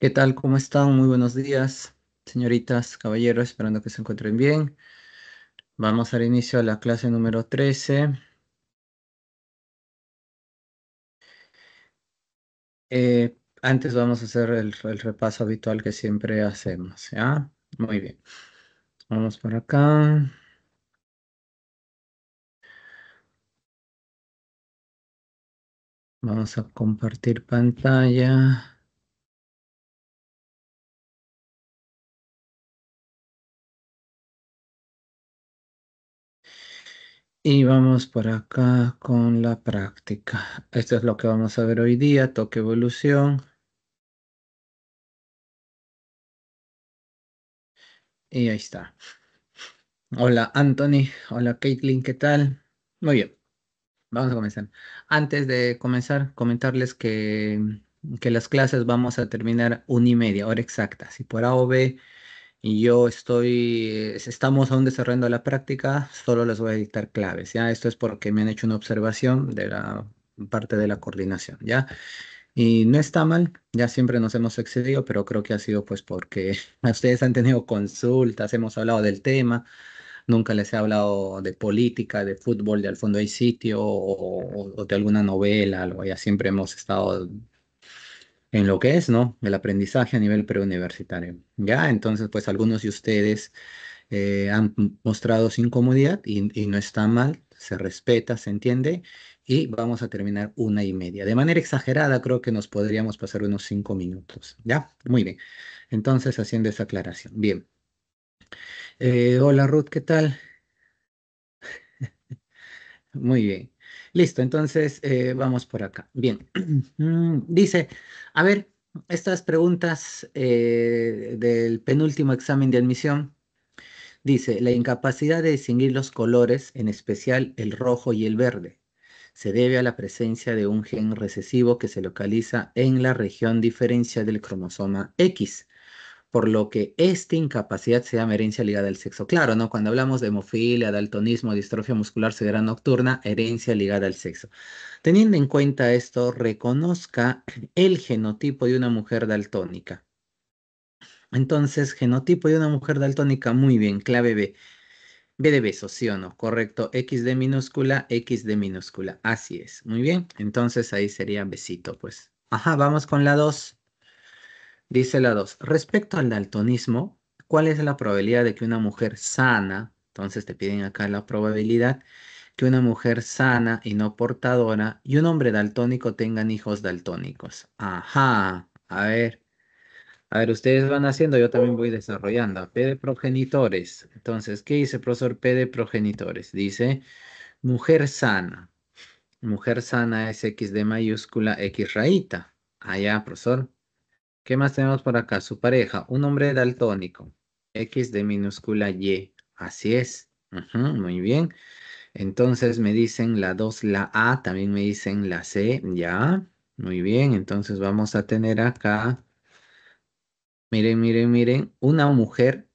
¿Qué tal? ¿Cómo están? Muy buenos días, señoritas, caballeros, esperando que se encuentren bien. Vamos al inicio de la clase número 13. Eh, antes vamos a hacer el, repaso habitual que siempre hacemos, ¿ya? Muy bien. Vamos por acá. Vamos a compartir pantalla. Y vamos por acá con la práctica. Esto es lo que vamos a ver hoy día, toque evolución. Y ahí está. Hola Anthony, hola Caitlin, ¿qué tal? Muy bien, vamos a comenzar. Antes de comenzar, comentarles que, que las clases vamos a terminar una y media, hora exacta. Si por A o B y yo estoy, estamos aún desarrollando la práctica, solo les voy a dictar claves, ¿ya? Esto es porque me han hecho una observación de la parte de la coordinación, ¿ya? Y no está mal, ya siempre nos hemos excedido, pero creo que ha sido pues porque ustedes han tenido consultas, hemos hablado del tema, nunca les he hablado de política, de fútbol, de al fondo hay sitio o, de alguna novela, algo, ya siempre hemos estado en lo que es, ¿no? El aprendizaje a nivel preuniversitario. Ya, entonces, pues algunos de ustedes eh, han mostrado su incomodidad y, no está mal, se respeta, se entiende y vamos a terminar una y media. De manera exagerada, creo que nos podríamos pasar unos cinco minutos. Ya, muy bien. Entonces, haciendo esa aclaración. Bien. Eh, hola Ruth, ¿qué tal? muy bien. Listo, entonces eh, vamos por acá. Bien, mm, dice, a ver, estas preguntas eh, del penúltimo examen de admisión, dice, la incapacidad de distinguir los colores, en especial el rojo y el verde, se debe a la presencia de un gen recesivo que se localiza en la región diferencia del cromosoma X por lo que esta incapacidad se llama herencia ligada al sexo. Claro, ¿no? Cuando hablamos de hemofilia, daltonismo, distrofia muscular severa nocturna, herencia ligada al sexo. Teniendo en cuenta esto, reconozca el genotipo de una mujer daltónica. Entonces, genotipo de una mujer daltónica, muy bien, clave B. B de beso, sí o no, correcto. X de minúscula, X de minúscula. Así es, muy bien. Entonces ahí sería besito, pues. Ajá, vamos con la 2. Dice la 2. Respecto al daltonismo, ¿cuál es la probabilidad de que una mujer sana, entonces te piden acá la probabilidad, que una mujer sana y no portadora y un hombre daltónico tengan hijos daltónicos? Ajá, a ver. A ver, ustedes van haciendo, yo también voy desarrollando. P de progenitores. Entonces, ¿qué dice profesor P de progenitores? Dice, mujer sana. Mujer sana es X de mayúscula X rayita. Allá, ah, profesor, ¿Qué más tenemos por acá? Su pareja, un hombre daltónico. X de minúscula Y. Así es. muy bien. Entonces me dicen la 2, la A, también me dicen la C, ya. Muy bien, entonces vamos a tener acá, miren, miren, miren, una mujer,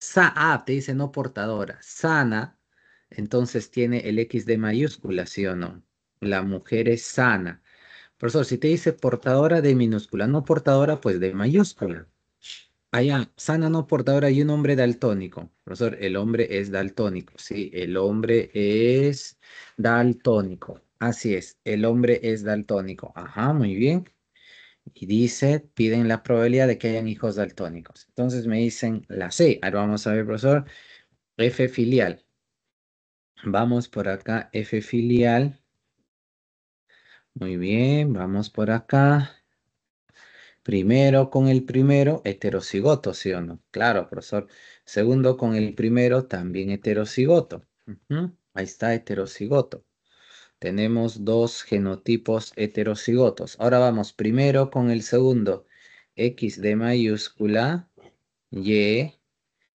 sana, ah, te dice no portadora, sana, entonces tiene el X de mayúscula, ¿sí o no? La mujer es sana. Profesor, si te dice portadora de minúscula, no portadora, pues de mayúscula. Allá, sana no portadora y un hombre daltónico. Profesor, el hombre es daltónico. Sí, el hombre es daltónico. Así es, el hombre es daltónico. Ajá, muy bien. Y dice, piden la probabilidad de que hayan hijos daltónicos. Entonces me dicen la C. Ahora vamos a ver, profesor. F filial. Vamos por acá, F filial. Muy bien, vamos por acá. Primero con el primero, heterocigoto, ¿sí o no? Claro, profesor. Segundo con el primero, también heterocigoto. Ahí está heterocigoto. Tenemos dos genotipos heterocigotos. Ahora vamos primero con el segundo. X de mayúscula, Y.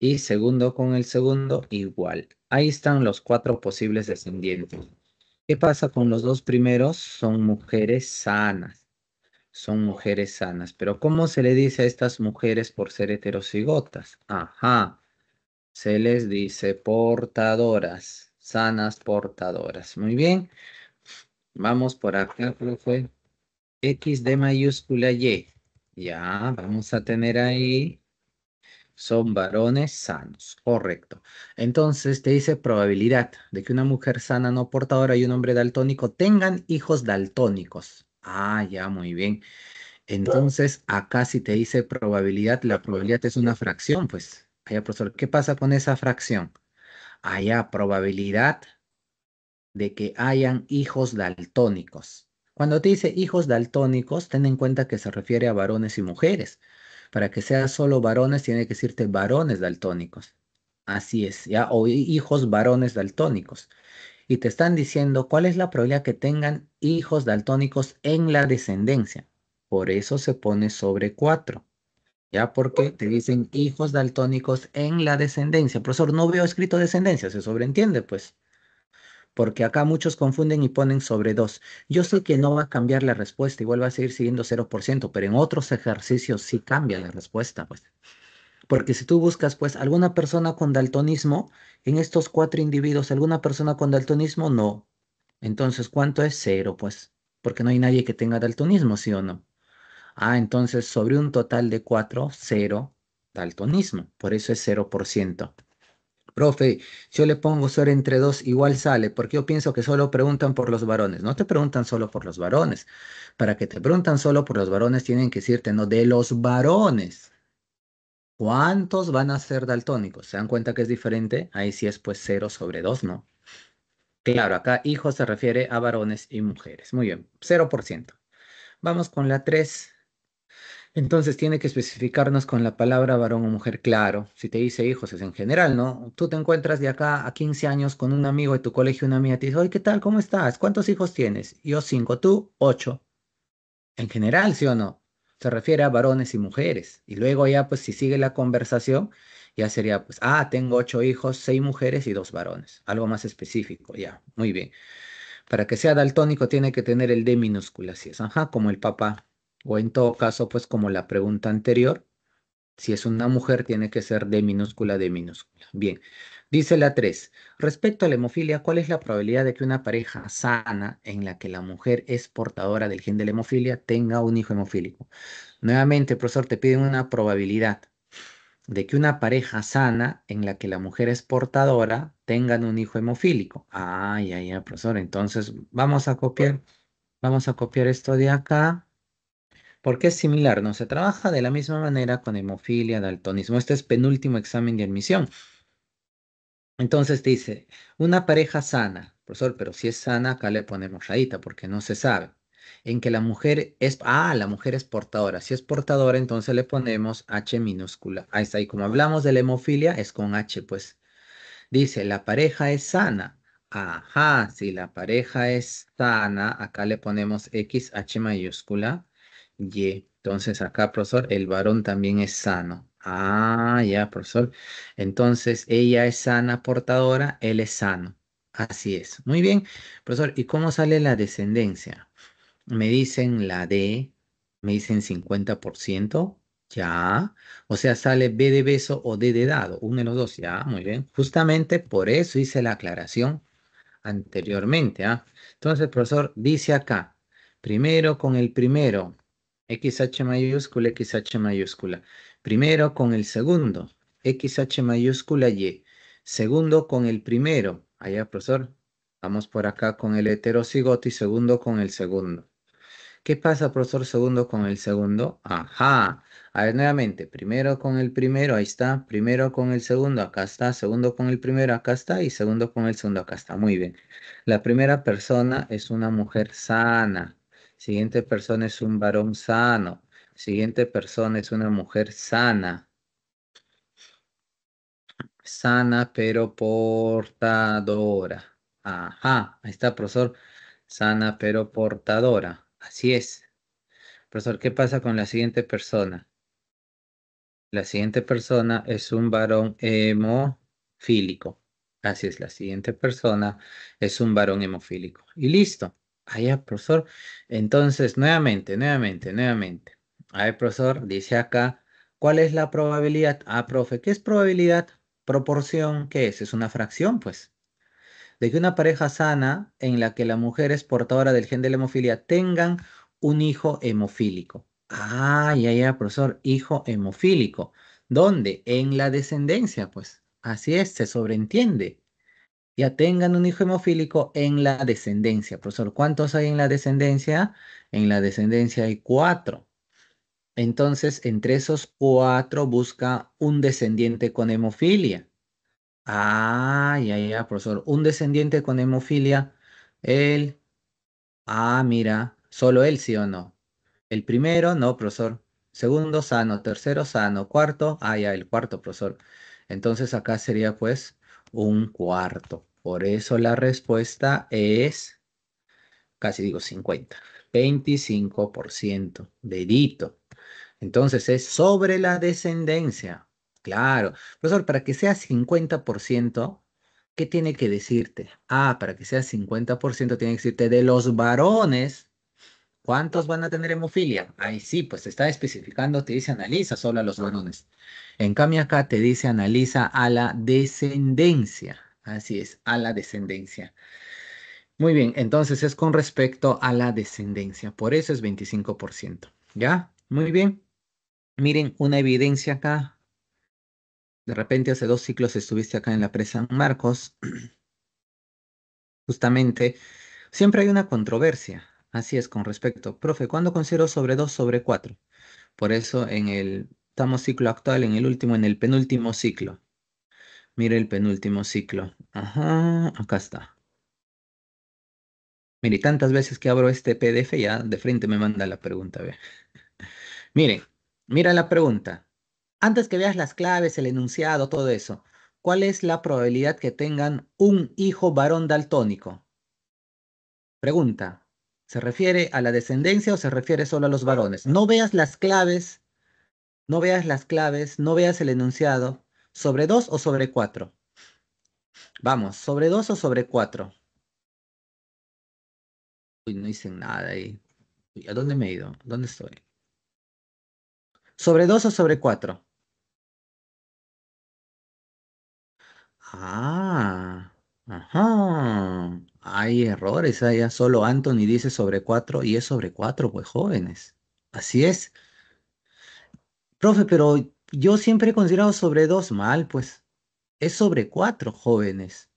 Y segundo con el segundo, igual. Ahí están los cuatro posibles descendientes. ¿Qué pasa con los dos primeros? Son mujeres sanas. Son mujeres sanas. Pero ¿cómo se le dice a estas mujeres por ser heterocigotas? Ajá. Se les dice portadoras, sanas portadoras. Muy bien. Vamos por acá, fue X de mayúscula Y. Ya, vamos a tener ahí son varones sanos, correcto. Entonces te dice probabilidad de que una mujer sana no portadora y un hombre daltónico tengan hijos daltónicos. Ah, ya, muy bien. Entonces acá si te dice probabilidad, la probabilidad es una fracción, pues. Allá, profesor, ¿qué pasa con esa fracción? Allá, probabilidad de que hayan hijos daltónicos. Cuando te dice hijos daltónicos, ten en cuenta que se refiere a varones y mujeres. Para que sea solo varones, tiene que decirte varones daltónicos. Así es, ¿ya? O hijos varones daltónicos. Y te están diciendo cuál es la probabilidad que tengan hijos daltónicos en la descendencia. Por eso se pone sobre cuatro. ¿Ya? Porque te dicen hijos daltónicos en la descendencia. Profesor, no veo escrito descendencia, se sobreentiende, pues porque acá muchos confunden y ponen sobre dos. Yo sé que no va a cambiar la respuesta, y va a seguir siguiendo 0%, pero en otros ejercicios sí cambia la respuesta, pues. Porque si tú buscas, pues, alguna persona con daltonismo, en estos cuatro individuos, alguna persona con daltonismo, no. Entonces, ¿cuánto es cero, pues? Porque no hay nadie que tenga daltonismo, ¿sí o no? Ah, entonces, sobre un total de cuatro, cero daltonismo. Por eso es 0% profe, yo le pongo ser entre dos, igual sale, porque yo pienso que solo preguntan por los varones. No te preguntan solo por los varones. Para que te preguntan solo por los varones, tienen que decirte, no, de los varones. ¿Cuántos van a ser daltónicos? ¿Se dan cuenta que es diferente? Ahí sí es pues cero sobre dos, ¿no? Claro, acá hijos se refiere a varones y mujeres. Muy bien, 0%. Vamos con la 3. Entonces tiene que especificarnos con la palabra varón o mujer, claro. Si te dice hijos, es en general, ¿no? Tú te encuentras de acá a 15 años con un amigo de tu colegio, una amiga, te dice, oye, ¿qué tal? ¿Cómo estás? ¿Cuántos hijos tienes? Yo cinco, tú ocho. En general, ¿sí o no? Se refiere a varones y mujeres. Y luego ya, pues, si sigue la conversación, ya sería, pues, ah, tengo ocho hijos, seis mujeres y dos varones. Algo más específico, ya. Muy bien. Para que sea daltónico tiene que tener el D minúscula, así es. Ajá, como el papá. O en todo caso, pues como la pregunta anterior, si es una mujer tiene que ser de minúscula, de minúscula. Bien, dice la 3. Respecto a la hemofilia, ¿cuál es la probabilidad de que una pareja sana en la que la mujer es portadora del gen de la hemofilia tenga un hijo hemofílico? Nuevamente, profesor, te piden una probabilidad de que una pareja sana en la que la mujer es portadora tengan un hijo hemofílico. Ay, ay, ay, profesor. Entonces, vamos a copiar, vamos a copiar esto de acá porque es similar, no se trabaja de la misma manera con hemofilia, daltonismo. Este es penúltimo examen de admisión. Entonces dice, una pareja sana, profesor, pero si es sana, acá le ponemos rayita porque no se sabe. En que la mujer es, ah, la mujer es portadora. Si es portadora, entonces le ponemos H minúscula. Ahí está, y como hablamos de la hemofilia, es con H, pues. Dice, la pareja es sana. Ajá, si la pareja es sana, acá le ponemos X, H mayúscula. Y. Entonces acá, profesor, el varón también es sano. Ah, ya, profesor. Entonces ella es sana portadora, él es sano. Así es. Muy bien, profesor. ¿Y cómo sale la descendencia? Me dicen la D, me dicen 50%, ya. O sea, sale B de beso o D de dado, uno de los dos, ya, muy bien. Justamente por eso hice la aclaración anteriormente, ¿ah? Entonces, profesor, dice acá, primero con el primero, XH mayúscula, XH mayúscula. Primero con el segundo, XH mayúscula Y. Segundo con el primero. Allá, profesor. Vamos por acá con el heterocigoto y segundo con el segundo. ¿Qué pasa, profesor, segundo con el segundo? Ajá. A ver, nuevamente, primero con el primero, ahí está. Primero con el segundo, acá está. Segundo con el primero, acá está. Y segundo con el segundo, acá está. Muy bien. La primera persona es una mujer sana siguiente persona es un varón sano, siguiente persona es una mujer sana, sana pero portadora. Ajá, ahí está, profesor, sana pero portadora, así es. Profesor, ¿qué pasa con la siguiente persona? La siguiente persona es un varón hemofílico. Así es, la siguiente persona es un varón hemofílico. Y listo ya, profesor. Entonces, nuevamente, nuevamente, nuevamente. A profesor, dice acá, ¿cuál es la probabilidad? Ah, profe, ¿qué es probabilidad? Proporción, ¿qué es? Es una fracción, pues. De que una pareja sana en la que la mujer es portadora del gen de la hemofilia tengan un hijo hemofílico. Ah, ya, ya, profesor, hijo hemofílico. ¿Dónde? En la descendencia, pues. Así es, se sobreentiende ya tengan un hijo hemofílico en la descendencia. Profesor, ¿cuántos hay en la descendencia? En la descendencia hay cuatro. Entonces, entre esos cuatro busca un descendiente con hemofilia. Ah, ya, ya, profesor. Un descendiente con hemofilia, él. Ah, mira, solo él sí o no. El primero, no, profesor. Segundo, sano. Tercero, sano. Cuarto, ah, ya, el cuarto, profesor. Entonces acá sería pues un cuarto. Por eso la respuesta es, casi digo 50, 25%, dedito. Entonces es sobre la descendencia. Claro. Profesor, para que sea 50%, ¿qué tiene que decirte? Ah, para que sea 50% tiene que decirte de los varones ¿Cuántos van a tener hemofilia? Ahí sí, pues está especificando, te dice analiza solo a los varones. En cambio acá te dice analiza a la descendencia. Así es, a la descendencia. Muy bien, entonces es con respecto a la descendencia. Por eso es 25%. ¿Ya? Muy bien. Miren una evidencia acá. De repente hace dos ciclos estuviste acá en la presa Marcos. Justamente, siempre hay una controversia Así es, con respecto. Profe, ¿cuándo considero sobre 2 sobre 4? Por eso en el estamos ciclo actual, en el último, en el penúltimo ciclo. Mire el penúltimo ciclo. Ajá, acá está. Mire, tantas veces que abro este PDF ya de frente me manda la pregunta. Ve. Mire, mira la pregunta. Antes que veas las claves, el enunciado, todo eso, ¿cuál es la probabilidad que tengan un hijo varón daltónico? Pregunta, ¿Se refiere a la descendencia o se refiere solo a los varones? No veas las claves, no veas las claves, no veas el enunciado. ¿Sobre dos o sobre cuatro? Vamos, ¿sobre dos o sobre cuatro? Uy, no hice nada ahí. ¿A dónde me he ido? ¿Dónde estoy? ¿Sobre dos o sobre cuatro? Ah, ajá hay errores, allá solo Anthony dice sobre cuatro y es sobre cuatro, pues jóvenes. Así es. Profe, pero yo siempre he considerado sobre dos mal, pues es sobre cuatro jóvenes.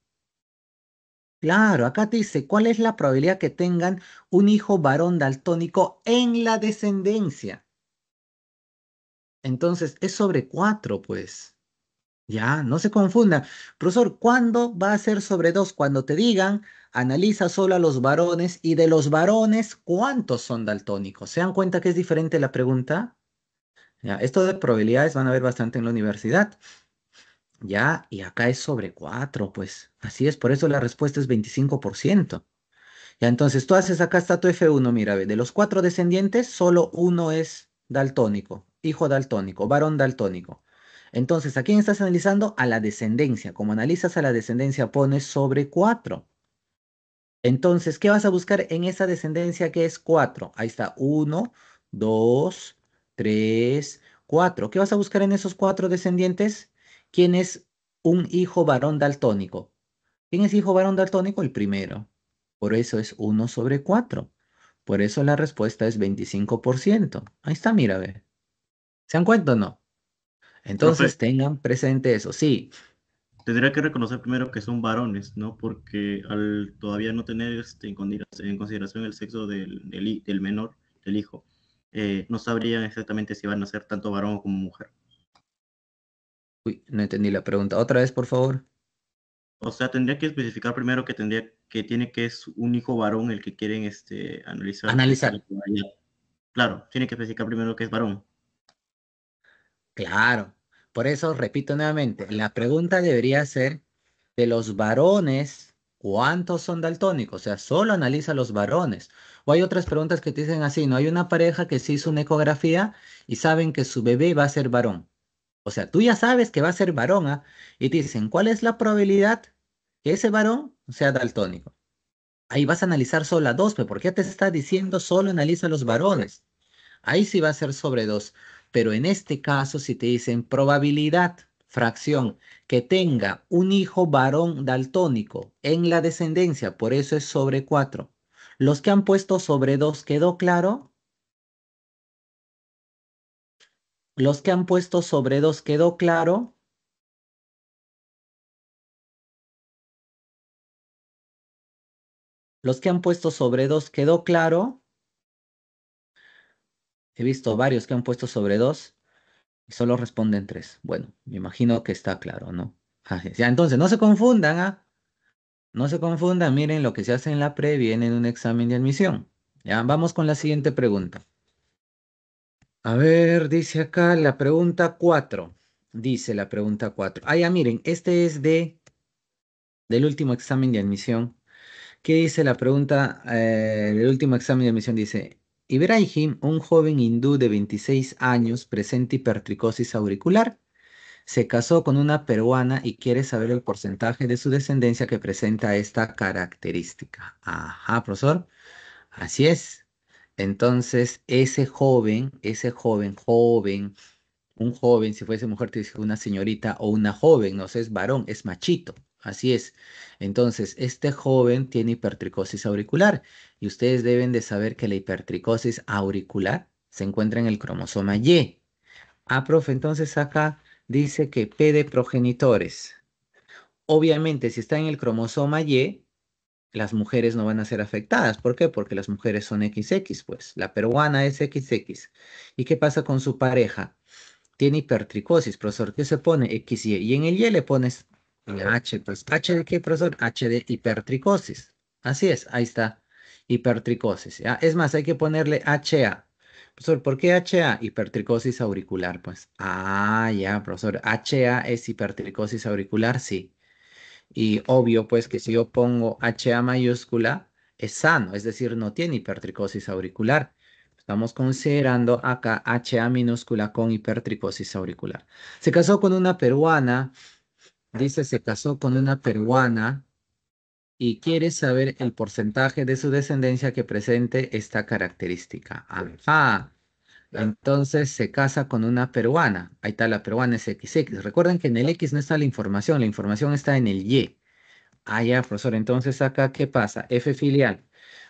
Claro, acá te dice, ¿cuál es la probabilidad que tengan un hijo varón daltónico en la descendencia? Entonces, es sobre cuatro, pues. Ya, no se confunda. Profesor, ¿cuándo va a ser sobre dos? Cuando te digan, analiza solo a los varones y de los varones, ¿cuántos son daltónicos? ¿Se dan cuenta que es diferente la pregunta? esto de probabilidades van a ver bastante en la universidad. Ya, y acá es sobre 4, pues. Así es, por eso la respuesta es 25%. Ya, entonces tú haces acá está tu F1, mira, de los cuatro descendientes, solo uno es daltónico, hijo daltónico, varón daltónico. Entonces, ¿a quién estás analizando? A la descendencia. Como analizas a la descendencia, pones sobre 4. Entonces, ¿qué vas a buscar en esa descendencia que es 4? Ahí está, 1, 2, 3, 4. ¿Qué vas a buscar en esos cuatro descendientes? ¿Quién es un hijo varón daltónico? ¿Quién es hijo varón daltónico? El primero. Por eso es 1 sobre 4. Por eso la respuesta es 25%. Ahí está, mira, a ver. ¿Se han cuenta o no? Entonces tengan presente eso. Sí, tendría que reconocer primero que son varones, ¿no? Porque al todavía no tener este, en consideración el sexo del, del, menor, del hijo, eh, no sabrían exactamente si van a ser tanto varón como mujer. Uy, no entendí la pregunta. Otra vez, por favor. O sea, tendría que especificar primero que tendría que tiene que es un hijo varón el que quieren este, analizar. Analizar. Claro, tiene que especificar primero que es varón. Claro, por eso repito nuevamente, la pregunta debería ser de los varones, ¿cuántos son daltónicos? O sea, solo analiza los varones. O hay otras preguntas que te dicen así, ¿no? Hay una pareja que sí hizo una ecografía y saben que su bebé va a ser varón. O sea, tú ya sabes que va a ser varón, ¿ah? Y te dicen, ¿cuál es la probabilidad que ese varón sea daltónico? Ahí vas a analizar solo a dos, pero ¿por qué te está diciendo solo analiza los varones? Ahí sí va a ser sobre dos. Pero en este caso, si te dicen probabilidad, fracción, que tenga un hijo varón daltónico en la descendencia, por eso es sobre 4. Los que han puesto sobre 2, ¿quedó claro? Los que han puesto sobre 2, ¿quedó claro? Los que han puesto sobre 2, ¿quedó claro? He visto varios que han puesto sobre dos y solo responden tres. Bueno, me imagino que está claro, ¿no? Ah, ya, entonces, no se confundan, ¿ah? No se confundan, miren lo que se hace en la pre viene en un examen de admisión. Ya, vamos con la siguiente pregunta. A ver, dice acá la pregunta 4. Dice la pregunta 4. Ah, ya, miren, este es de del último examen de admisión. ¿Qué dice la pregunta eh, del último examen de admisión? Dice, Ibrahim, un joven hindú de 26 años, presenta hipertricosis auricular. Se casó con una peruana y quiere saber el porcentaje de su descendencia que presenta esta característica. Ajá, profesor. Así es. Entonces, ese joven, ese joven, joven, un joven, si fuese mujer, te dice una señorita o una joven, no sé, es varón, es machito. Así es. Entonces, este joven tiene hipertricosis auricular y ustedes deben de saber que la hipertricosis auricular se encuentra en el cromosoma Y. Ah, profe, entonces acá dice que P de progenitores. Obviamente, si está en el cromosoma Y, las mujeres no van a ser afectadas. ¿Por qué? Porque las mujeres son XX, pues. La peruana es XX. ¿Y qué pasa con su pareja? Tiene hipertricosis, profesor. ¿Qué se pone? XY. Y en el Y le pones H, pues. ¿H de qué, profesor? H de hipertricosis. Así es, ahí está hipertricosis. ¿ya? Es más, hay que ponerle HA. Profesor, ¿por qué HA? Hipertricosis auricular, pues. Ah, ya, profesor. HA es hipertricosis auricular, sí. Y obvio, pues, que si yo pongo HA mayúscula, es sano, es decir, no tiene hipertricosis auricular. Estamos considerando acá HA minúscula con hipertricosis auricular. Se casó con una peruana, dice se casó con una peruana y quiere saber el porcentaje de su descendencia que presente esta característica. Ajá. Entonces se casa con una peruana. Ahí está la peruana es XX. Recuerden que en el X no está la información, la información está en el Y. Ah, ya, profesor. Entonces acá, ¿qué pasa? F filial.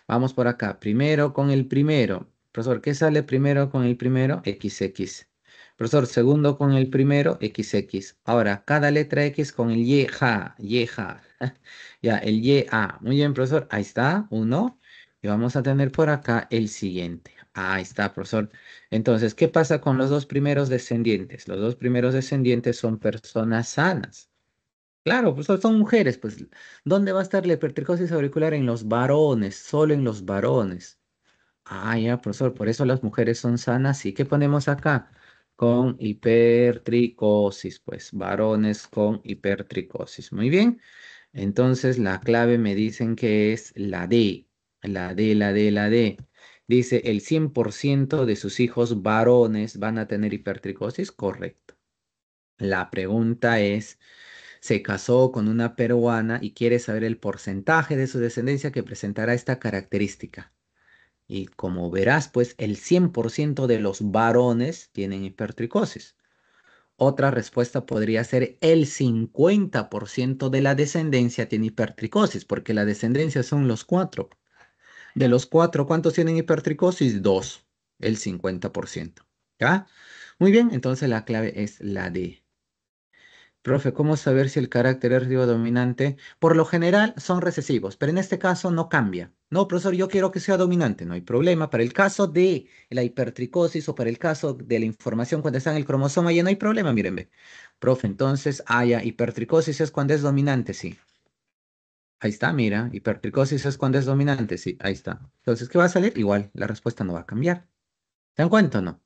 Vamos por acá. Primero con el primero. Profesor, ¿qué sale primero con el primero? XX. Profesor, segundo con el primero, XX. Ahora, cada letra X con el Y, ja, Y, ya, el Y, Muy bien, profesor. Ahí está, uno. Y vamos a tener por acá el siguiente. Ahí está, profesor. Entonces, ¿qué pasa con los dos primeros descendientes? Los dos primeros descendientes son personas sanas. Claro, profesor, son mujeres, pues ¿dónde va a estar la hipertricosis auricular? En los varones, solo en los varones. Ah, ya, profesor, por eso las mujeres son sanas. ¿Y qué ponemos acá? con hipertricosis, pues varones con hipertricosis. Muy bien, entonces la clave me dicen que es la D, la D, la D, la D. Dice, el 100% de sus hijos varones van a tener hipertricosis, correcto. La pregunta es, se casó con una peruana y quiere saber el porcentaje de su descendencia que presentará esta característica. Y como verás, pues el 100% de los varones tienen hipertricosis. Otra respuesta podría ser el 50% de la descendencia tiene hipertricosis, porque la descendencia son los cuatro. De los cuatro, ¿cuántos tienen hipertricosis? Dos, el 50%. ¿Ya? Muy bien, entonces la clave es la D. Profe, ¿cómo saber si el carácter es dominante? Por lo general son recesivos, pero en este caso no cambia. No, profesor, yo quiero que sea dominante, no hay problema. Para el caso de la hipertricosis o para el caso de la información cuando está en el cromosoma, ya no hay problema, miren, ve. Profe, entonces, haya ah, hipertricosis es cuando es dominante, sí. Ahí está, mira, hipertricosis es cuando es dominante, sí, ahí está. Entonces, ¿qué va a salir? Igual, la respuesta no va a cambiar. ¿Te dan cuenta o no?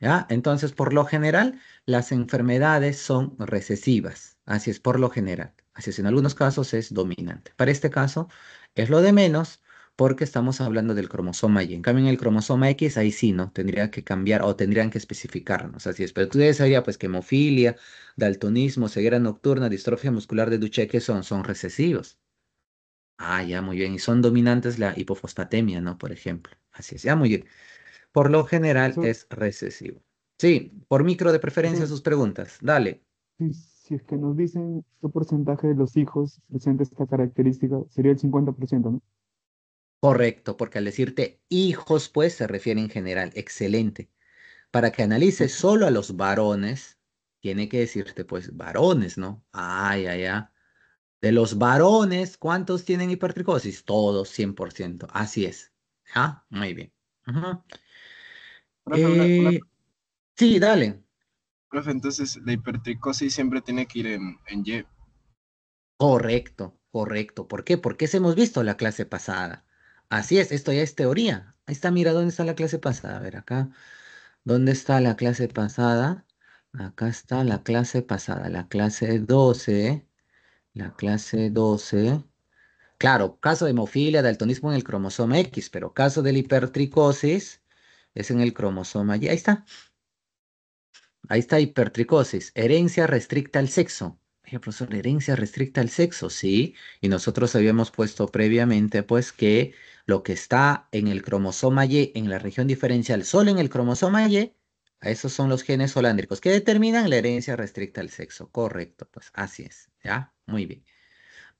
¿Ya? Entonces, por lo general, las enfermedades son recesivas. Así es, por lo general. Así es, en algunos casos es dominante. Para este caso, es lo de menos, porque estamos hablando del cromosoma Y. En cambio, en el cromosoma X, ahí sí, ¿no? Tendría que cambiar o tendrían que especificarnos. Así es. tú ustedes sabían, pues, que hemofilia, daltonismo, ceguera nocturna, distrofia muscular de Duchenne, son? Son recesivos. Ah, ya, muy bien. Y son dominantes la hipofosfatemia, ¿no? Por ejemplo. Así es, ya, muy bien. Por lo general es recesivo. Sí, por micro de preferencia sus preguntas. Dale. si es que nos dicen qué porcentaje de los hijos presenta esta característica, sería el 50%, ¿no? Correcto, porque al decirte hijos, pues se refiere en general. Excelente. Para que analices solo a los varones, tiene que decirte, pues, varones, ¿no? Ay, ay, ay. De los varones, ¿cuántos tienen hipertricosis? Todos, 100%. Así es. Ah, muy bien. Eh, sí, dale. entonces la hipertricosis siempre tiene que ir en, Y. Correcto, correcto. ¿Por qué? Porque se hemos visto la clase pasada. Así es, esto ya es teoría. Ahí está, mira, ¿dónde está la clase pasada? A ver, acá. ¿Dónde está la clase pasada? Acá está la clase pasada, la clase 12. La clase 12. Claro, caso de hemofilia, daltonismo en el cromosoma X, pero caso de hipertricosis es en el cromosoma Y. Ahí está. Ahí está hipertricosis, herencia restricta al sexo. Oye, profesor, herencia restricta al sexo, sí. Y nosotros habíamos puesto previamente, pues, que lo que está en el cromosoma Y, en la región diferencial, solo en el cromosoma Y, esos son los genes holándricos que determinan la herencia restricta al sexo. Correcto, pues así es. ¿Ya? Muy bien.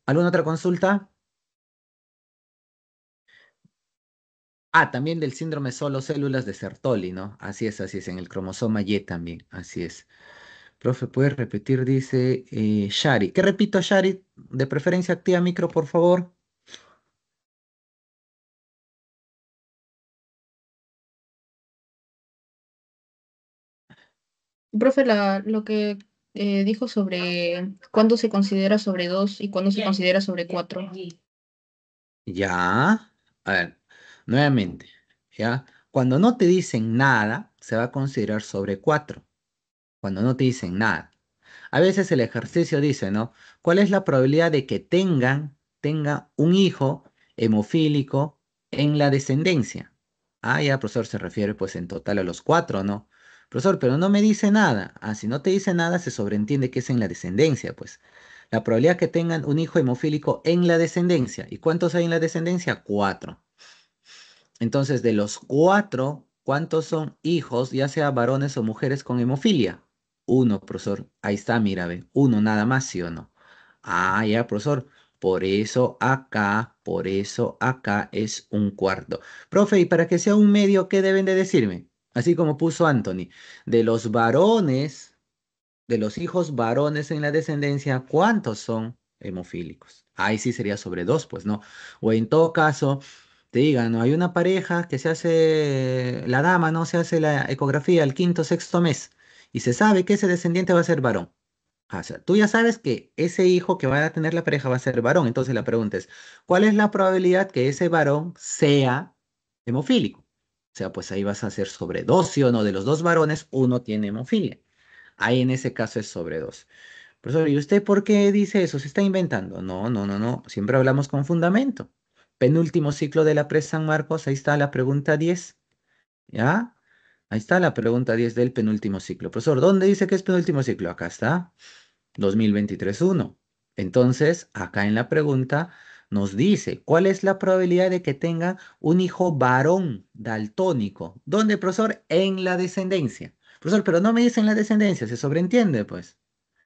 ¿Alguna otra consulta? Ah, también del síndrome solo células de Sertoli, ¿no? Así es, así es, en el cromosoma Y también, así es. Profe, ¿puedes repetir? Dice Shari. Eh, ¿Qué repito, Shari? De preferencia, activa micro, por favor. Profe, lo que eh, dijo sobre cuándo se considera sobre 2 y cuándo se considera sobre 4. Ya. A ver, nuevamente. ¿ya? Cuando no te dicen nada, se va a considerar sobre 4 cuando no te dicen nada. A veces el ejercicio dice, ¿no? ¿Cuál es la probabilidad de que tengan, tenga un hijo hemofílico en la descendencia? Ah, ya, profesor, se refiere pues en total a los cuatro, ¿no? Profesor, pero no me dice nada. Ah, si no te dice nada, se sobreentiende que es en la descendencia, pues. La probabilidad que tengan un hijo hemofílico en la descendencia. ¿Y cuántos hay en la descendencia? Cuatro. Entonces, de los cuatro, ¿cuántos son hijos, ya sea varones o mujeres con hemofilia? Uno, profesor. Ahí está, mira, ve. Uno nada más, ¿sí o no? Ah, ya, profesor. Por eso acá, por eso acá es un cuarto. Profe, y para que sea un medio, ¿qué deben de decirme? Así como puso Anthony. De los varones, de los hijos varones en la descendencia, ¿cuántos son hemofílicos? Ahí sí sería sobre dos, pues no. O en todo caso, te digan, ¿no? hay una pareja que se hace, la dama, ¿no? Se hace la ecografía el quinto, sexto mes y se sabe que ese descendiente va a ser varón. Ah, o sea, tú ya sabes que ese hijo que va a tener la pareja va a ser varón. Entonces la pregunta es, ¿cuál es la probabilidad que ese varón sea hemofílico? O sea, pues ahí vas a hacer Si o no. De los dos varones, uno tiene hemofilia. Ahí en ese caso es sobre dos. Profesor, ¿y usted por qué dice eso? ¿Se está inventando? No, no, no, no. Siempre hablamos con fundamento. Penúltimo ciclo de la presa San Marcos, ahí está la pregunta 10. ¿Ya? Ahí está la pregunta 10 del penúltimo ciclo. Profesor, ¿dónde dice que es penúltimo ciclo? Acá está, 2023-1. Entonces, acá en la pregunta nos dice, ¿cuál es la probabilidad de que tenga un hijo varón daltónico? ¿Dónde, profesor? En la descendencia. Profesor, pero no me dice en la descendencia, se sobreentiende, pues.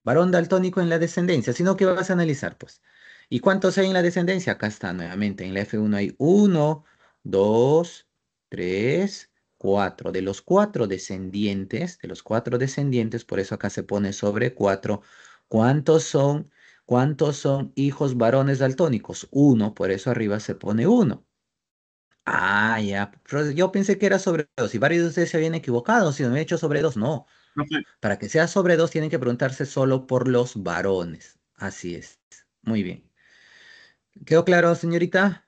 Varón daltónico en la descendencia, sino que vas a analizar, pues. ¿Y cuántos hay en la descendencia? Acá está nuevamente, en la F1 hay 1, 2, 3, cuatro. De los cuatro descendientes, de los cuatro descendientes, por eso acá se pone sobre cuatro, ¿cuántos son, cuántos son hijos varones daltónicos? Uno, por eso arriba se pone uno. Ah, ya. yo pensé que era sobre dos. Y varios de ustedes se habían equivocado. Si no he hecho sobre dos, no. Para que sea sobre dos, tienen que preguntarse solo por los varones. Así es. Muy bien. ¿Quedó claro, señorita?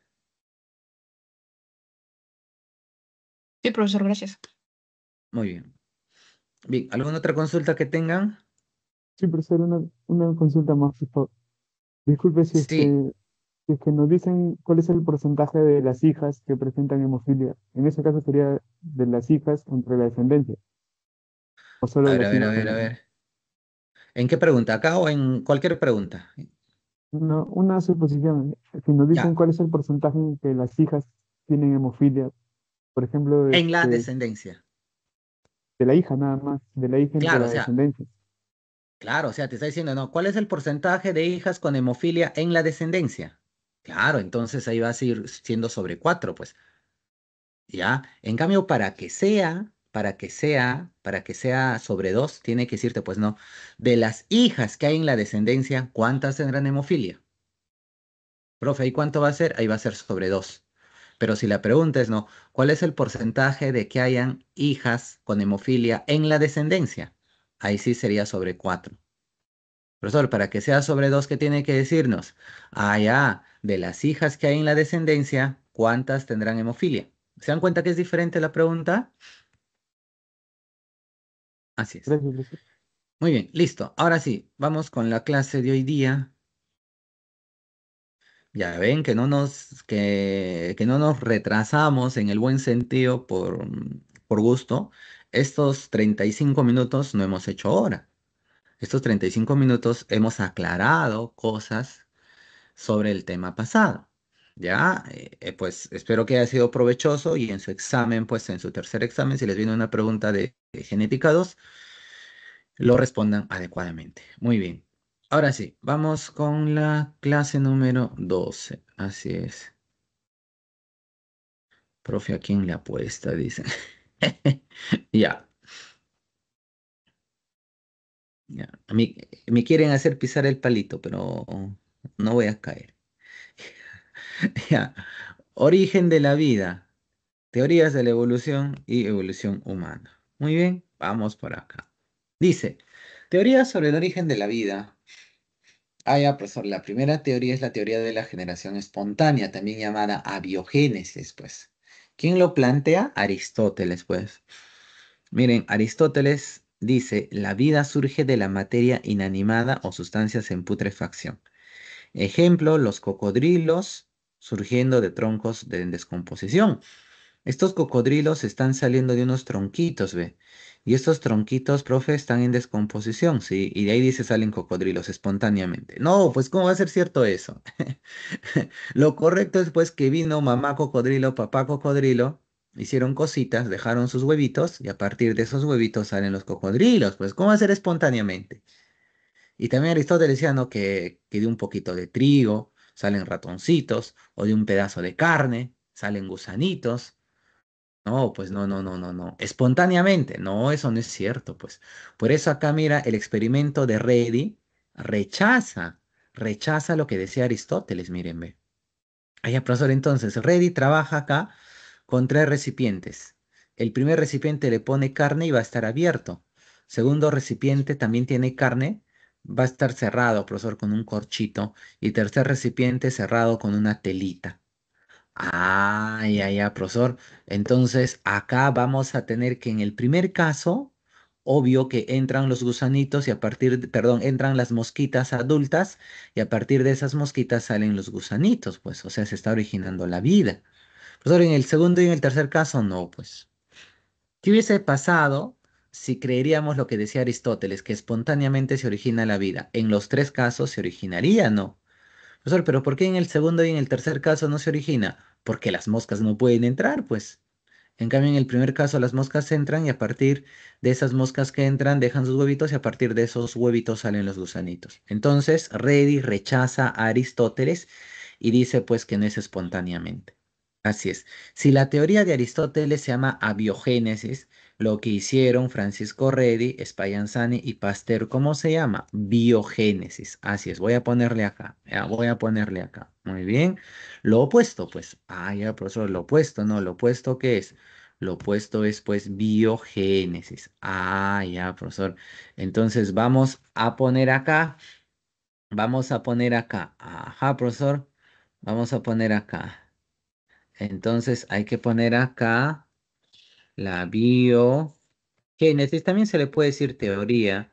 profesor, gracias. Muy bien. Bien, ¿alguna otra consulta que tengan? Sí, profesor, una, consulta más, Disculpe si, es que, nos dicen cuál es el porcentaje de las hijas que presentan hemofilia. En ese caso sería de las hijas contra la descendencia. a ver, a ver, a ver, a ver. ¿En qué pregunta? ¿Acá o en cualquier pregunta? No, una suposición. Si nos dicen cuál es el porcentaje en que las hijas tienen hemofilia por ejemplo. En la este, descendencia. De la hija nada más, de la hija claro, la descendencia. Claro, o sea, te está diciendo, ¿no? ¿Cuál es el porcentaje de hijas con hemofilia en la descendencia? Claro, entonces ahí va a ir siendo sobre cuatro, pues. ¿Ya? En cambio, para que sea, para que sea, para que sea sobre dos, tiene que decirte, pues no, de las hijas que hay en la descendencia, ¿cuántas tendrán hemofilia? Profe, ¿y cuánto va a ser? Ahí va a ser sobre dos. Pero si la pregunta es, ¿no? ¿Cuál es el porcentaje de que hayan hijas con hemofilia en la descendencia? Ahí sí sería sobre 4. Profesor, para que sea sobre 2, ¿qué tiene que decirnos? Ah, ya, de las hijas que hay en la descendencia, ¿cuántas tendrán hemofilia? ¿Se dan cuenta que es diferente la pregunta? Así es. Muy bien, listo. Ahora sí, vamos con la clase de hoy día. Ya ven que no nos, que, no nos retrasamos en el buen sentido por, por gusto. Estos 35 minutos no hemos hecho hora. Estos 35 minutos hemos aclarado cosas sobre el tema pasado. Ya, eh, eh, pues espero que haya sido provechoso y en su examen, pues en su tercer examen, si les viene una pregunta de, de genética 2, lo respondan adecuadamente. Muy bien. Ahora sí, vamos con la clase número 12. Así es. Profe, ¿a quién le apuesta? dice, ya. ya. Me, me quieren hacer pisar el palito, pero no voy a caer. ya. Origen de la vida, teorías de la evolución y evolución humana. Muy bien, vamos por acá. Dice, teorías sobre el origen de la vida Ah, ya, profesor, la primera teoría es la teoría de la generación espontánea, también llamada abiogénesis, pues. ¿Quién lo plantea? Aristóteles, pues. Miren, Aristóteles dice, la vida surge de la materia inanimada o sustancias en putrefacción. Ejemplo, los cocodrilos surgiendo de troncos de descomposición. Estos cocodrilos están saliendo de unos tronquitos, ve, y estos tronquitos, profe, están en descomposición, ¿sí? Y de ahí dice salen cocodrilos espontáneamente. No, pues ¿cómo va a ser cierto eso? Lo correcto es pues que vino mamá cocodrilo, papá cocodrilo, hicieron cositas, dejaron sus huevitos y a partir de esos huevitos salen los cocodrilos. Pues ¿cómo va a ser espontáneamente? Y también Aristóteles decía, ¿no? Que, que de un poquito de trigo salen ratoncitos o de un pedazo de carne salen gusanitos no, pues no, no, no, no, no. Espontáneamente, no, eso no es cierto, pues. Por eso acá mira, el experimento de Reddy rechaza, rechaza lo que decía Aristóteles, miren, ve. Allá, profesor, entonces, Reddy trabaja acá con tres recipientes. El primer recipiente le pone carne y va a estar abierto. Segundo recipiente también tiene carne, va a estar cerrado, profesor, con un corchito. Y tercer recipiente cerrado con una telita. Ah, ya, ya, profesor. Entonces, acá vamos a tener que en el primer caso, obvio que entran los gusanitos y a partir, perdón, entran las mosquitas adultas y a partir de esas mosquitas salen los gusanitos, pues, o sea, se está originando la vida. Profesor, en el segundo y en el tercer caso, no, pues. ¿Qué hubiese pasado si creeríamos lo que decía Aristóteles, que espontáneamente se origina la vida? En los tres casos se originaría, ¿no? pero ¿por qué en el segundo y en el tercer caso no se origina? Porque las moscas no pueden entrar, pues. En cambio, en el primer caso las moscas entran y a partir de esas moscas que entran dejan sus huevitos y a partir de esos huevitos salen los gusanitos. Entonces, Redi rechaza a Aristóteles y dice pues que no es espontáneamente. Así es. Si la teoría de Aristóteles se llama abiogénesis, lo que hicieron Francisco Redi, Spallanzani y Pasteur. ¿Cómo se llama? Biogénesis. Así es, voy a ponerle acá. voy a ponerle acá. Muy bien. Lo opuesto, pues. Ah, ya, profesor, lo opuesto, ¿no? Lo opuesto, ¿qué es? Lo opuesto es, pues, biogénesis. Ah, ya, profesor. Entonces, vamos a poner acá. Vamos a poner acá. Ajá, profesor. Vamos a poner acá. Entonces, hay que poner acá la biogénesis también se le puede decir teoría.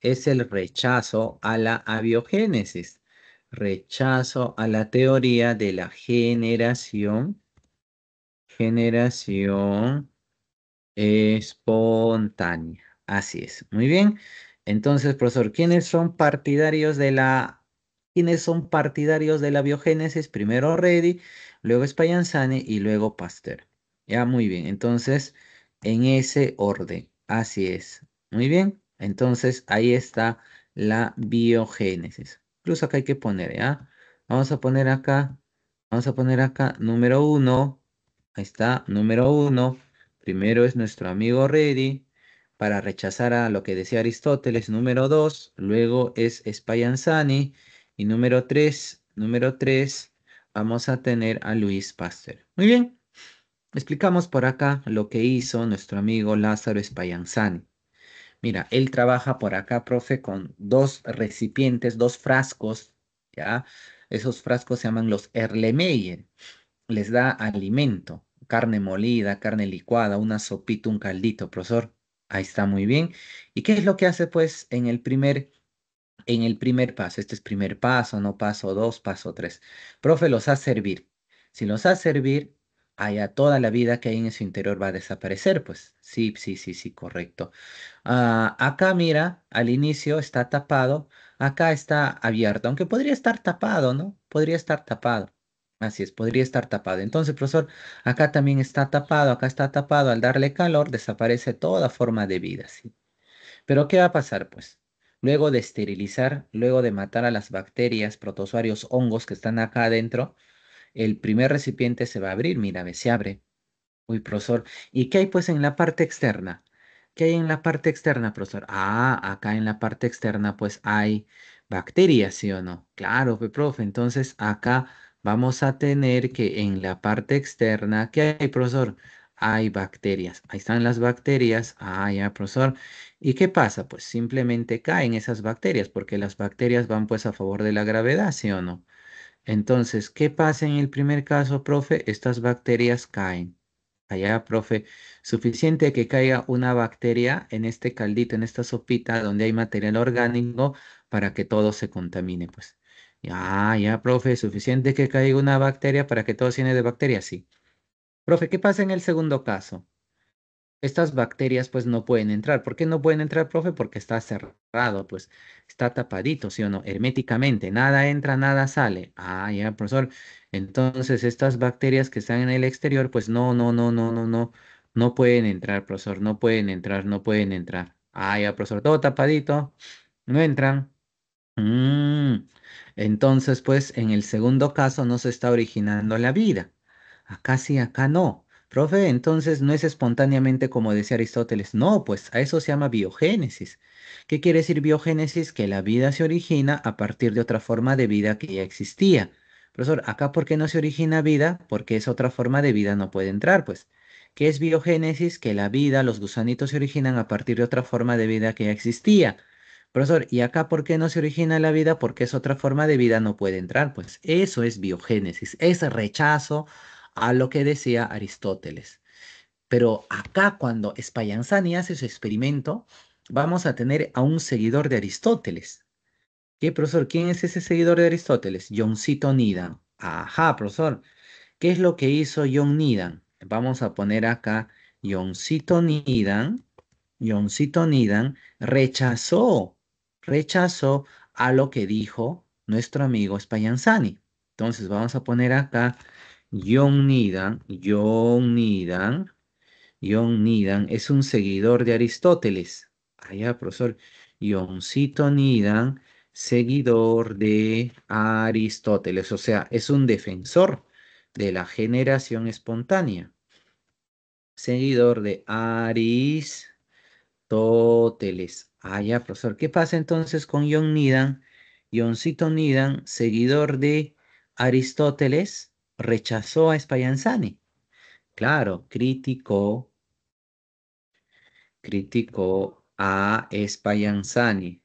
Es el rechazo a la abiogénesis. Rechazo a la teoría de la generación. Generación espontánea. Así es. Muy bien. Entonces, profesor, ¿quiénes son partidarios de la quiénes son partidarios de la biogénesis? Primero Reddy, luego Spallanzani y luego Pasteur. Ya, muy bien. Entonces, en ese orden. Así es. Muy bien. Entonces, ahí está la biogénesis. Incluso acá hay que poner, ¿ya? Vamos a poner acá, vamos a poner acá número uno. Ahí está, número uno. Primero es nuestro amigo Reddy para rechazar a lo que decía Aristóteles, número dos. luego es Spallanzani, y número tres, número tres, vamos a tener a Luis Pasteur. Muy bien, Explicamos por acá lo que hizo nuestro amigo Lázaro Espayanzani. Mira, él trabaja por acá, profe, con dos recipientes, dos frascos, ¿ya? Esos frascos se llaman los Erlemeyer. Les da alimento, carne molida, carne licuada, una sopita, un caldito, profesor. Ahí está muy bien. ¿Y qué es lo que hace, pues, en el primer en el primer paso. Este es primer paso, no paso dos, paso tres. Profe, los hace servir. Si los hace servir, allá toda la vida que hay en su interior va a desaparecer, pues sí, sí, sí, sí, correcto. Ah, acá mira, al inicio está tapado, acá está abierto, aunque podría estar tapado, ¿no? Podría estar tapado. Así es, podría estar tapado. Entonces, profesor, acá también está tapado, acá está tapado. Al darle calor, desaparece toda forma de vida, ¿sí? Pero, ¿qué va a pasar, pues? Luego de esterilizar, luego de matar a las bacterias, protozoarios, hongos que están acá adentro, el primer recipiente se va a abrir, mira, ve, se abre. Uy, profesor, ¿y qué hay pues en la parte externa? ¿Qué hay en la parte externa, profesor? Ah, acá en la parte externa pues hay bacterias, ¿sí o no? Claro, pues, profe, entonces acá vamos a tener que en la parte externa, ¿qué hay, profesor? Hay bacterias. Ahí están las bacterias. Ah, ya, profesor. ¿Y qué pasa? Pues simplemente caen esas bacterias, porque las bacterias van pues a favor de la gravedad, ¿sí o no? Entonces, ¿qué pasa en el primer caso, profe? Estas bacterias caen. Allá, profe, suficiente que caiga una bacteria en este caldito, en esta sopita donde hay material orgánico para que todo se contamine, pues. Ya, ya, profe, suficiente que caiga una bacteria para que todo se llene de bacterias, sí. Profe, ¿qué pasa en el segundo caso? estas bacterias pues no pueden entrar. ¿Por qué no pueden entrar, profe? Porque está cerrado, pues está tapadito, ¿sí o no? Herméticamente, nada entra, nada sale. Ah, ya, profesor. Entonces estas bacterias que están en el exterior, pues no, no, no, no, no, no, no pueden entrar, profesor, no pueden entrar, no pueden entrar. Ah, ya, profesor, todo tapadito, no entran. Mm. Entonces, pues en el segundo caso no se está originando la vida. Acá sí, acá no. Profe, entonces no es espontáneamente como decía Aristóteles. No, pues a eso se llama biogénesis. ¿Qué quiere decir biogénesis? Que la vida se origina a partir de otra forma de vida que ya existía. Profesor, acá ¿por qué no se origina vida? Porque es otra forma de vida no puede entrar, pues. ¿Qué es biogénesis? Que la vida, los gusanitos se originan a partir de otra forma de vida que ya existía. Profesor, ¿y acá por qué no se origina la vida? Porque es otra forma de vida no puede entrar. Pues eso es biogénesis, es rechazo a lo que decía Aristóteles. Pero acá cuando Spallanzani hace su experimento, vamos a tener a un seguidor de Aristóteles. ¿Qué, profesor? ¿Quién es ese seguidor de Aristóteles? Johncito Nidan. Ajá, profesor. ¿Qué es lo que hizo John Nidan? Vamos a poner acá John Nidan. Cito Nidan rechazó, rechazó a lo que dijo nuestro amigo Spallanzani. Entonces vamos a poner acá John Nidan, John John es un seguidor de Aristóteles. Allá, profesor. Johncito Nidan, seguidor de Aristóteles. O sea, es un defensor de la generación espontánea. Seguidor de Aristóteles. Allá, profesor. ¿Qué pasa entonces con John Nidan, Johncito seguidor de Aristóteles rechazó a Spallanzani, Claro, criticó, criticó a Spallanzani,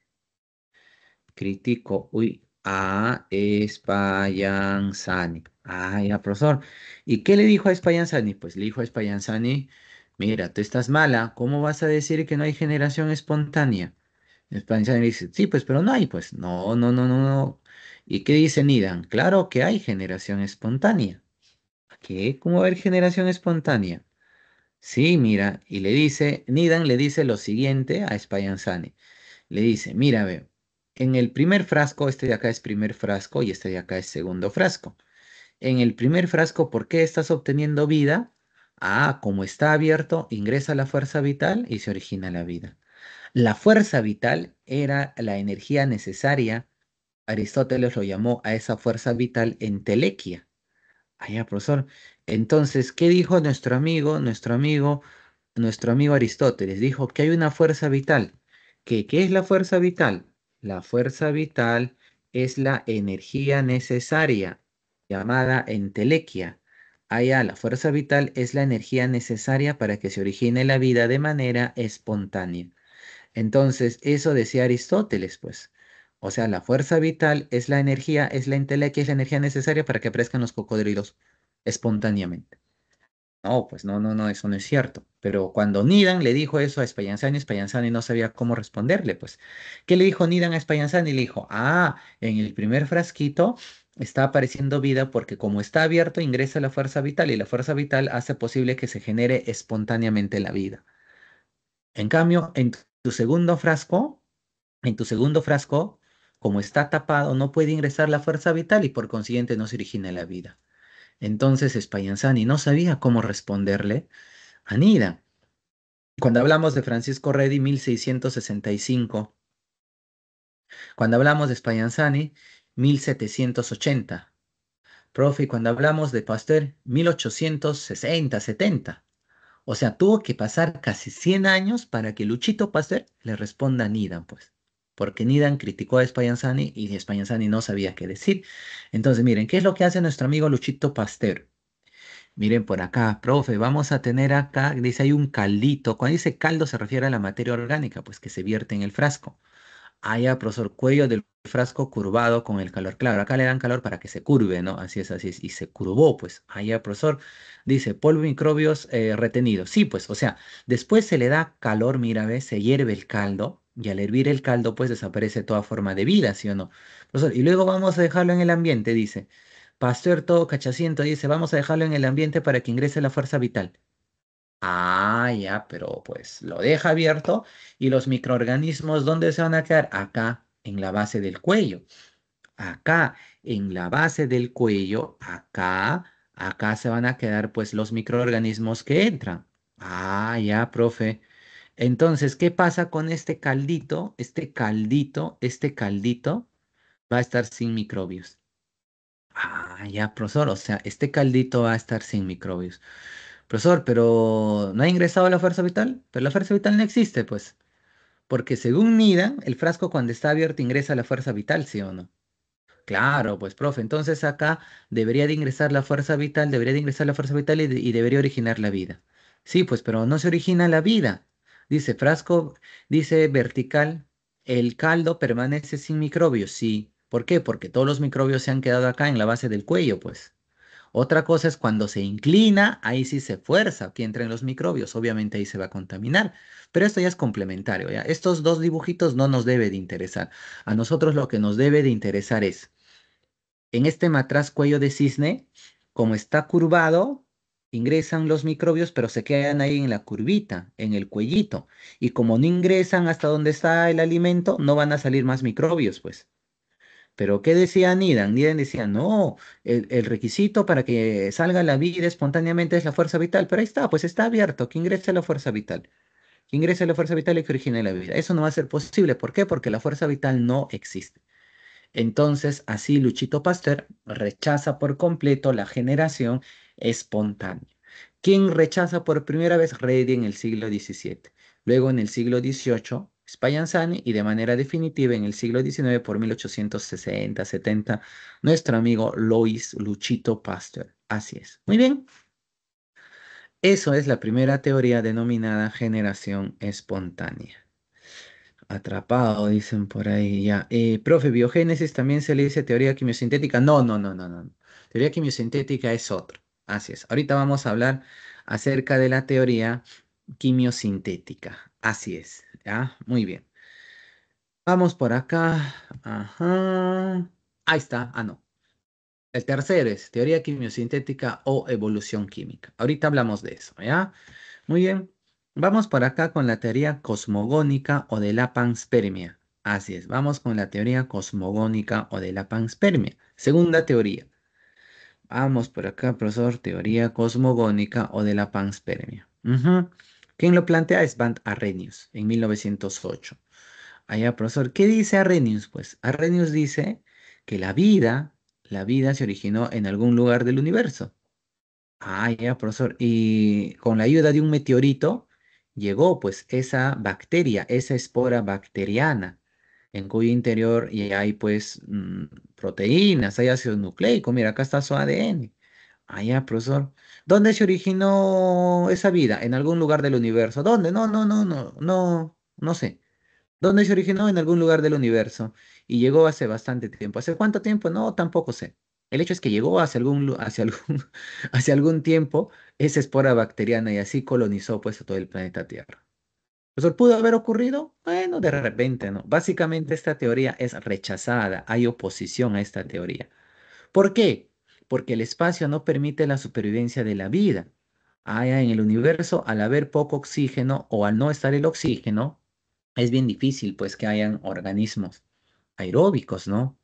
Criticó, uy, a Spallanzani, Ay, profesor. ¿Y qué le dijo a Spallanzani? Pues le dijo a Spallanzani, mira, tú estás mala, ¿cómo vas a decir que no hay generación espontánea? Spallanzani dice, sí, pues, pero no hay, pues, no, no, no, no, no. ¿Y qué dice Nidan? Claro que hay generación espontánea. ¿Qué? ¿Cómo va a haber generación espontánea? Sí, mira, y le dice, Nidan le dice lo siguiente a Spayanzani. Le dice, mira, en el primer frasco, este de acá es primer frasco y este de acá es segundo frasco. En el primer frasco, ¿por qué estás obteniendo vida? Ah, como está abierto, ingresa la fuerza vital y se origina la vida. La fuerza vital era la energía necesaria Aristóteles lo llamó a esa fuerza vital entelequia. Allá, profesor. Entonces, ¿qué dijo nuestro amigo, nuestro amigo, nuestro amigo Aristóteles? Dijo que hay una fuerza vital. ¿Qué, qué es la fuerza vital? La fuerza vital es la energía necesaria, llamada entelequia. Allá, la fuerza vital es la energía necesaria para que se origine la vida de manera espontánea. Entonces, eso decía Aristóteles, pues. O sea, la fuerza vital es la energía, es la intelectual, es la energía necesaria para que aparezcan los cocodrilos espontáneamente. No, pues no, no, no, eso no es cierto. Pero cuando Nidan le dijo eso a Spallanzani, y no sabía cómo responderle, pues. ¿Qué le dijo Nidan a y Le dijo, ah, en el primer frasquito está apareciendo vida porque como está abierto ingresa la fuerza vital y la fuerza vital hace posible que se genere espontáneamente la vida. En cambio, en tu segundo frasco, en tu segundo frasco como está tapado, no puede ingresar la fuerza vital y por consiguiente no se origina la vida. Entonces Spallanzani no sabía cómo responderle a Nida. Cuando hablamos de Francisco Redi, 1665. Cuando hablamos de Spallanzani, 1780. Profe, cuando hablamos de Pasteur, 1860, 70. O sea, tuvo que pasar casi 100 años para que Luchito Pasteur le responda a Nida, pues porque Nidan criticó a Spallanzani y Spallanzani no sabía qué decir. Entonces, miren, ¿qué es lo que hace nuestro amigo Luchito Pasteur? Miren por acá, profe, vamos a tener acá, dice hay un caldito. Cuando dice caldo se refiere a la materia orgánica, pues que se vierte en el frasco. Allá, ah, profesor, cuello del frasco curvado con el calor. Claro, acá le dan calor para que se curve, ¿no? Así es, así es. Y se curvó, pues. Allá, ah, profesor, dice polvo microbios eh, retenidos. Sí, pues, o sea, después se le da calor, mira, ve, Se hierve el caldo y al hervir el caldo, pues desaparece toda forma de vida, ¿sí o no? y luego vamos a dejarlo en el ambiente, dice. Pastor todo cachaciento dice, vamos a dejarlo en el ambiente para que ingrese la fuerza vital. Ah, ya, pero pues lo deja abierto y los microorganismos, ¿dónde se van a quedar? Acá, en la base del cuello. Acá, en la base del cuello, acá, acá se van a quedar pues los microorganismos que entran. Ah, ya, profe. Entonces, ¿qué pasa con este caldito? Este caldito, este caldito va a estar sin microbios. Ah, ya, profesor, o sea, este caldito va a estar sin microbios. Profesor, pero ¿no ha ingresado la fuerza vital? Pero la fuerza vital no existe, pues. Porque según Nida, el frasco cuando está abierto ingresa la fuerza vital, ¿sí o no? Claro, pues, profe, entonces acá debería de ingresar la fuerza vital, debería de ingresar la fuerza vital y, y debería originar la vida. Sí, pues, pero no se origina la vida. Dice, frasco, dice vertical, el caldo permanece sin microbios, sí. ¿Por qué? Porque todos los microbios se han quedado acá en la base del cuello, pues. Otra cosa es cuando se inclina, ahí sí se fuerza que entren los microbios, obviamente ahí se va a contaminar, pero esto ya es complementario, ¿ya? Estos dos dibujitos no nos debe de interesar. A nosotros lo que nos debe de interesar es, en este matraz cuello de cisne, como está curvado, ingresan los microbios, pero se quedan ahí en la curvita, en el cuellito. Y como no ingresan hasta donde está el alimento, no van a salir más microbios, pues. Pero ¿qué decía Nidan? Nidan decía, no, el, requisito para que salga la vida espontáneamente es la fuerza vital, pero ahí está, pues está abierto, que ingrese la fuerza vital. Que ingrese la fuerza vital y que origine la vida. Eso no va a ser posible, ¿por qué? Porque la fuerza vital no existe. Entonces, así Luchito Pasteur rechaza por completo la generación espontánea. ¿quién rechaza por primera vez Redi en el siglo XVII, luego en el siglo XVIII Spallanzani y de manera definitiva en el siglo XIX por 1860-70 nuestro amigo Lois Luchito Pasteur. Así es. Muy bien. Eso es la primera teoría denominada generación espontánea. Atrapado, dicen por ahí ya. Eh, profe, biogénesis también se le dice teoría quimiosintética. No, no, no, no, no. Teoría quimiosintética es otra. Así es. Ahorita vamos a hablar acerca de la teoría quimiosintética. Así es. ¿ya? Muy bien. Vamos por acá. Ajá. Ahí está. Ah, no. El tercero es teoría quimiosintética o evolución química. Ahorita hablamos de eso, ¿ya? Muy bien. Vamos por acá con la teoría cosmogónica o de la panspermia. Así es, vamos con la teoría cosmogónica o de la panspermia. Segunda teoría. Vamos por acá, profesor, teoría cosmogónica o de la panspermia. quién lo plantea es Van Arrhenius en 1908. Allá, profesor, ¿qué dice Arrhenius? Pues Arrhenius dice que la vida, la vida se originó en algún lugar del universo. Ah, profesor. Y con la ayuda de un meteorito llegó pues esa bacteria, esa espora bacteriana en cuyo interior y hay pues mm, proteínas, hay ácido nucleico, mira, acá está su ADN. Allá, ah, profesor. ¿Dónde se originó esa vida? En algún lugar del universo. ¿Dónde? No, no, no, no, no, no sé. ¿Dónde se originó? En algún lugar del universo. Y llegó hace bastante tiempo. ¿Hace cuánto tiempo? No, tampoco sé. El hecho es que llegó hace algún, algún, hace algún tiempo esa espora bacteriana y así colonizó pues todo el planeta Tierra pudo haber ocurrido, bueno, de repente no. Básicamente esta teoría es rechazada, hay oposición a esta teoría. ¿Por qué? Porque el espacio no permite la supervivencia de la vida. Allá en el universo, al haber poco oxígeno o al no estar el oxígeno, es bien difícil pues que hayan organismos aeróbicos, ¿no?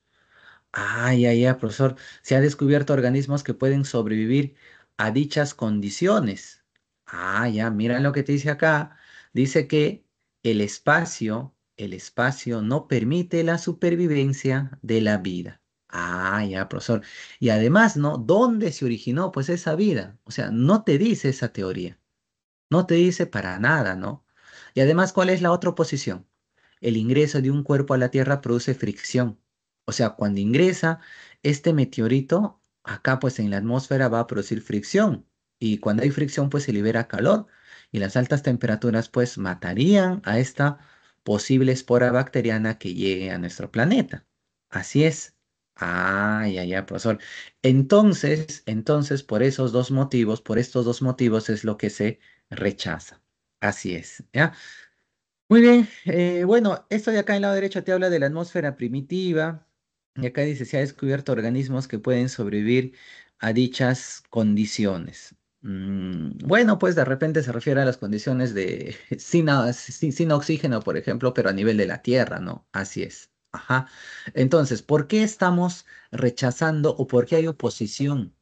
Ay, ay, ay, profesor, se ha descubierto organismos que pueden sobrevivir a dichas condiciones. Ah, ya, mira lo que te dice acá Dice que el espacio, el espacio no permite la supervivencia de la vida. Ah, ya, profesor. Y además, ¿no? ¿Dónde se originó pues esa vida? O sea, no te dice esa teoría. No te dice para nada, ¿no? Y además, ¿cuál es la otra oposición? El ingreso de un cuerpo a la Tierra produce fricción. O sea, cuando ingresa este meteorito, acá pues en la atmósfera va a producir fricción. Y cuando hay fricción, pues se libera calor y las altas temperaturas pues matarían a esta posible espora bacteriana que llegue a nuestro planeta. Así es. Ah, ya, ya, profesor. Entonces, entonces, por esos dos motivos, por estos dos motivos es lo que se rechaza. Así es, ¿ya? Muy bien, eh, bueno, esto de acá en el lado derecho te habla de la atmósfera primitiva, y acá dice, se ha descubierto organismos que pueden sobrevivir a dichas condiciones. Mm, bueno, pues de repente se refiere a las condiciones de sin, oxígeno, por ejemplo, pero a nivel de la Tierra, ¿no? Así es. Ajá. Entonces, ¿por qué estamos rechazando o por qué hay oposición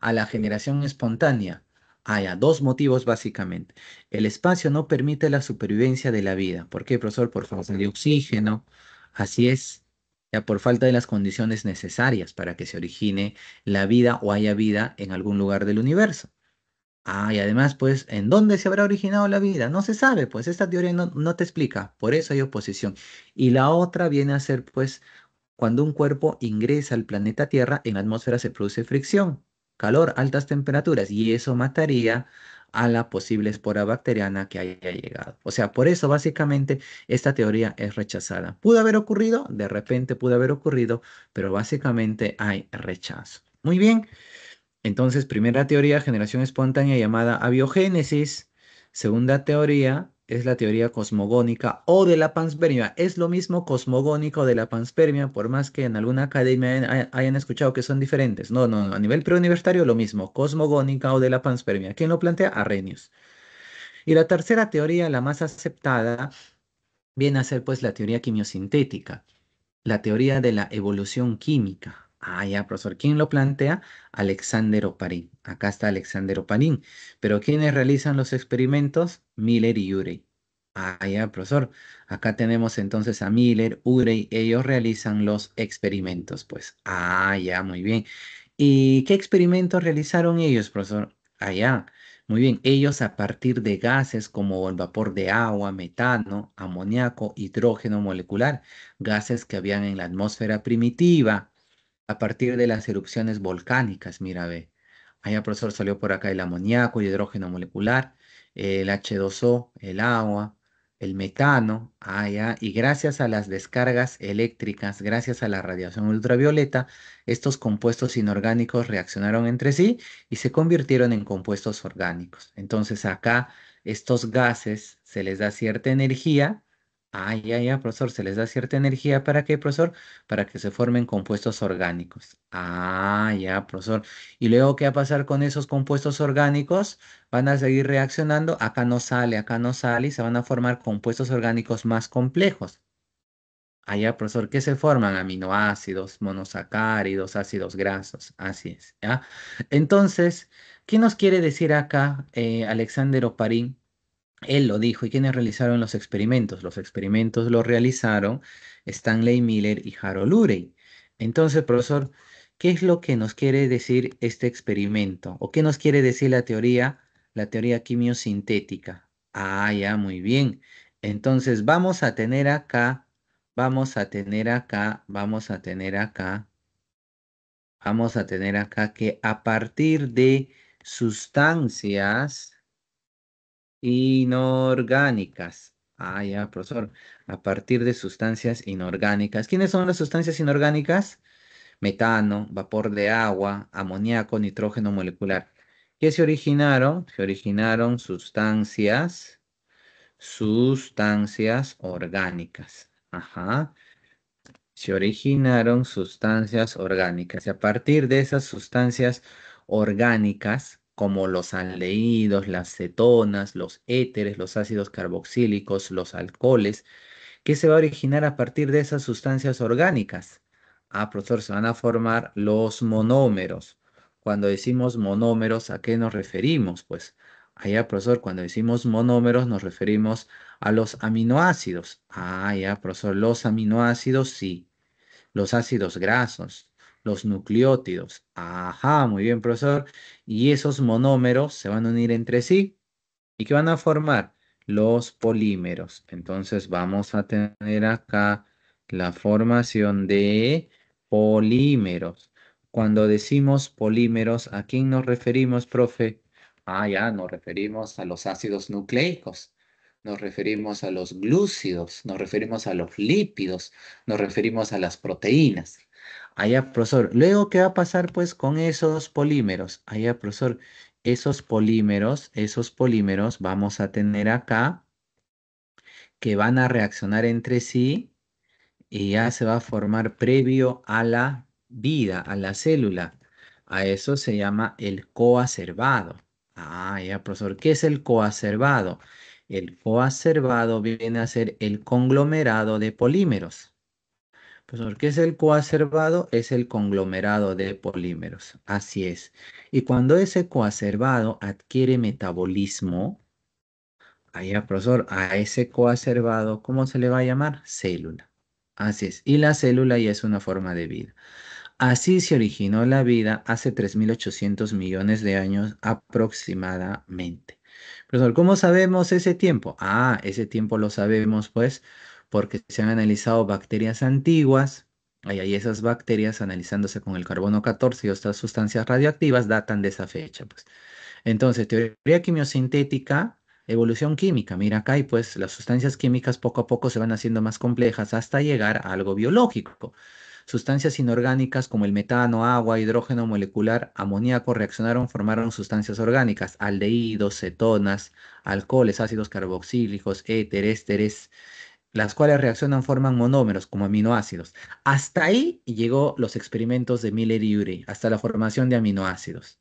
a la generación espontánea? Hay dos motivos básicamente. El espacio no permite la supervivencia de la vida. ¿Por qué, profesor? Por falta de oxígeno. Así es. Ya por falta de las condiciones necesarias para que se origine la vida o haya vida en algún lugar del universo. Ah, y además, pues, ¿en dónde se habrá originado la vida? No se sabe, pues esta teoría no, te explica, por eso hay oposición. Y la otra viene a ser, pues, cuando un cuerpo ingresa al planeta Tierra, en la atmósfera se produce fricción, calor, altas temperaturas, y eso mataría a la posible espora bacteriana que haya llegado. O sea, por eso básicamente esta teoría es rechazada. Pudo haber ocurrido, de repente pudo haber ocurrido, pero básicamente hay rechazo. Muy bien. Entonces, primera teoría, generación espontánea llamada abiogénesis. Segunda teoría es la teoría cosmogónica o de la panspermia. Es lo mismo cosmogónico de la panspermia, por más que en alguna academia hayan escuchado que son diferentes. No, no, no. A nivel preuniversitario, lo mismo. Cosmogónica o de la panspermia. ¿Quién lo plantea? Arrhenius. Y la tercera teoría, la más aceptada, viene a ser pues la teoría quimiosintética, la teoría de la evolución química Ah, ya, profesor. ¿Quién lo plantea? Alexander Oparin. Acá está Alexander Oparin. Pero ¿quiénes realizan los experimentos? Miller y Urey. Ah, ya, profesor. Acá tenemos entonces a Miller, Urey. Ellos realizan los experimentos, pues. Ah, ya, muy bien. ¿Y qué experimentos realizaron ellos, profesor? Ah, ya. muy bien, ellos a partir de gases como el vapor de agua, metano, amoníaco, hidrógeno molecular, gases que habían en la atmósfera primitiva, a partir de las erupciones volcánicas, mira, ve. Allá, profesor, salió por acá el amoníaco, el hidrógeno molecular, el H2O, el agua, el metano, allá, y gracias a las descargas eléctricas, gracias a la radiación ultravioleta, estos compuestos inorgánicos reaccionaron entre sí y se convirtieron en compuestos orgánicos. Entonces acá estos gases se les da cierta energía Ah, ya, ya, profesor, se les da cierta energía para qué, profesor, para que se formen compuestos orgánicos. Ah, ya, profesor. Y luego, ¿qué va a pasar con esos compuestos orgánicos? Van a seguir reaccionando, acá no sale, acá no sale, y se van a formar compuestos orgánicos más complejos. Ah, ya, profesor, ¿qué se forman? Aminoácidos, monosacáridos, ácidos grasos, así es, ¿ya? Entonces, ¿qué nos quiere decir acá eh, Alexander Oparín? Él lo dijo. ¿Y quiénes realizaron los experimentos? Los experimentos los realizaron Stanley Miller y Harold Urey. Entonces, profesor, ¿qué es lo que nos quiere decir este experimento? ¿O qué nos quiere decir la teoría, la teoría quimiosintética? Ah, ya, muy bien. Entonces, vamos a tener acá, vamos a tener acá, vamos a tener acá, vamos a tener acá que a partir de sustancias, inorgánicas. Ah, ya, profesor. A partir de sustancias inorgánicas. ¿Quiénes son las sustancias inorgánicas? Metano, vapor de agua, amoníaco, nitrógeno molecular. ¿Qué se originaron? Se originaron sustancias, sustancias orgánicas. Ajá. Se originaron sustancias orgánicas. Y a partir de esas sustancias orgánicas, como los aldehídos, las cetonas, los éteres, los ácidos carboxílicos, los alcoholes, que se va a originar a partir de esas sustancias orgánicas. Ah, profesor, se van a formar los monómeros. Cuando decimos monómeros, ¿a qué nos referimos? Pues allá, ah, profesor, cuando decimos monómeros nos referimos a los aminoácidos. Ah, ya, profesor, los aminoácidos sí. Los ácidos grasos, los nucleótidos. Ajá, muy bien, profesor. Y esos monómeros se van a unir entre sí y qué van a formar los polímeros. Entonces vamos a tener acá la formación de polímeros. Cuando decimos polímeros, ¿a quién nos referimos, profe? Ah, ya, nos referimos a los ácidos nucleicos nos referimos a los glúcidos, nos referimos a los lípidos, nos referimos a las proteínas. Allá, profesor. Luego, ¿qué va a pasar pues con esos polímeros? Allá, profesor, esos polímeros, esos polímeros vamos a tener acá que van a reaccionar entre sí y ya se va a formar previo a la vida, a la célula. A eso se llama el coacervado. Ah, profesor, ¿qué es el coacervado? El coacervado viene a ser el conglomerado de polímeros. Profesor, ¿qué es el coacervado, es el conglomerado de polímeros. Así es. Y cuando ese coacervado adquiere metabolismo, ahí, profesor, a ese coacervado, ¿cómo se le va a llamar? Célula. Así es. Y la célula ya es una forma de vida. Así se originó la vida hace 3.800 millones de años aproximadamente. Profesor, ¿cómo sabemos ese tiempo? Ah, ese tiempo lo sabemos pues porque se han analizado bacterias antiguas, y esas bacterias analizándose con el carbono 14 y otras sustancias radioactivas datan de esa fecha. Pues. Entonces, teoría quimiosintética, evolución química, mira acá, y pues las sustancias químicas poco a poco se van haciendo más complejas hasta llegar a algo biológico. Sustancias inorgánicas como el metano, agua, hidrógeno molecular, amoníaco reaccionaron, formaron sustancias orgánicas, aldehídos, cetonas, alcoholes, ácidos carboxílicos, éteres, ésteres las cuales reaccionan forman monómeros como aminoácidos. Hasta ahí llegó los experimentos de Miller y Urey, hasta la formación de aminoácidos.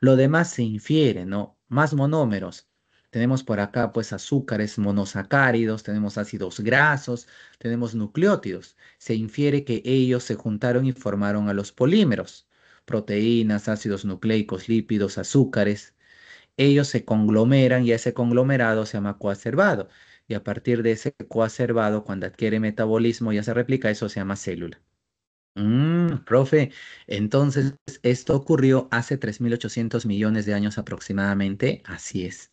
Lo demás se infiere, ¿no? Más monómeros. Tenemos por acá pues azúcares monosacáridos, tenemos ácidos grasos, tenemos nucleótidos. Se infiere que ellos se juntaron y formaron a los polímeros, proteínas, ácidos nucleicos, lípidos, azúcares. Ellos se conglomeran y ese conglomerado se llama coacervado y a partir de ese coacervado, cuando adquiere metabolismo, ya se replica, eso se llama célula. Mmm, profe, entonces esto ocurrió hace 3.800 millones de años aproximadamente, así es.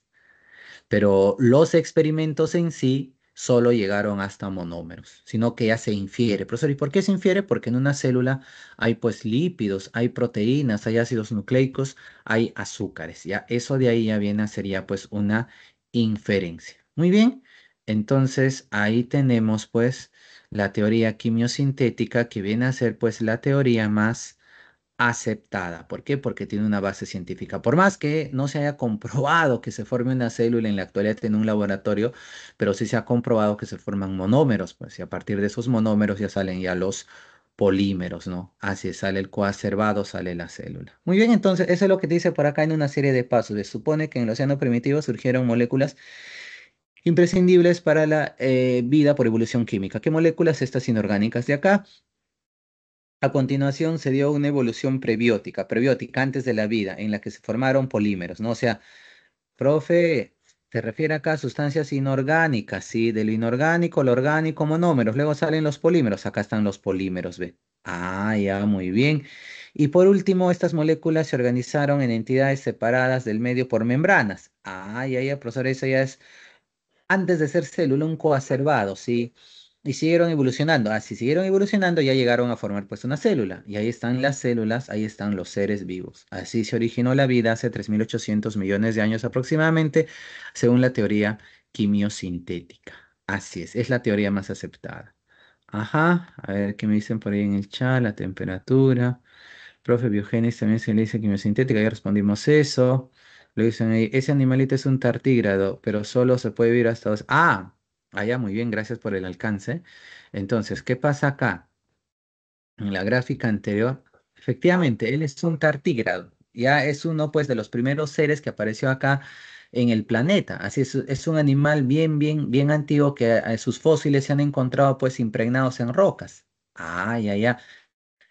Pero los experimentos en sí solo llegaron hasta monómeros, sino que ya se infiere. Profesor, ¿y por qué se infiere? Porque en una célula hay pues lípidos, hay proteínas, hay ácidos nucleicos, hay azúcares. Ya eso de ahí ya viene sería pues una inferencia. Muy bien. Entonces ahí tenemos pues la teoría quimiosintética que viene a ser pues la teoría más aceptada. ¿Por qué? Porque tiene una base científica. Por más que no se haya comprobado que se forme una célula en la actualidad en un laboratorio, pero sí se ha comprobado que se forman monómeros, pues y a partir de esos monómeros ya salen ya los polímeros, ¿no? Así sale el coacervado, sale la célula. Muy bien, entonces eso es lo que dice por acá en una serie de pasos. Se supone que en el océano primitivo surgieron moléculas imprescindibles para la eh, vida por evolución química. ¿Qué moléculas estas inorgánicas de acá? A continuación se dio una evolución prebiótica, prebiótica antes de la vida, en la que se formaron polímeros, ¿no? O sea, profe, te refiere acá a sustancias inorgánicas, ¿sí? De lo inorgánico, lo orgánico, monómeros. Luego salen los polímeros, acá están los polímeros, ¿ve? Ah, ya, muy bien. Y por último, estas moléculas se organizaron en entidades separadas del medio por membranas. Ah, ya, ya, profesor, eso ya es antes de ser célula, un coacervado, ¿sí? Y siguieron evolucionando. Así ah, siguieron evolucionando, ya llegaron a formar pues una célula. Y ahí están las células, ahí están los seres vivos. Así se originó la vida hace 3.800 millones de años aproximadamente, según la teoría quimiosintética. Así es, es la teoría más aceptada. Ajá, a ver qué me dicen por ahí en el chat, la temperatura. Profe, Biogenes también se le dice quimiosintética, ya respondimos eso. Lo dicen ahí, ese animalito es un tartígrado, pero solo se puede vivir hasta dos. Ah, allá muy bien, gracias por el alcance. Entonces, ¿qué pasa acá? En la gráfica anterior, efectivamente, él es un tartígrado. Ya es uno pues de los primeros seres que apareció acá en el planeta. Así es, es un animal bien, bien, bien antiguo que eh, sus fósiles se han encontrado pues impregnados en rocas. Ah, ya, ya.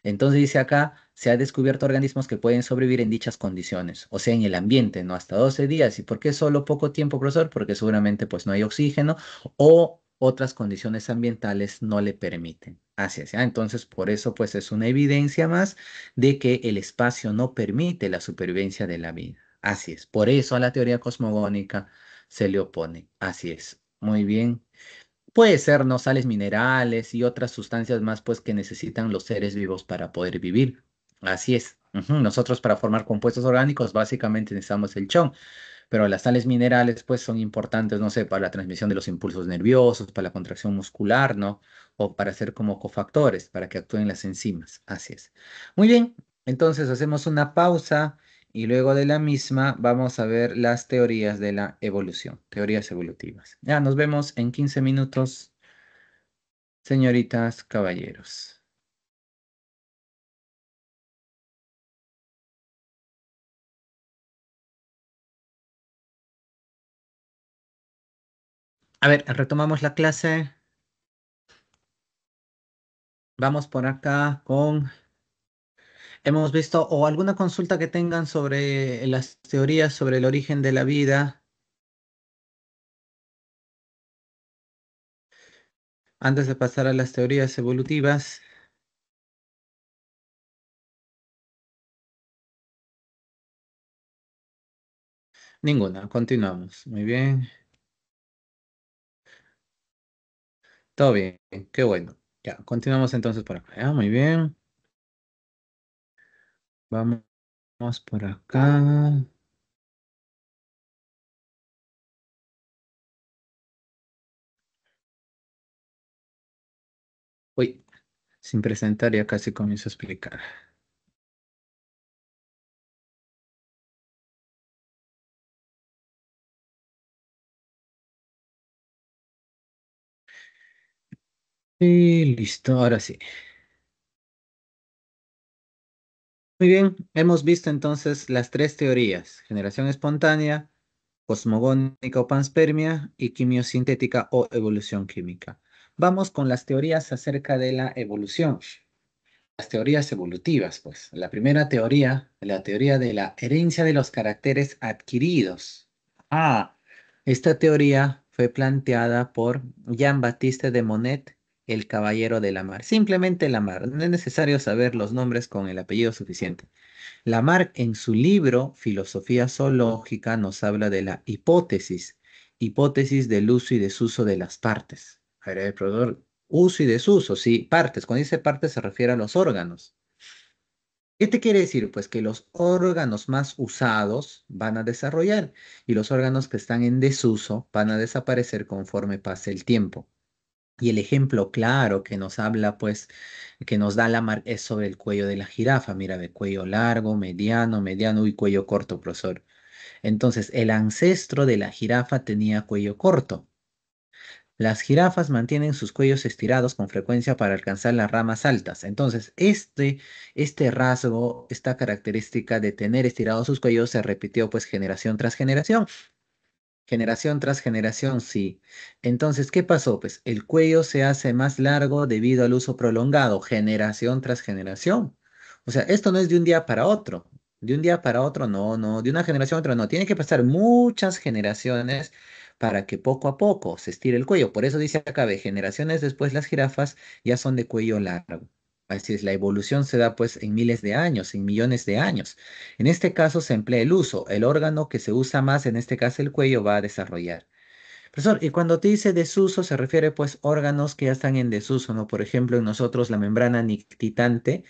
Entonces dice acá, se ha descubierto organismos que pueden sobrevivir en dichas condiciones, o sea, en el ambiente, ¿no? Hasta 12 días. ¿Y por qué solo poco tiempo, profesor? Porque seguramente pues no hay oxígeno o otras condiciones ambientales no le permiten. Así es, Entonces, por eso pues es una evidencia más de que el espacio no permite la supervivencia de la vida. Así es, por eso a la teoría cosmogónica se le opone. Así es, muy bien. Puede ser, ¿no? Sales minerales y otras sustancias más pues que necesitan los seres vivos para poder vivir. Así es. Nosotros para formar compuestos orgánicos básicamente necesitamos el chón, pero las sales minerales pues son importantes, no sé, para la transmisión de los impulsos nerviosos, para la contracción muscular, ¿no? O para ser como cofactores, para que actúen las enzimas. Así es. Muy bien, entonces hacemos una pausa y luego de la misma vamos a ver las teorías de la evolución, teorías evolutivas. Ya, nos vemos en 15 minutos, señoritas, caballeros. A ver, retomamos la clase. Vamos por acá con... Hemos visto o alguna consulta que tengan sobre las teorías sobre el origen de la vida. Antes de pasar a las teorías evolutivas. Ninguna, continuamos. Muy bien. Todo bien, qué bueno. Ya, continuamos entonces por acá. Ah, muy bien. Vamos, vamos por acá. Uy, sin presentar ya casi comienzo a explicar. Y listo, ahora sí. Muy bien, hemos visto entonces las tres teorías, generación espontánea, cosmogónica o panspermia y quimiosintética o evolución química. Vamos con las teorías acerca de la evolución. Las teorías evolutivas, pues. La primera teoría, la teoría de la herencia de los caracteres adquiridos. Ah, esta teoría fue planteada por Jean-Baptiste de Monet el Caballero de la Mar. Simplemente la Mar. No es necesario saber los nombres con el apellido suficiente. Lamarck en su libro Filosofía Zoológica nos habla de la hipótesis, hipótesis del uso y desuso de las partes. profesor, uso y desuso, sí, partes. Cuando dice partes se refiere a los órganos. ¿Qué te quiere decir? Pues que los órganos más usados van a desarrollar y los órganos que están en desuso van a desaparecer conforme pase el tiempo. Y el ejemplo claro que nos habla, pues, que nos da la mar es sobre el cuello de la jirafa. Mira, de cuello largo, mediano, mediano y cuello corto, profesor. Entonces, el ancestro de la jirafa tenía cuello corto. Las jirafas mantienen sus cuellos estirados con frecuencia para alcanzar las ramas altas. Entonces, este, este rasgo, esta característica de tener estirados sus cuellos se repitió pues generación tras generación Generación tras generación, sí. Entonces, ¿qué pasó? Pues el cuello se hace más largo debido al uso prolongado, generación tras generación. O sea, esto no es de un día para otro. De un día para otro, no, no. De una generación a otra, no. Tiene que pasar muchas generaciones para que poco a poco se estire el cuello. Por eso dice acá, generaciones después las jirafas ya son de cuello largo. Así es, la evolución se da pues en miles de años, en millones de años. En este caso se emplea el uso, el órgano que se usa más, en este caso el cuello, va a desarrollar. Profesor, y cuando te dice desuso se refiere pues órganos que ya están en desuso, ¿no? Por ejemplo, en nosotros la membrana nictitante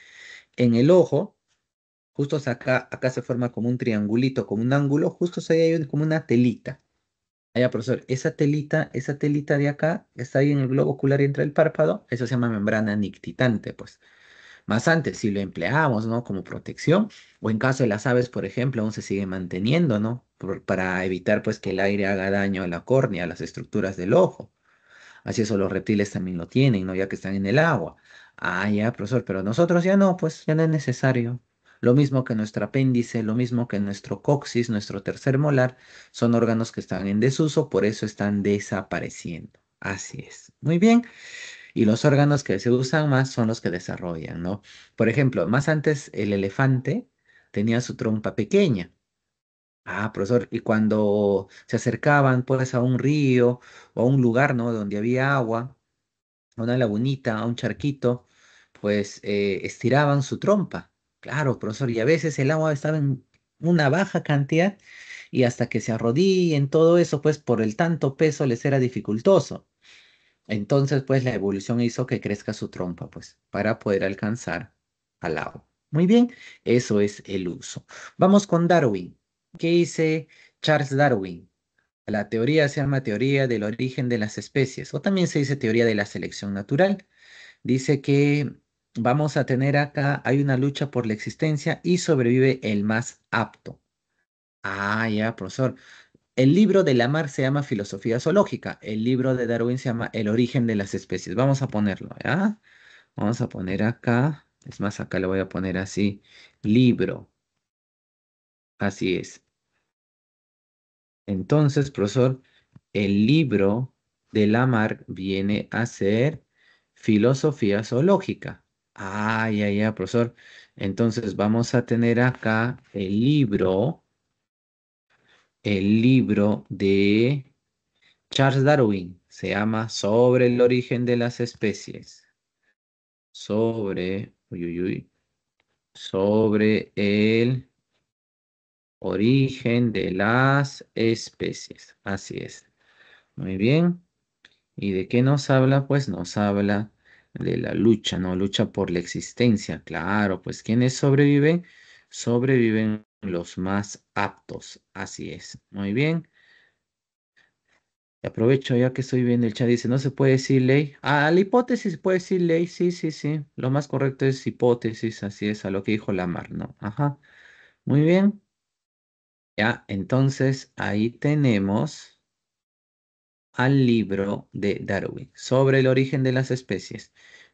en el ojo, justo acá, acá se forma como un triangulito, como un ángulo, justo ahí hay como una telita. Ah, ya, profesor, esa telita, esa telita de acá, está ahí en el globo ocular y entre el párpado, eso se llama membrana nictitante, pues. Más antes, si lo empleamos, ¿no? Como protección, o en caso de las aves, por ejemplo, aún se sigue manteniendo, ¿no? para evitar, pues, que el aire haga daño a la córnea, a las estructuras del ojo. Así eso los reptiles también lo tienen, ¿no? Ya que están en el agua. Ah, ya, profesor, pero nosotros ya no, pues, ya no es necesario lo mismo que nuestro apéndice, lo mismo que nuestro coxis, nuestro tercer molar, son órganos que están en desuso, por eso están desapareciendo. Así es. Muy bien. Y los órganos que se usan más son los que desarrollan, ¿no? Por ejemplo, más antes el elefante tenía su trompa pequeña. Ah, profesor, y cuando se acercaban pues a un río o a un lugar, ¿no? Donde había agua, a una lagunita, a un charquito, pues eh, estiraban su trompa Claro, profesor, y a veces el agua estaba en una baja cantidad y hasta que se arrodillen, todo eso, pues por el tanto peso les era dificultoso. Entonces, pues la evolución hizo que crezca su trompa, pues, para poder alcanzar al agua. Muy bien, eso es el uso. Vamos con Darwin. ¿Qué dice Charles Darwin? La teoría se llama teoría del origen de las especies, o también se dice teoría de la selección natural. Dice que vamos a tener acá, hay una lucha por la existencia y sobrevive el más apto. Ah, ya, profesor. El libro de Lamar se llama Filosofía Zoológica, el libro de Darwin se llama El origen de las especies. Vamos a ponerlo, ¿ya? Vamos a poner acá, es más, acá le voy a poner así, libro. Así es. Entonces, profesor, el libro de Lamarck viene a ser Filosofía Zoológica. Ay, ah, ya, ay, profesor. Entonces vamos a tener acá el libro, el libro de Charles Darwin. Se llama Sobre el origen de las especies. Sobre, uy, uy, uy, sobre el origen de las especies. Así es. Muy bien. ¿Y de qué nos habla? Pues nos habla de la lucha, ¿no? Lucha por la existencia, claro, pues quienes sobreviven, sobreviven los más aptos, así es. Muy bien. Aprovecho ya que estoy viendo el chat, dice, no se puede decir ley. Ah, la hipótesis puede decir ley, sí, sí, sí. Lo más correcto es hipótesis, así es, a lo que dijo Lamar, ¿no? Ajá. Muy bien. Ya, entonces ahí tenemos al libro de Darwin sobre el origen de las especies,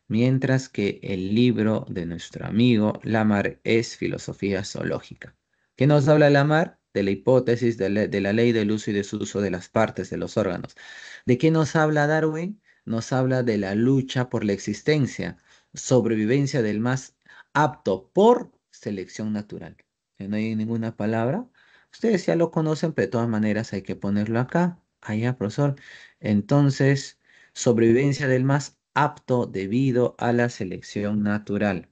mientras que el libro de nuestro amigo Lamar es filosofía zoológica. ¿Qué nos habla Lamar? De la hipótesis de, la, ley del uso y uso de las partes de los órganos. ¿De qué nos habla Darwin? Nos habla de la lucha por la existencia, sobrevivencia del más apto por selección natural. No hay ninguna palabra. Ustedes ya lo conocen, pero de todas maneras hay que ponerlo acá allá, profesor. Entonces, sobrevivencia del más apto debido a la selección natural.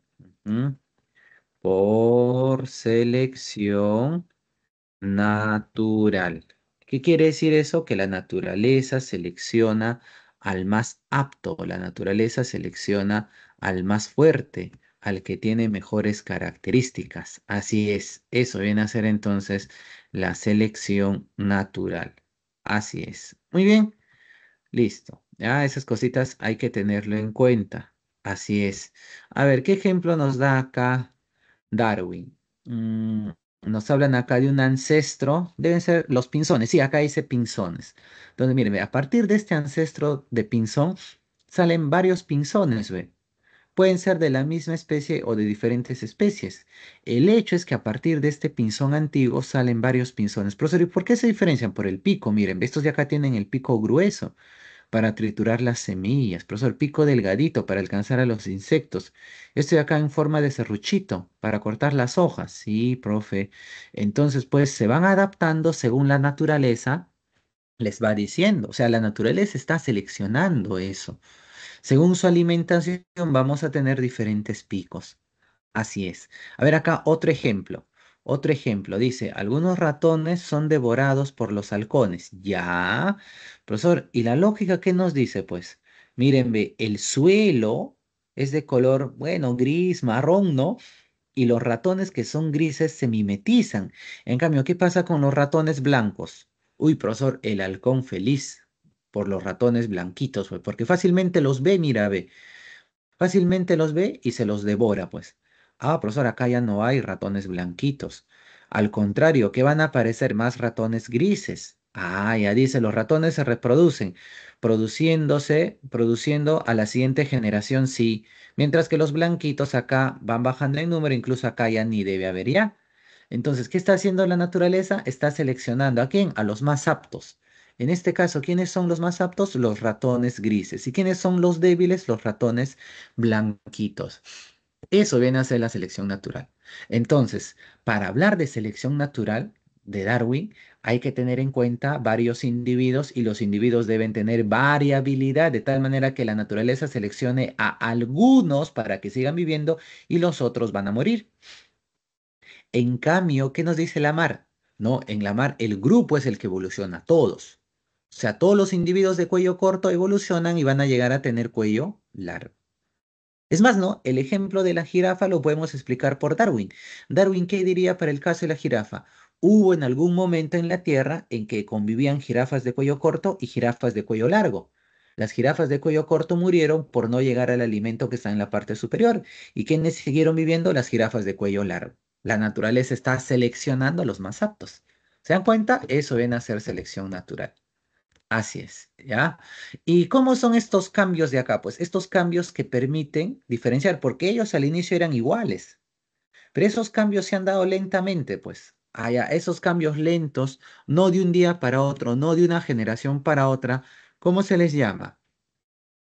Por selección natural. ¿Qué quiere decir eso? Que la naturaleza selecciona al más apto, la naturaleza selecciona al más fuerte, al que tiene mejores características. Así es, eso viene a ser entonces la selección natural. Así es. Muy bien. Listo. Ya esas cositas hay que tenerlo en cuenta. Así es. A ver, ¿qué ejemplo nos da acá Darwin? Mm, nos hablan acá de un ancestro. Deben ser los pinzones. Sí, acá dice pinzones. Entonces, miren, a partir de este ancestro de pinzón salen varios pinzones, ¿ve? pueden ser de la misma especie o de diferentes especies. El hecho es que a partir de este pinzón antiguo salen varios pinzones. Profesor, ¿y por qué se diferencian? Por el pico. Miren, estos de acá tienen el pico grueso para triturar las semillas. Profesor, pico delgadito para alcanzar a los insectos. Este de acá en forma de serruchito para cortar las hojas. Sí, profe. Entonces, pues se van adaptando según la naturaleza les va diciendo. O sea, la naturaleza está seleccionando eso. Según su alimentación vamos a tener diferentes picos. Así es. A ver acá otro ejemplo. Otro ejemplo, dice, algunos ratones son devorados por los halcones. Ya, profesor, ¿y la lógica qué nos dice? Pues, miren, el suelo es de color, bueno, gris, marrón, ¿no? Y los ratones que son grises se mimetizan. En cambio, ¿qué pasa con los ratones blancos? Uy, profesor, el halcón feliz por los ratones blanquitos, porque fácilmente los ve, mira, ve. Fácilmente los ve y se los devora, pues. Ah, profesor, acá ya no hay ratones blanquitos. Al contrario, que van a aparecer más ratones grises. Ah, ya dice, los ratones se reproducen, produciéndose, produciendo a la siguiente generación, sí. Mientras que los blanquitos acá van bajando en número, incluso acá ya ni debe haber ya. Entonces, ¿qué está haciendo la naturaleza? Está seleccionando a quién? A los más aptos. En este caso, ¿quiénes son los más aptos? Los ratones grises. ¿Y quiénes son los débiles? Los ratones blanquitos. Eso viene a ser la selección natural. Entonces, para hablar de selección natural de Darwin, hay que tener en cuenta varios individuos y los individuos deben tener variabilidad de tal manera que la naturaleza seleccione a algunos para que sigan viviendo y los otros van a morir. En cambio, ¿qué nos dice la mar? No, en la mar el grupo es el que evoluciona, todos. O sea, todos los individuos de cuello corto evolucionan y van a llegar a tener cuello largo. Es más, ¿no? El ejemplo de la jirafa lo podemos explicar por Darwin. Darwin, ¿qué diría para el caso de la jirafa? Hubo en algún momento en la Tierra en que convivían jirafas de cuello corto y jirafas de cuello largo. Las jirafas de cuello corto murieron por no llegar al alimento que está en la parte superior. ¿Y quiénes siguieron viviendo? Las jirafas de cuello largo. La naturaleza está seleccionando a los más aptos. ¿Se dan cuenta? Eso viene a ser selección natural. Así es, ¿ya? ¿Y cómo son estos cambios de acá? Pues estos cambios que permiten diferenciar, porque ellos al inicio eran iguales, pero esos cambios se han dado lentamente, pues. Allá, ah, esos cambios lentos, no de un día para otro, no de una generación para otra, ¿cómo se les llama?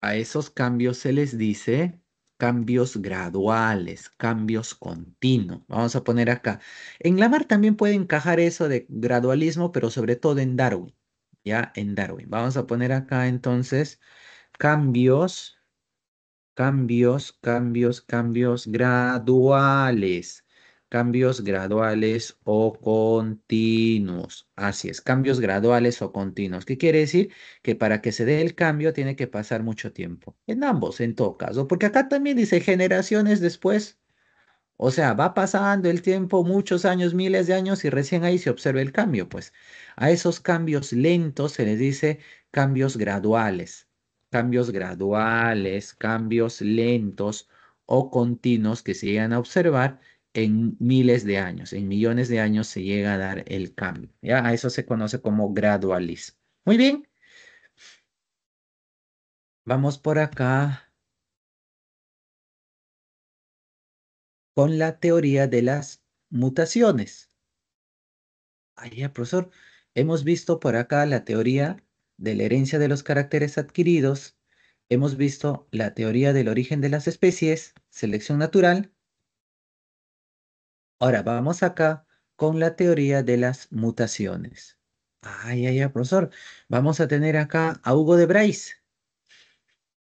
A esos cambios se les dice cambios graduales, cambios continuos. Vamos a poner acá. En Lamar también puede encajar eso de gradualismo, pero sobre todo en Darwin ya en Darwin. Vamos a poner acá entonces cambios, cambios, cambios, cambios graduales, cambios graduales o continuos. Así es, cambios graduales o continuos. ¿Qué quiere decir? Que para que se dé el cambio tiene que pasar mucho tiempo. En ambos, en todo caso, porque acá también dice generaciones después o sea, va pasando el tiempo, muchos años, miles de años, y recién ahí se observa el cambio. Pues a esos cambios lentos se les dice cambios graduales, cambios graduales, cambios lentos o continuos que se llegan a observar en miles de años, en millones de años se llega a dar el cambio. ¿ya? A eso se conoce como gradualismo. Muy bien. Vamos por acá. con la teoría de las mutaciones. ya, profesor, hemos visto por acá la teoría de la herencia de los caracteres adquiridos, hemos visto la teoría del origen de las especies, selección natural. Ahora vamos acá con la teoría de las mutaciones. Ay, ay, ay, profesor. Vamos a tener acá a Hugo de Bryce.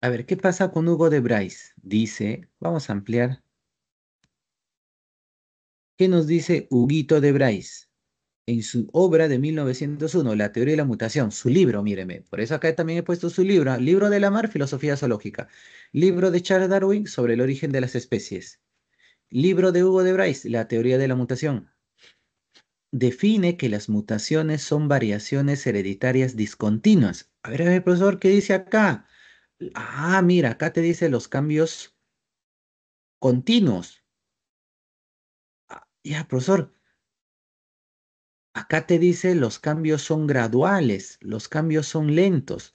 A ver, ¿qué pasa con Hugo de Bryce? Dice, vamos a ampliar ¿Qué nos dice Huguito de Brais? En su obra de 1901, La teoría de la mutación, su libro, míreme, por eso acá también he puesto su libro, Libro de la mar, Filosofía Zoológica, Libro de Charles Darwin sobre el origen de las especies, Libro de Hugo de Brais, La teoría de la mutación, define que las mutaciones son variaciones hereditarias discontinuas. A ver, a ver, profesor, ¿qué dice acá? Ah, mira, acá te dice los cambios continuos ya, profesor, acá te dice los cambios son graduales, los cambios son lentos,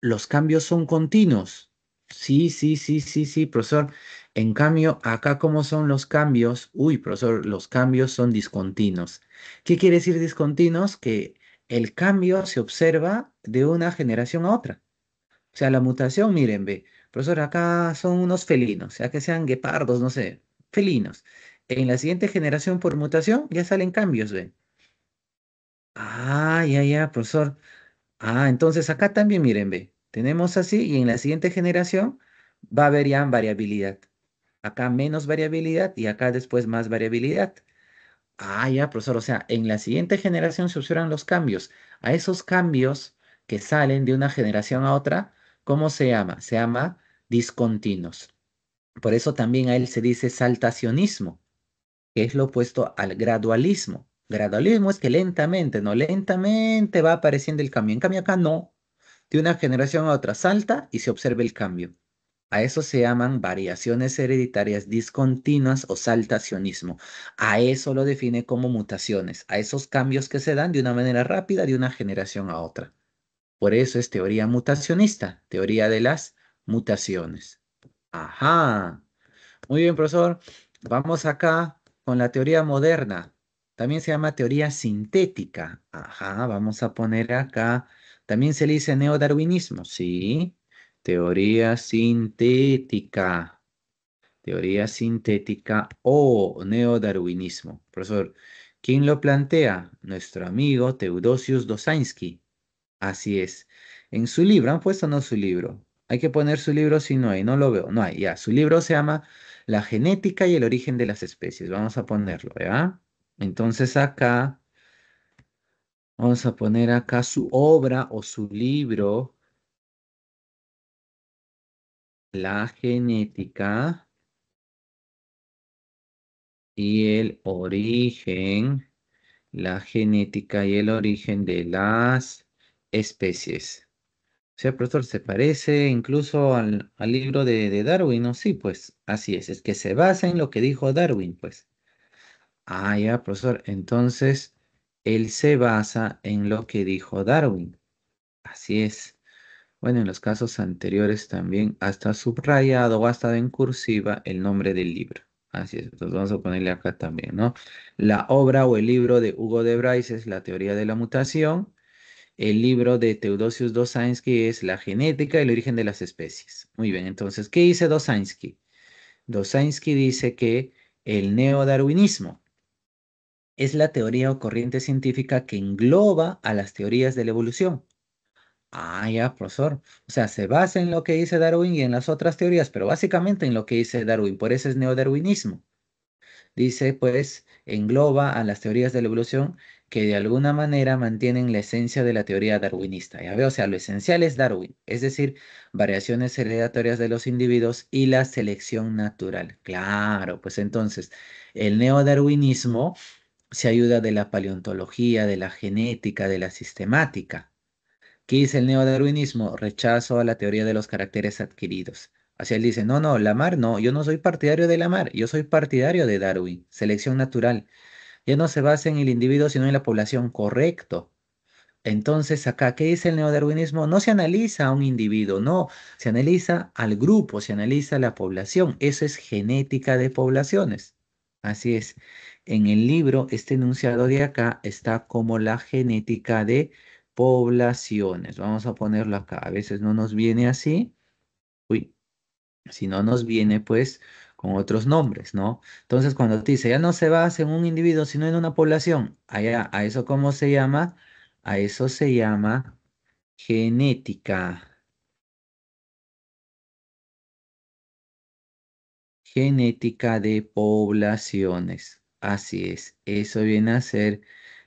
los cambios son continuos. Sí, sí, sí, sí, sí, profesor. En cambio, acá cómo son los cambios, uy, profesor, los cambios son discontinuos. ¿Qué quiere decir discontinuos? Que el cambio se observa de una generación a otra. O sea, la mutación, miren, ve, profesor, acá son unos felinos, sea que sean guepardos, no sé, felinos en la siguiente generación por mutación ya salen cambios, ¿ven? Ah, ya, ya, profesor. Ah, entonces acá también, miren, ve, tenemos así y en la siguiente generación va a haber ya variabilidad. Acá menos variabilidad y acá después más variabilidad. Ah, ya, profesor, o sea, en la siguiente generación se observan los cambios. A esos cambios que salen de una generación a otra, ¿cómo se llama? Se llama discontinuos. Por eso también a él se dice saltacionismo que es lo opuesto al gradualismo. Gradualismo es que lentamente, no lentamente va apareciendo el cambio. En cambio, acá no. De una generación a otra salta y se observa el cambio. A eso se llaman variaciones hereditarias discontinuas o saltacionismo. A eso lo define como mutaciones, a esos cambios que se dan de una manera rápida de una generación a otra. Por eso es teoría mutacionista, teoría de las mutaciones. Ajá. Muy bien, profesor. Vamos acá con la teoría moderna. También se llama teoría sintética. Ajá, vamos a poner acá. También se le dice neodarwinismo, sí. Teoría sintética. Teoría sintética o neodarwinismo. Profesor, ¿quién lo plantea? Nuestro amigo Teodosius Dosansky. Así es. En su libro, han puesto no su libro. Hay que poner su libro si no hay, no lo veo. No hay, ya. Su libro se llama la genética y el origen de las especies. Vamos a ponerlo, ¿verdad? Entonces acá, vamos a poner acá su obra o su libro, la genética y el origen, la genética y el origen de las especies sea, profesor, se parece incluso al, libro de, Darwin, ¿no? Sí, pues, así es. Es que se basa en lo que dijo Darwin, pues. Ah, ya, profesor. Entonces, él se basa en lo que dijo Darwin. Así es. Bueno, en los casos anteriores también hasta subrayado o hasta en cursiva el nombre del libro. Así es, entonces vamos a ponerle acá también, ¿no? La obra o el libro de Hugo de Bryce es La teoría de la mutación el libro de Teodosius Dosansky es La genética y el origen de las especies. Muy bien, entonces, ¿qué dice Dosansky? Dosansky dice que el neodarwinismo es la teoría o corriente científica que engloba a las teorías de la evolución. Ah, ya, profesor. O sea, se basa en lo que dice Darwin y en las otras teorías, pero básicamente en lo que dice Darwin. Por eso es neodarwinismo. Dice, pues, engloba a las teorías de la evolución que de alguna manera mantienen la esencia de la teoría darwinista. Ya veo, o sea, lo esencial es Darwin, es decir, variaciones heredatorias de los individuos y la selección natural. Claro, pues entonces, el neodarwinismo se ayuda de la paleontología, de la genética, de la sistemática. ¿Qué dice el neodarwinismo? Rechazo a la teoría de los caracteres adquiridos. Así él dice, no, no, Lamar no, yo no soy partidario de Lamar, yo soy partidario de Darwin, selección natural ya no se basa en el individuo, sino en la población, correcto. Entonces, acá, ¿qué dice el neodarwinismo? No se analiza a un individuo, no, se analiza al grupo, se analiza a la población. Eso es genética de poblaciones. Así es. En el libro, este enunciado de acá está como la genética de poblaciones. Vamos a ponerlo acá. A veces no nos viene así. Uy, si no nos viene, pues con otros nombres, ¿no? Entonces, cuando te dice, ya no se basa en un individuo, sino en una población, ¿a eso cómo se llama? A eso se llama genética. Genética de poblaciones. Así es, eso viene a ser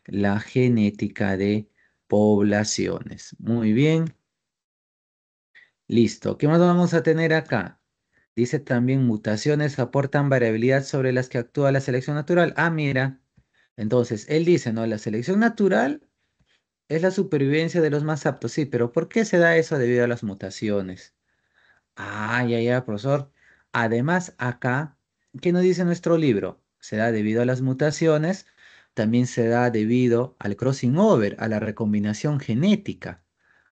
la genética de poblaciones. Muy bien. Listo. ¿Qué más vamos a tener acá? Dice también mutaciones aportan variabilidad sobre las que actúa la selección natural. Ah, mira. Entonces, él dice, ¿no? La selección natural es la supervivencia de los más aptos. Sí, pero ¿por qué se da eso debido a las mutaciones? Ah, ya, ya, profesor. Además, acá, ¿qué nos dice nuestro libro? Se da debido a las mutaciones, también se da debido al crossing over, a la recombinación genética.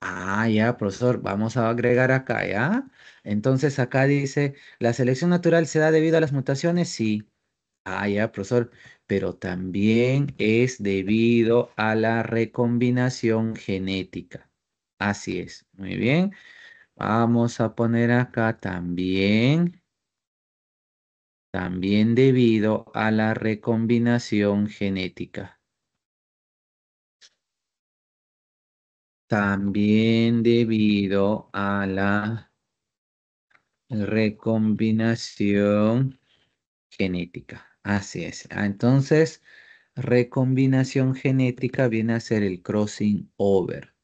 Ah, ya, profesor, vamos a agregar acá, ¿ya? Entonces acá dice, ¿la selección natural se da debido a las mutaciones? Sí. Ah, ya, profesor, pero también es debido a la recombinación genética. Así es, muy bien. Vamos a poner acá también, también debido a la recombinación genética. también debido a la recombinación genética. Así es. Ah, entonces, recombinación genética viene a ser el crossing over.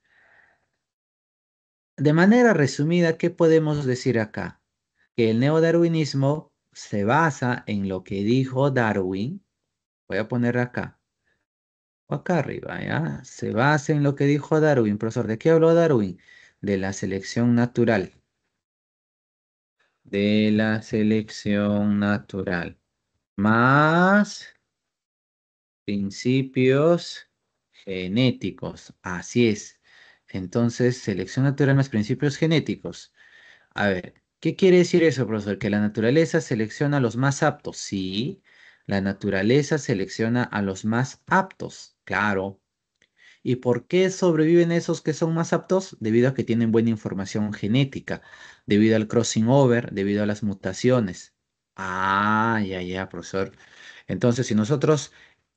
De manera resumida, ¿qué podemos decir acá? Que el neodarwinismo se basa en lo que dijo Darwin. Voy a poner acá o acá arriba, ¿ya? Se basa en lo que dijo Darwin. Profesor, ¿de qué habló Darwin? De la selección natural. De la selección natural. Más principios genéticos. Así es. Entonces, selección natural más principios genéticos. A ver, ¿qué quiere decir eso, profesor? ¿Que la naturaleza selecciona a los más aptos? Sí, la naturaleza selecciona a los más aptos. Claro. ¿Y por qué sobreviven esos que son más aptos? Debido a que tienen buena información genética, debido al crossing over, debido a las mutaciones. Ah, ya, ya, profesor. Entonces, si nosotros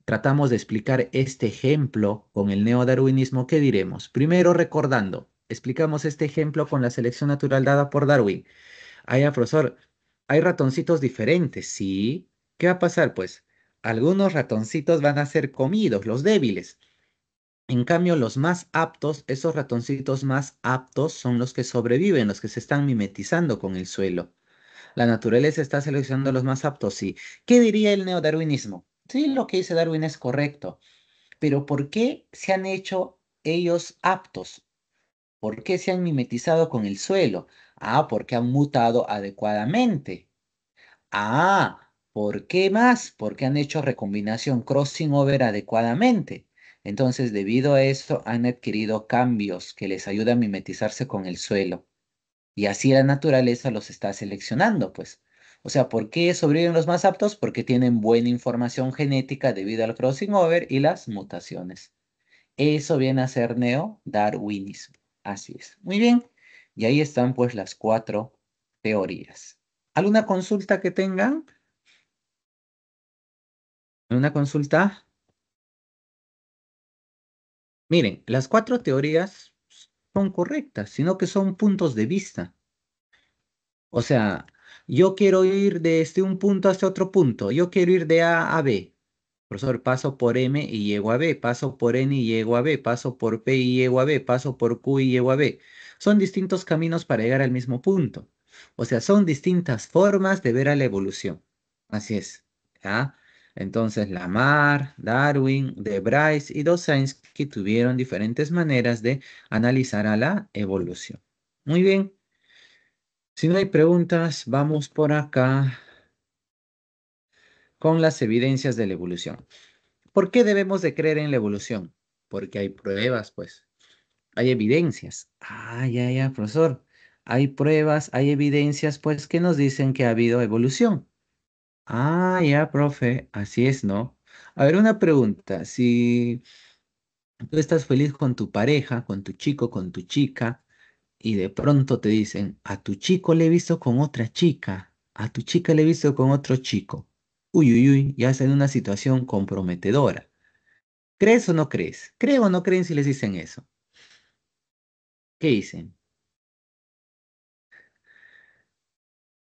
tratamos de explicar este ejemplo con el neodarwinismo, ¿qué diremos? Primero, recordando, explicamos este ejemplo con la selección natural dada por Darwin. Ah, ya, profesor, hay ratoncitos diferentes, ¿sí? ¿Qué va a pasar? Pues algunos ratoncitos van a ser comidos, los débiles. En cambio, los más aptos, esos ratoncitos más aptos son los que sobreviven, los que se están mimetizando con el suelo. La naturaleza está seleccionando los más aptos, sí. ¿Qué diría el neodarwinismo? Sí, lo que dice Darwin es correcto, pero ¿por qué se han hecho ellos aptos? ¿Por qué se han mimetizado con el suelo? Ah, porque han mutado adecuadamente. Ah, ¿Por qué más? Porque han hecho recombinación crossing over adecuadamente. Entonces, debido a eso, han adquirido cambios que les ayudan a mimetizarse con el suelo. Y así la naturaleza los está seleccionando, pues. O sea, ¿por qué sobreviven los más aptos? Porque tienen buena información genética debido al crossing over y las mutaciones. Eso viene a ser neo-darwinismo. Así es. Muy bien. Y ahí están pues las cuatro teorías. ¿Alguna consulta que tengan? una consulta. Miren, las cuatro teorías son correctas, sino que son puntos de vista. O sea, yo quiero ir desde este un punto hasta este otro punto. Yo quiero ir de A a B. Profesor, paso por M y llego a B, paso por N y llego a B, paso por P y llego a B, paso por Q y llego a B. Son distintos caminos para llegar al mismo punto. O sea, son distintas formas de ver a la evolución. Así es. ¿Ah? Entonces, Lamar, Darwin, De Bryce y que tuvieron diferentes maneras de analizar a la evolución. Muy bien. Si no hay preguntas, vamos por acá con las evidencias de la evolución. ¿Por qué debemos de creer en la evolución? Porque hay pruebas, pues. Hay evidencias. Ay, ya, ya, profesor. Hay pruebas, hay evidencias, pues, que nos dicen que ha habido evolución. Ah, ya, profe, así es, ¿no? A ver, una pregunta. Si tú estás feliz con tu pareja, con tu chico, con tu chica, y de pronto te dicen, a tu chico le he visto con otra chica, a tu chica le he visto con otro chico. Uy, uy, uy, ya está en una situación comprometedora. ¿Crees o no crees? ¿Crees o no creen si les dicen eso? ¿Qué dicen?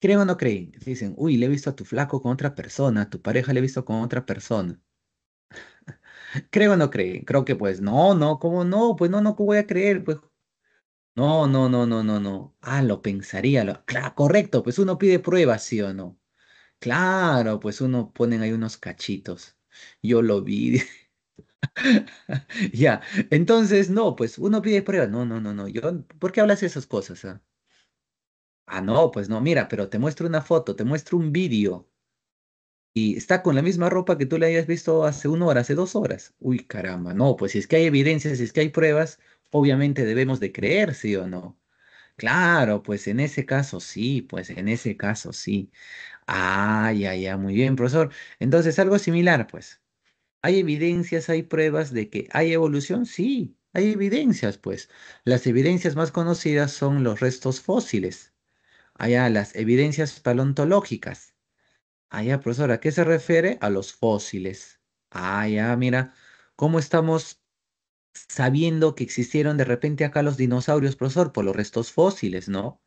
¿Creo o no creen, dicen, uy, le he visto a tu flaco con otra persona, a tu pareja le he visto con otra persona. ¿Creo o no creen? Creo que pues, no, no, ¿cómo no? Pues no, no, ¿cómo voy a creer? Pues, no, no, no, no, no, no. Ah, lo pensaría. Claro, correcto, pues uno pide pruebas, ¿sí o no? Claro, pues uno ponen ahí unos cachitos. Yo lo vi. ya, entonces, no, pues uno pide pruebas. No, no, no, no. Yo, ¿Por qué hablas esas cosas? Ah? Ah, no, pues no, mira, pero te muestro una foto, te muestro un vídeo. Y está con la misma ropa que tú le hayas visto hace una hora, hace dos horas. Uy, caramba, no, pues si es que hay evidencias, si es que hay pruebas, obviamente debemos de creer, sí o no. Claro, pues en ese caso sí, pues en ese caso sí. Ah, ya, ya, muy bien, profesor. Entonces, algo similar, pues. ¿Hay evidencias, hay pruebas de que hay evolución? Sí, hay evidencias, pues. Las evidencias más conocidas son los restos fósiles allá las evidencias paleontológicas. Allá, ah, profesora, ¿a qué se refiere? A los fósiles. Ah, mira, ¿cómo estamos sabiendo que existieron de repente acá los dinosaurios, profesor? Por los restos fósiles, ¿no?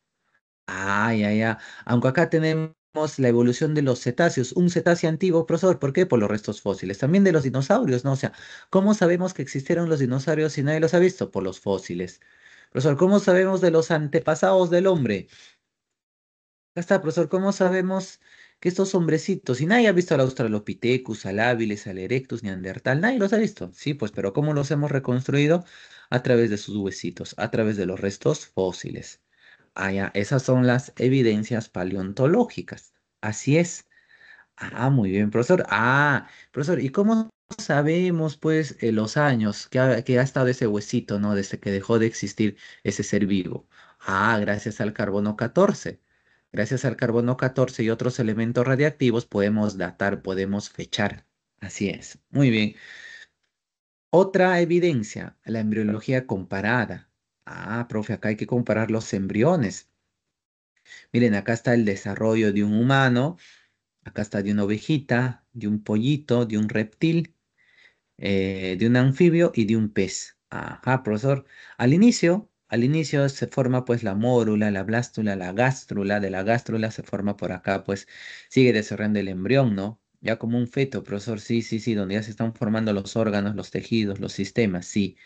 ay ya, ah, ya. Aunque acá tenemos la evolución de los cetáceos, un cetáceo antiguo, profesor, ¿por qué? Por los restos fósiles, también de los dinosaurios, ¿no? O sea, ¿cómo sabemos que existieron los dinosaurios si nadie los ha visto? Por los fósiles. Profesor, ¿cómo sabemos de los antepasados del hombre? Acá está, profesor, ¿cómo sabemos que estos hombrecitos, y nadie ha visto al Australopithecus, al Hábiles, al Erectus, Neandertal, nadie los ha visto? Sí, pues, pero ¿cómo los hemos reconstruido? A través de sus huesitos, a través de los restos fósiles. Ah, ya, esas son las evidencias paleontológicas. Así es. Ah, muy bien, profesor. Ah, profesor, ¿y cómo sabemos, pues, eh, los años que ha, que ha estado ese huesito, ¿no? Desde que dejó de existir ese ser vivo. Ah, gracias al carbono 14. Gracias al carbono 14 y otros elementos radiactivos podemos datar, podemos fechar. Así es. Muy bien. Otra evidencia, la embriología comparada. Ah, profe, acá hay que comparar los embriones. Miren, acá está el desarrollo de un humano, acá está de una ovejita, de un pollito, de un reptil, eh, de un anfibio y de un pez. Ajá, profesor. Al inicio, al inicio se forma pues la mórula, la blástula, la gástrula, de la gástrula se forma por acá, pues sigue desarrollando el embrión, ¿no? Ya como un feto, profesor, sí, sí, sí, donde ya se están formando los órganos, los tejidos, los sistemas, sí.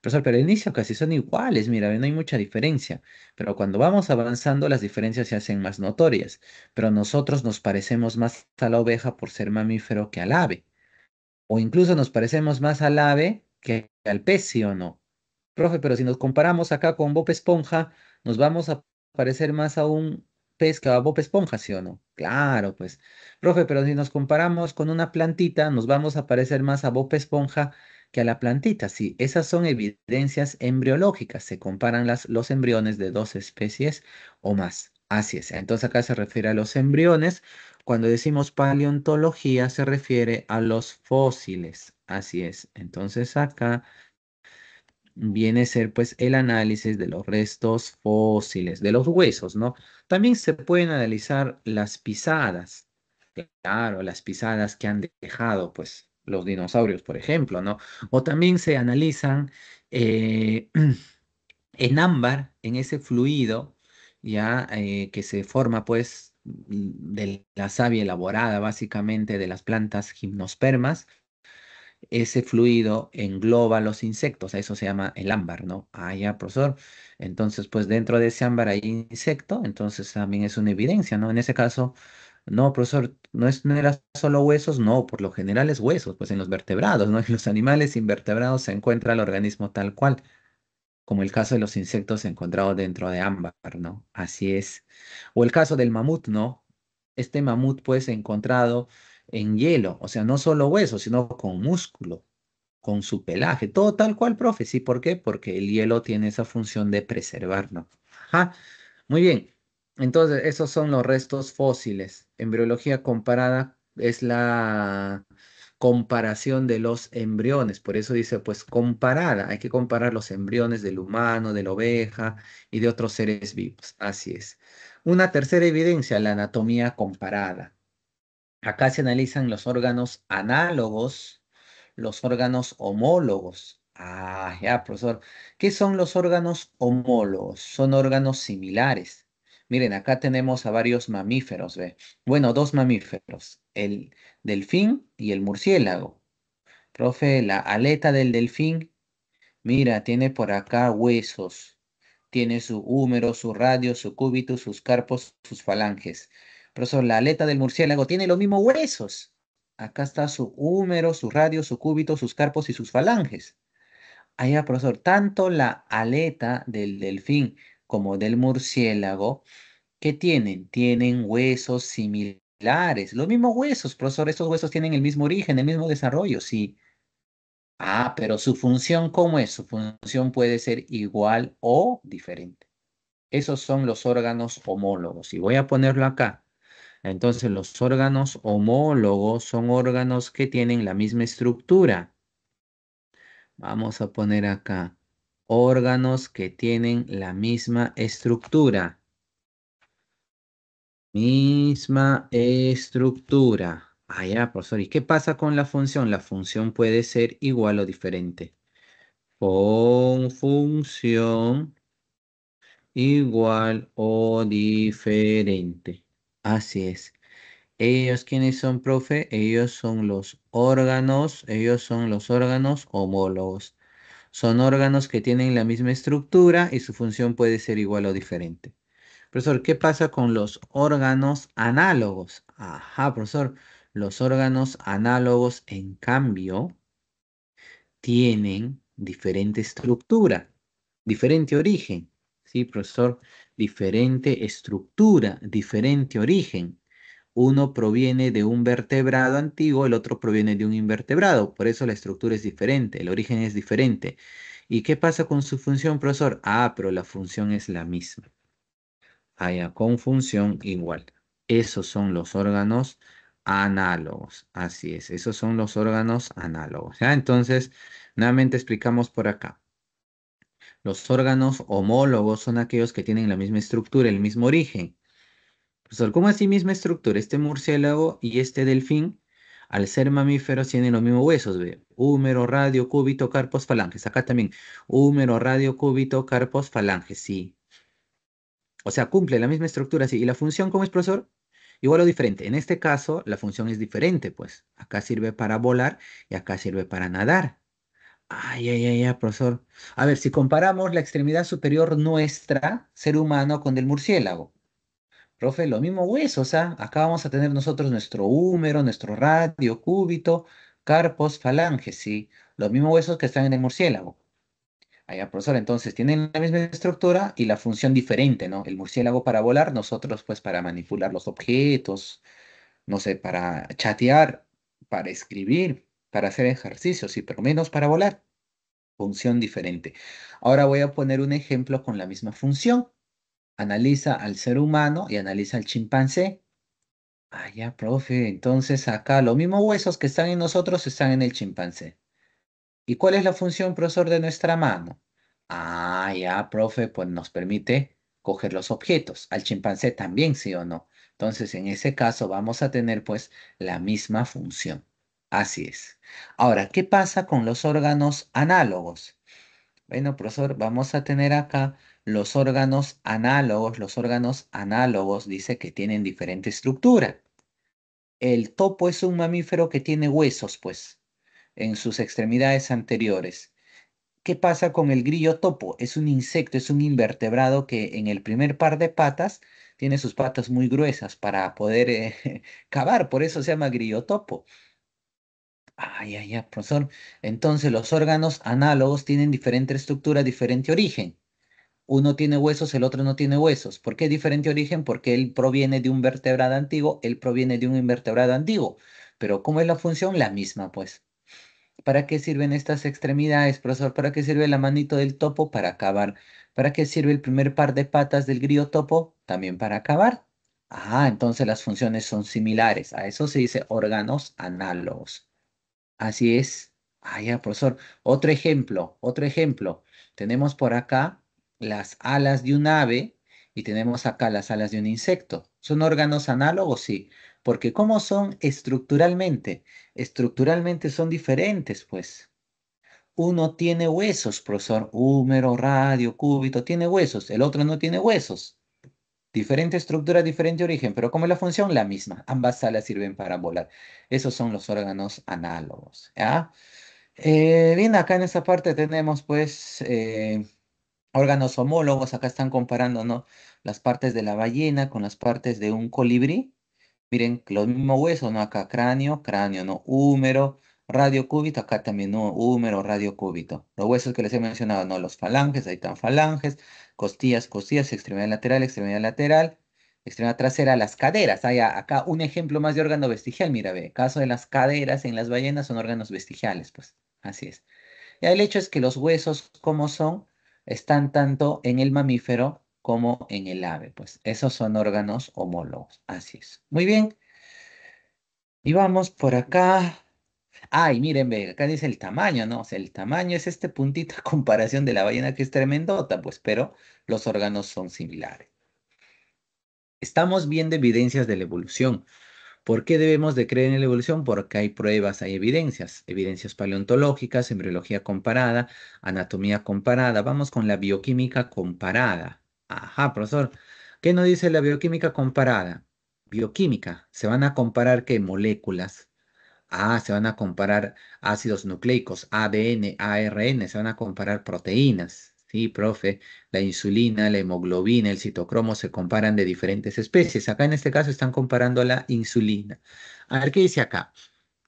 Profesor, pero al inicio casi son iguales, mira, no hay mucha diferencia, pero cuando vamos avanzando las diferencias se hacen más notorias, pero nosotros nos parecemos más a la oveja por ser mamífero que al ave, o incluso nos parecemos más al ave que al pez, o no? profe, pero si nos comparamos acá con Bob Esponja, nos vamos a parecer más a un pez que a Bob Esponja, ¿sí o no? Claro, pues. Profe, pero si nos comparamos con una plantita, nos vamos a parecer más a Bob Esponja que a la plantita, sí. Esas son evidencias embriológicas. Se comparan los embriones de dos especies o más. Así es. Entonces acá se refiere a los embriones. Cuando decimos paleontología se refiere a los fósiles. Así es. Entonces acá viene a ser pues el análisis de los restos fósiles, de los huesos, ¿no? También se pueden analizar las pisadas, claro, las pisadas que han dejado pues los dinosaurios, por ejemplo, ¿no? O también se analizan eh, en ámbar, en ese fluido, ya eh, que se forma pues de la savia elaborada básicamente de las plantas gimnospermas, ese fluido engloba los insectos, eso se llama el ámbar, ¿no? Ah, ya, profesor. Entonces, pues dentro de ese ámbar hay insecto, entonces también es una evidencia, ¿no? En ese caso, no, profesor, no, es, no era solo huesos, no, por lo general es huesos, pues en los vertebrados, ¿no? En los animales invertebrados se encuentra el organismo tal cual, como el caso de los insectos encontrados dentro de ámbar, ¿no? Así es. O el caso del mamut, ¿no? Este mamut, pues, encontrado en hielo, o sea, no solo hueso, sino con músculo, con su pelaje, todo tal cual, profe. ¿Sí? ¿Por qué? Porque el hielo tiene esa función de preservarnos. Ajá. Muy bien. Entonces, esos son los restos fósiles. Embriología comparada es la comparación de los embriones. Por eso dice, pues comparada, hay que comparar los embriones del humano, de la oveja y de otros seres vivos. Así es. Una tercera evidencia, la anatomía comparada. Acá se analizan los órganos análogos, los órganos homólogos. Ah, ya, profesor. ¿Qué son los órganos homólogos? Son órganos similares. Miren, acá tenemos a varios mamíferos, ¿ve? Bueno, dos mamíferos, el delfín y el murciélago. Profe, la aleta del delfín, mira, tiene por acá huesos. Tiene su húmero, su radio, su cúbito, sus carpos, sus falanges. Profesor, la aleta del murciélago tiene los mismos huesos. Acá está su húmero, su radio, su cúbito, sus carpos y sus falanges. Allá, profesor, tanto la aleta del delfín como del murciélago, ¿qué tienen? Tienen huesos similares. Los mismos huesos, profesor, estos huesos tienen el mismo origen, el mismo desarrollo, sí. Ah, pero su función, ¿cómo es? Su función puede ser igual o diferente. Esos son los órganos homólogos. Y voy a ponerlo acá. Entonces los órganos homólogos son órganos que tienen la misma estructura. Vamos a poner acá órganos que tienen la misma estructura. Misma estructura. Ah, ya, profesor. ¿Y qué pasa con la función? La función puede ser igual o diferente. Con función igual o diferente. Así es. Ellos, ¿quiénes son, profe? Ellos son los órganos, ellos son los órganos homólogos. Son órganos que tienen la misma estructura y su función puede ser igual o diferente. Profesor, ¿qué pasa con los órganos análogos? Ajá, profesor, los órganos análogos, en cambio, tienen diferente estructura, diferente origen. Sí, profesor, diferente estructura, diferente origen. Uno proviene de un vertebrado antiguo, el otro proviene de un invertebrado, por eso la estructura es diferente, el origen es diferente. ¿Y qué pasa con su función, profesor? Ah, pero la función es la misma. hay con función igual. Esos son los órganos análogos. Así es, esos son los órganos análogos. ¿ya? Entonces, nuevamente explicamos por acá. Los órganos homólogos son aquellos que tienen la misma estructura, el mismo origen. Profesor, ¿cómo así misma estructura? Este murciélago y este delfín, al ser mamíferos, tienen los mismos huesos. ¿ve? Húmero, radio, cúbito, carpos, falanges. Acá también. Húmero, radio, cúbito, carpos, falanges. Sí. O sea, cumple la misma estructura, sí. ¿Y la función cómo es, profesor? Igual o diferente. En este caso, la función es diferente, pues. Acá sirve para volar y acá sirve para nadar. Ay, ay, ay, profesor. A ver, si comparamos la extremidad superior nuestra, ser humano, con el murciélago. Profe, los mismos huesos, ¿ah? Acá vamos a tener nosotros nuestro húmero, nuestro radio, cúbito, carpos, falanges, ¿sí? Los mismos huesos que están en el murciélago. Allá, profesor, entonces tienen la misma estructura y la función diferente, ¿no? El murciélago para volar, nosotros pues para manipular los objetos, no sé, para chatear, para escribir, para hacer ejercicios y pero menos para volar. Función diferente. Ahora voy a poner un ejemplo con la misma función. Analiza al ser humano y analiza al chimpancé. Ah, ya, profe, entonces acá los mismos huesos que están en nosotros están en el chimpancé. ¿Y cuál es la función, profesor, de nuestra mano? Ah, ya, profe, pues nos permite coger los objetos. Al chimpancé también, sí o no. Entonces, en ese caso, vamos a tener pues la misma función. Así es. Ahora, ¿qué pasa con los órganos análogos? Bueno, profesor, vamos a tener acá los órganos análogos. Los órganos análogos dice que tienen diferente estructura. El topo es un mamífero que tiene huesos, pues, en sus extremidades anteriores. ¿Qué pasa con el grillo topo? Es un insecto, es un invertebrado que en el primer par de patas tiene sus patas muy gruesas para poder eh, cavar, por eso se llama grillo topo. Ay, ay, ay, profesor. Entonces, los órganos análogos tienen diferente estructura, diferente origen. Uno tiene huesos, el otro no tiene huesos. ¿Por qué diferente origen? Porque él proviene de un vertebrado antiguo, él proviene de un invertebrado antiguo. Pero ¿cómo es la función? La misma, pues. ¿Para qué sirven estas extremidades, profesor? ¿Para qué sirve la manito del topo? Para acabar. ¿Para qué sirve el primer par de patas del grillo topo? También para acabar. Ah, entonces las funciones son similares. A eso se dice órganos análogos. Así es. Ah, ya, profesor. Otro ejemplo, otro ejemplo. Tenemos por acá las alas de un ave y tenemos acá las alas de un insecto. ¿Son órganos análogos? Sí. Porque ¿cómo son estructuralmente? Estructuralmente son diferentes, pues. Uno tiene huesos, profesor. Húmero, radio, cúbito, tiene huesos. El otro no tiene huesos. Diferente estructura, diferente origen, pero como la función, la misma. Ambas alas sirven para volar. Esos son los órganos análogos. Eh, bien, acá en esta parte tenemos pues eh, órganos homólogos. Acá están comparando ¿no? las partes de la ballena con las partes de un colibrí. Miren, los mismos huesos, ¿no? Acá cráneo, cráneo, ¿no? Húmero, radio cúbito, acá también no, húmero, radio cúbito. Los huesos que les he mencionado, ¿no? Los falanges, ahí están falanges, costillas, costillas, extremidad lateral, extremidad lateral, extremidad trasera, las caderas. Hay acá un ejemplo más de órgano vestigial, mira, ve, caso de las caderas en las ballenas son órganos vestigiales, pues, así es. Y el hecho es que los huesos, como son, están tanto en el mamífero como en el ave, pues, esos son órganos homólogos, así es. Muy bien. Y vamos por acá. Ay, miren, acá dice el tamaño, ¿no? O sea, el tamaño es este puntito comparación de la ballena que es tremendota, pues, pero los órganos son similares. Estamos viendo evidencias de la evolución. ¿Por qué debemos de creer en la evolución? Porque hay pruebas, hay evidencias, evidencias paleontológicas, embriología comparada, anatomía comparada. Vamos con la bioquímica comparada. Ajá, profesor, ¿qué nos dice la bioquímica comparada? Bioquímica, se van a comparar qué moléculas, Ah, se van a comparar ácidos nucleicos, ADN, ARN, se van a comparar proteínas. Sí, profe, la insulina, la hemoglobina, el citocromo se comparan de diferentes especies. Acá en este caso están comparando la insulina. A ver qué dice acá.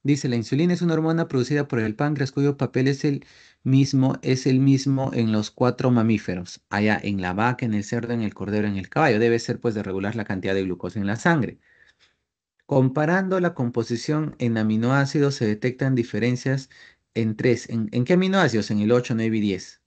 Dice, la insulina es una hormona producida por el páncreas cuyo papel es el mismo, es el mismo en los cuatro mamíferos, allá en la vaca, en el cerdo, en el cordero, en el caballo. Debe ser pues de regular la cantidad de glucosa en la sangre. Comparando la composición en aminoácidos se detectan diferencias en tres. ¿En, qué aminoácidos? En el 8, 9 y 10.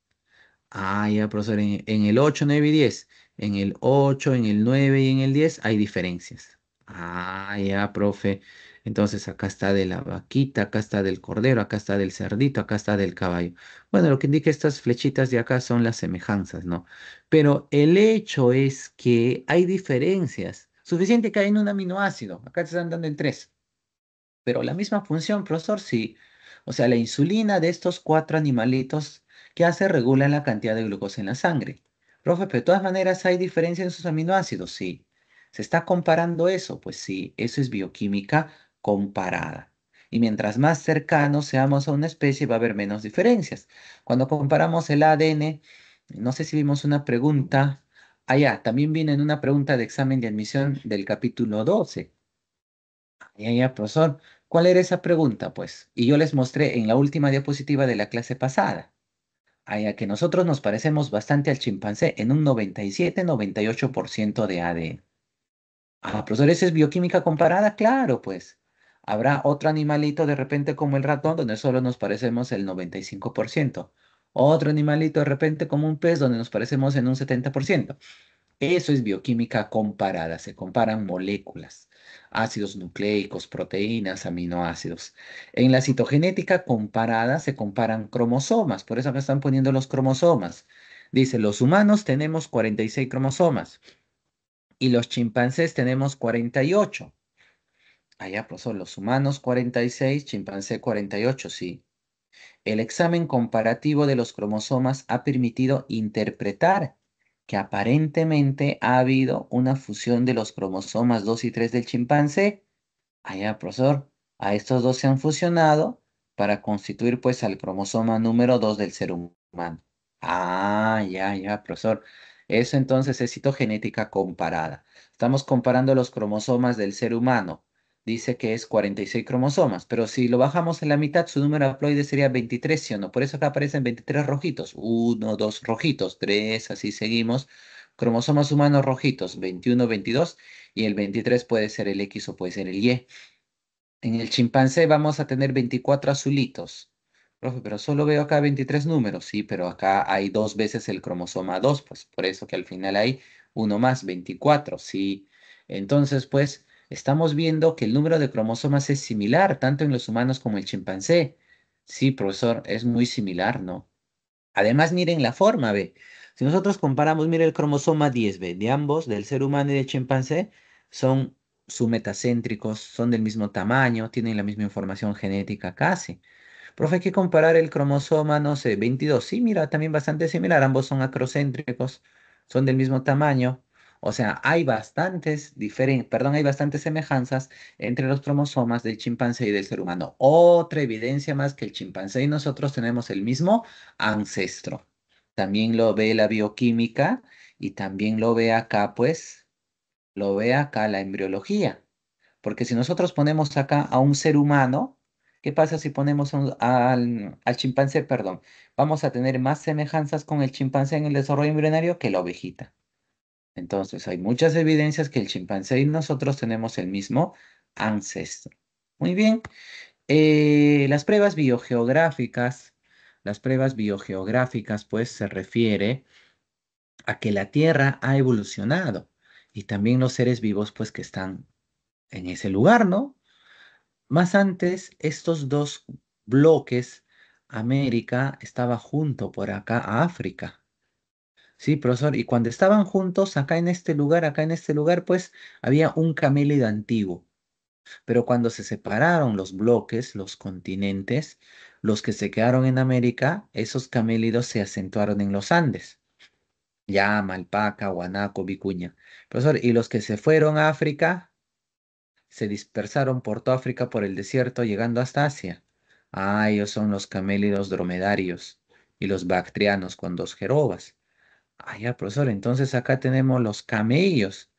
Ah, ya, profesor, en, en, el 8, 9 y 10. En el 8, en el 9 y en el 10 hay diferencias. Ah, ya, profe. Entonces acá está de la vaquita, acá está del cordero, acá está del cerdito, acá está del caballo. Bueno, lo que indica estas flechitas de acá son las semejanzas, ¿no? Pero el hecho es que hay diferencias Suficiente que hay en un aminoácido. Acá te están dando en tres. Pero la misma función, profesor, sí. O sea, la insulina de estos cuatro animalitos que hace regula la cantidad de glucosa en la sangre. Profe, pero de todas maneras hay diferencia en sus aminoácidos, sí. ¿Se está comparando eso? Pues sí, eso es bioquímica comparada. Y mientras más cercanos seamos a una especie, va a haber menos diferencias. Cuando comparamos el ADN, no sé si vimos una pregunta Allá, ah, también viene en una pregunta de examen de admisión del capítulo 12. Ah, ya, ya, profesor, ¿cuál era esa pregunta, pues? Y yo les mostré en la última diapositiva de la clase pasada. Allá ah, que nosotros nos parecemos bastante al chimpancé en un 97-98% de ADN. Ah, profesor, ¿esa es bioquímica comparada? Claro, pues. Habrá otro animalito de repente como el ratón donde solo nos parecemos el 95% otro animalito de repente como un pez donde nos parecemos en un 70%. Eso es bioquímica comparada, se comparan moléculas, ácidos nucleicos, proteínas, aminoácidos. En la citogenética comparada se comparan cromosomas, por eso me están poniendo los cromosomas. Dice, los humanos tenemos 46 cromosomas y los chimpancés tenemos 48. Allá, ah, los humanos 46, chimpancé 48, sí. El examen comparativo de los cromosomas ha permitido interpretar que aparentemente ha habido una fusión de los cromosomas 2 y 3 del chimpancé. Allá, profesor, a estos dos se han fusionado para constituir pues al cromosoma número 2 del ser humano. Ah, ya, ya, profesor. Eso entonces es citogenética comparada. Estamos comparando los cromosomas del ser humano dice que es 46 cromosomas, pero si lo bajamos en la mitad, su número haploide sería 23, ¿sí o no? Por eso acá aparecen 23 rojitos, 1, 2 rojitos, 3, así seguimos. Cromosomas humanos rojitos, 21, 22, y el 23 puede ser el X o puede ser el Y. En el chimpancé vamos a tener 24 azulitos. pero solo veo acá 23 números, sí, pero acá hay dos veces el cromosoma 2, pues por eso que al final hay uno más, 24, sí. Entonces, pues, estamos viendo que el número de cromosomas es similar, tanto en los humanos como el chimpancé. Sí, profesor, es muy similar, ¿no? Además, miren la forma, ve. Si nosotros comparamos, mire el cromosoma 10B de ambos, del ser humano y del chimpancé, son sumetacéntricos, son del mismo tamaño, tienen la misma información genética casi. Profe, hay que comparar el cromosoma, no sé, 22. Sí, mira, también bastante similar, ambos son acrocéntricos, son del mismo tamaño, o sea, hay bastantes diferentes, perdón, hay bastantes semejanzas entre los cromosomas del chimpancé y del ser humano. Otra evidencia más que el chimpancé y nosotros tenemos el mismo ancestro. También lo ve la bioquímica y también lo ve acá, pues, lo ve acá la embriología. Porque si nosotros ponemos acá a un ser humano, ¿qué pasa si ponemos al, al chimpancé? Perdón, vamos a tener más semejanzas con el chimpancé en el desarrollo embrionario que la ovejita. Entonces, hay muchas evidencias que el chimpancé y nosotros tenemos el mismo ancestro. Muy bien. Eh, las pruebas biogeográficas, las pruebas biogeográficas, pues, se refiere a que la Tierra ha evolucionado y también los seres vivos, pues, que están en ese lugar, ¿no? Más antes, estos dos bloques, América estaba junto por acá a África. Sí, profesor, y cuando estaban juntos acá en este lugar, acá en este lugar, pues había un camélido antiguo. Pero cuando se separaron los bloques, los continentes, los que se quedaron en América, esos camélidos se acentuaron en los Andes. Ya Malpaca, guanaco, vicuña. Profesor, y los que se fueron a África, se dispersaron por toda África por el desierto, llegando hasta Asia. Ah, ellos son los camélidos dromedarios y los bactrianos con dos jerobas. Ah, ya, profesor, entonces acá tenemos los camellos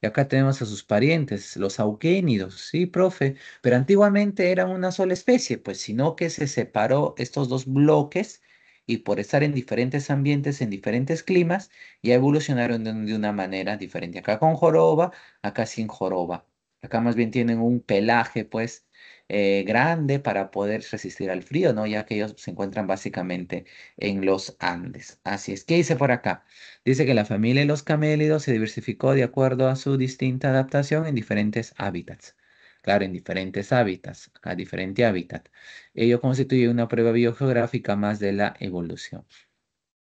y acá tenemos a sus parientes, los auquénidos, sí, profe, pero antiguamente eran una sola especie, pues sino que se separó estos dos bloques y por estar en diferentes ambientes, en diferentes climas, ya evolucionaron de, una manera diferente. Acá con joroba, acá sin joroba. Acá más bien tienen un pelaje, pues, eh, grande para poder resistir al frío, ¿no? Ya que ellos se encuentran básicamente en los Andes. Así es. ¿Qué dice por acá? Dice que la familia de los camélidos se diversificó de acuerdo a su distinta adaptación en diferentes hábitats. Claro, en diferentes hábitats, a diferente hábitat. Ello constituye una prueba biogeográfica más de la evolución.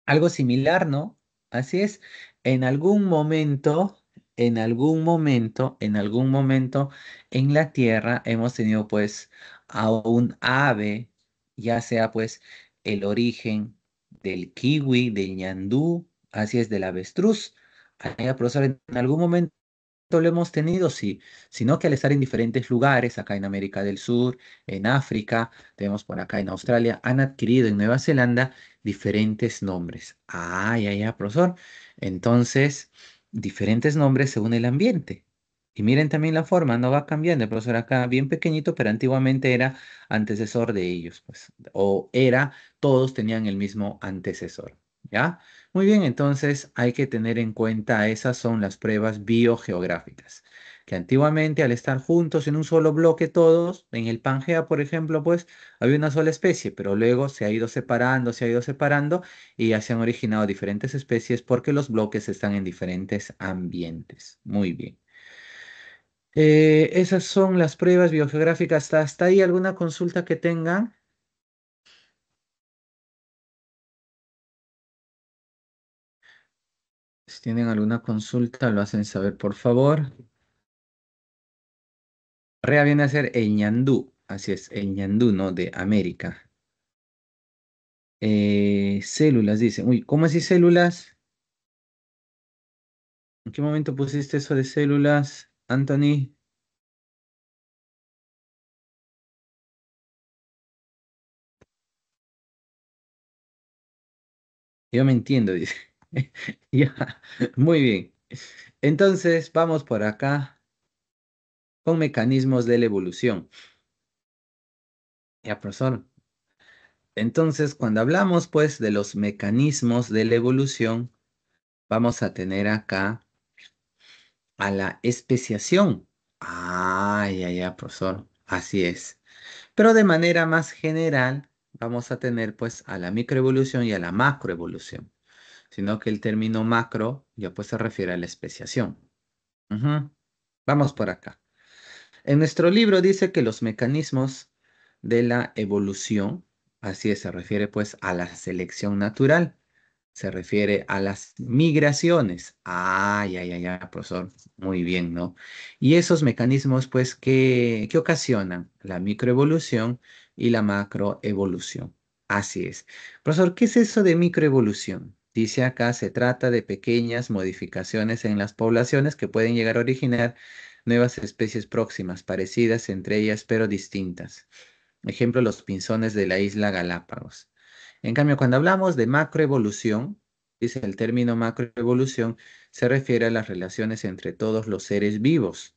Algo similar, ¿no? Así es. En algún momento en algún momento, en algún momento en la Tierra hemos tenido pues a un ave, ya sea pues el origen del kiwi, del ñandú, así es, del avestruz. Allá, profesor, en algún momento lo hemos tenido, sí, sino que al estar en diferentes lugares, acá en América del Sur, en África, tenemos por acá en Australia, han adquirido en Nueva Zelanda diferentes nombres. Ah, ya, ya, profesor. Entonces, diferentes nombres según el ambiente. Y miren también la forma, no va cambiando. El profesor acá bien pequeñito, pero antiguamente era antecesor de ellos, pues, o era, todos tenían el mismo antecesor, ¿ya? Muy bien, entonces hay que tener en cuenta, esas son las pruebas biogeográficas que antiguamente al estar juntos en un solo bloque todos, en el Pangea, por ejemplo, pues había una sola especie, pero luego se ha ido separando, se ha ido separando y ya se han originado diferentes especies porque los bloques están en diferentes ambientes. Muy bien. Eh, esas son las pruebas biogeográficas. hasta ahí alguna consulta que tengan? Si tienen alguna consulta, lo hacen saber, por favor. Rea viene a ser el ñandú, así es, el ñandú, ¿no? De América. Eh, células, dice. Uy, ¿cómo así células? ¿En qué momento pusiste eso de células, Anthony? Yo me entiendo, dice. ya, muy bien. Entonces, vamos por acá con mecanismos de la evolución. Ya, profesor. Entonces, cuando hablamos pues de los mecanismos de la evolución, vamos a tener acá a la especiación. Ah, ya, ya, profesor. Así es. Pero de manera más general, vamos a tener pues a la microevolución y a la macroevolución. Sino que el término macro ya pues se refiere a la especiación. Vamos por acá. En nuestro libro dice que los mecanismos de la evolución, así es, se refiere pues a la selección natural, se refiere a las migraciones. Ah, ya, ya, ya, profesor, muy bien, ¿no? Y esos mecanismos pues que, que ocasionan la microevolución y la macroevolución. Así es. Profesor, ¿qué es eso de microevolución? Dice acá, se trata de pequeñas modificaciones en las poblaciones que pueden llegar a originar nuevas especies próximas, parecidas entre ellas pero distintas. Ejemplo, los pinzones de la isla Galápagos. En cambio, cuando hablamos de macroevolución, dice el término macroevolución, se refiere a las relaciones entre todos los seres vivos,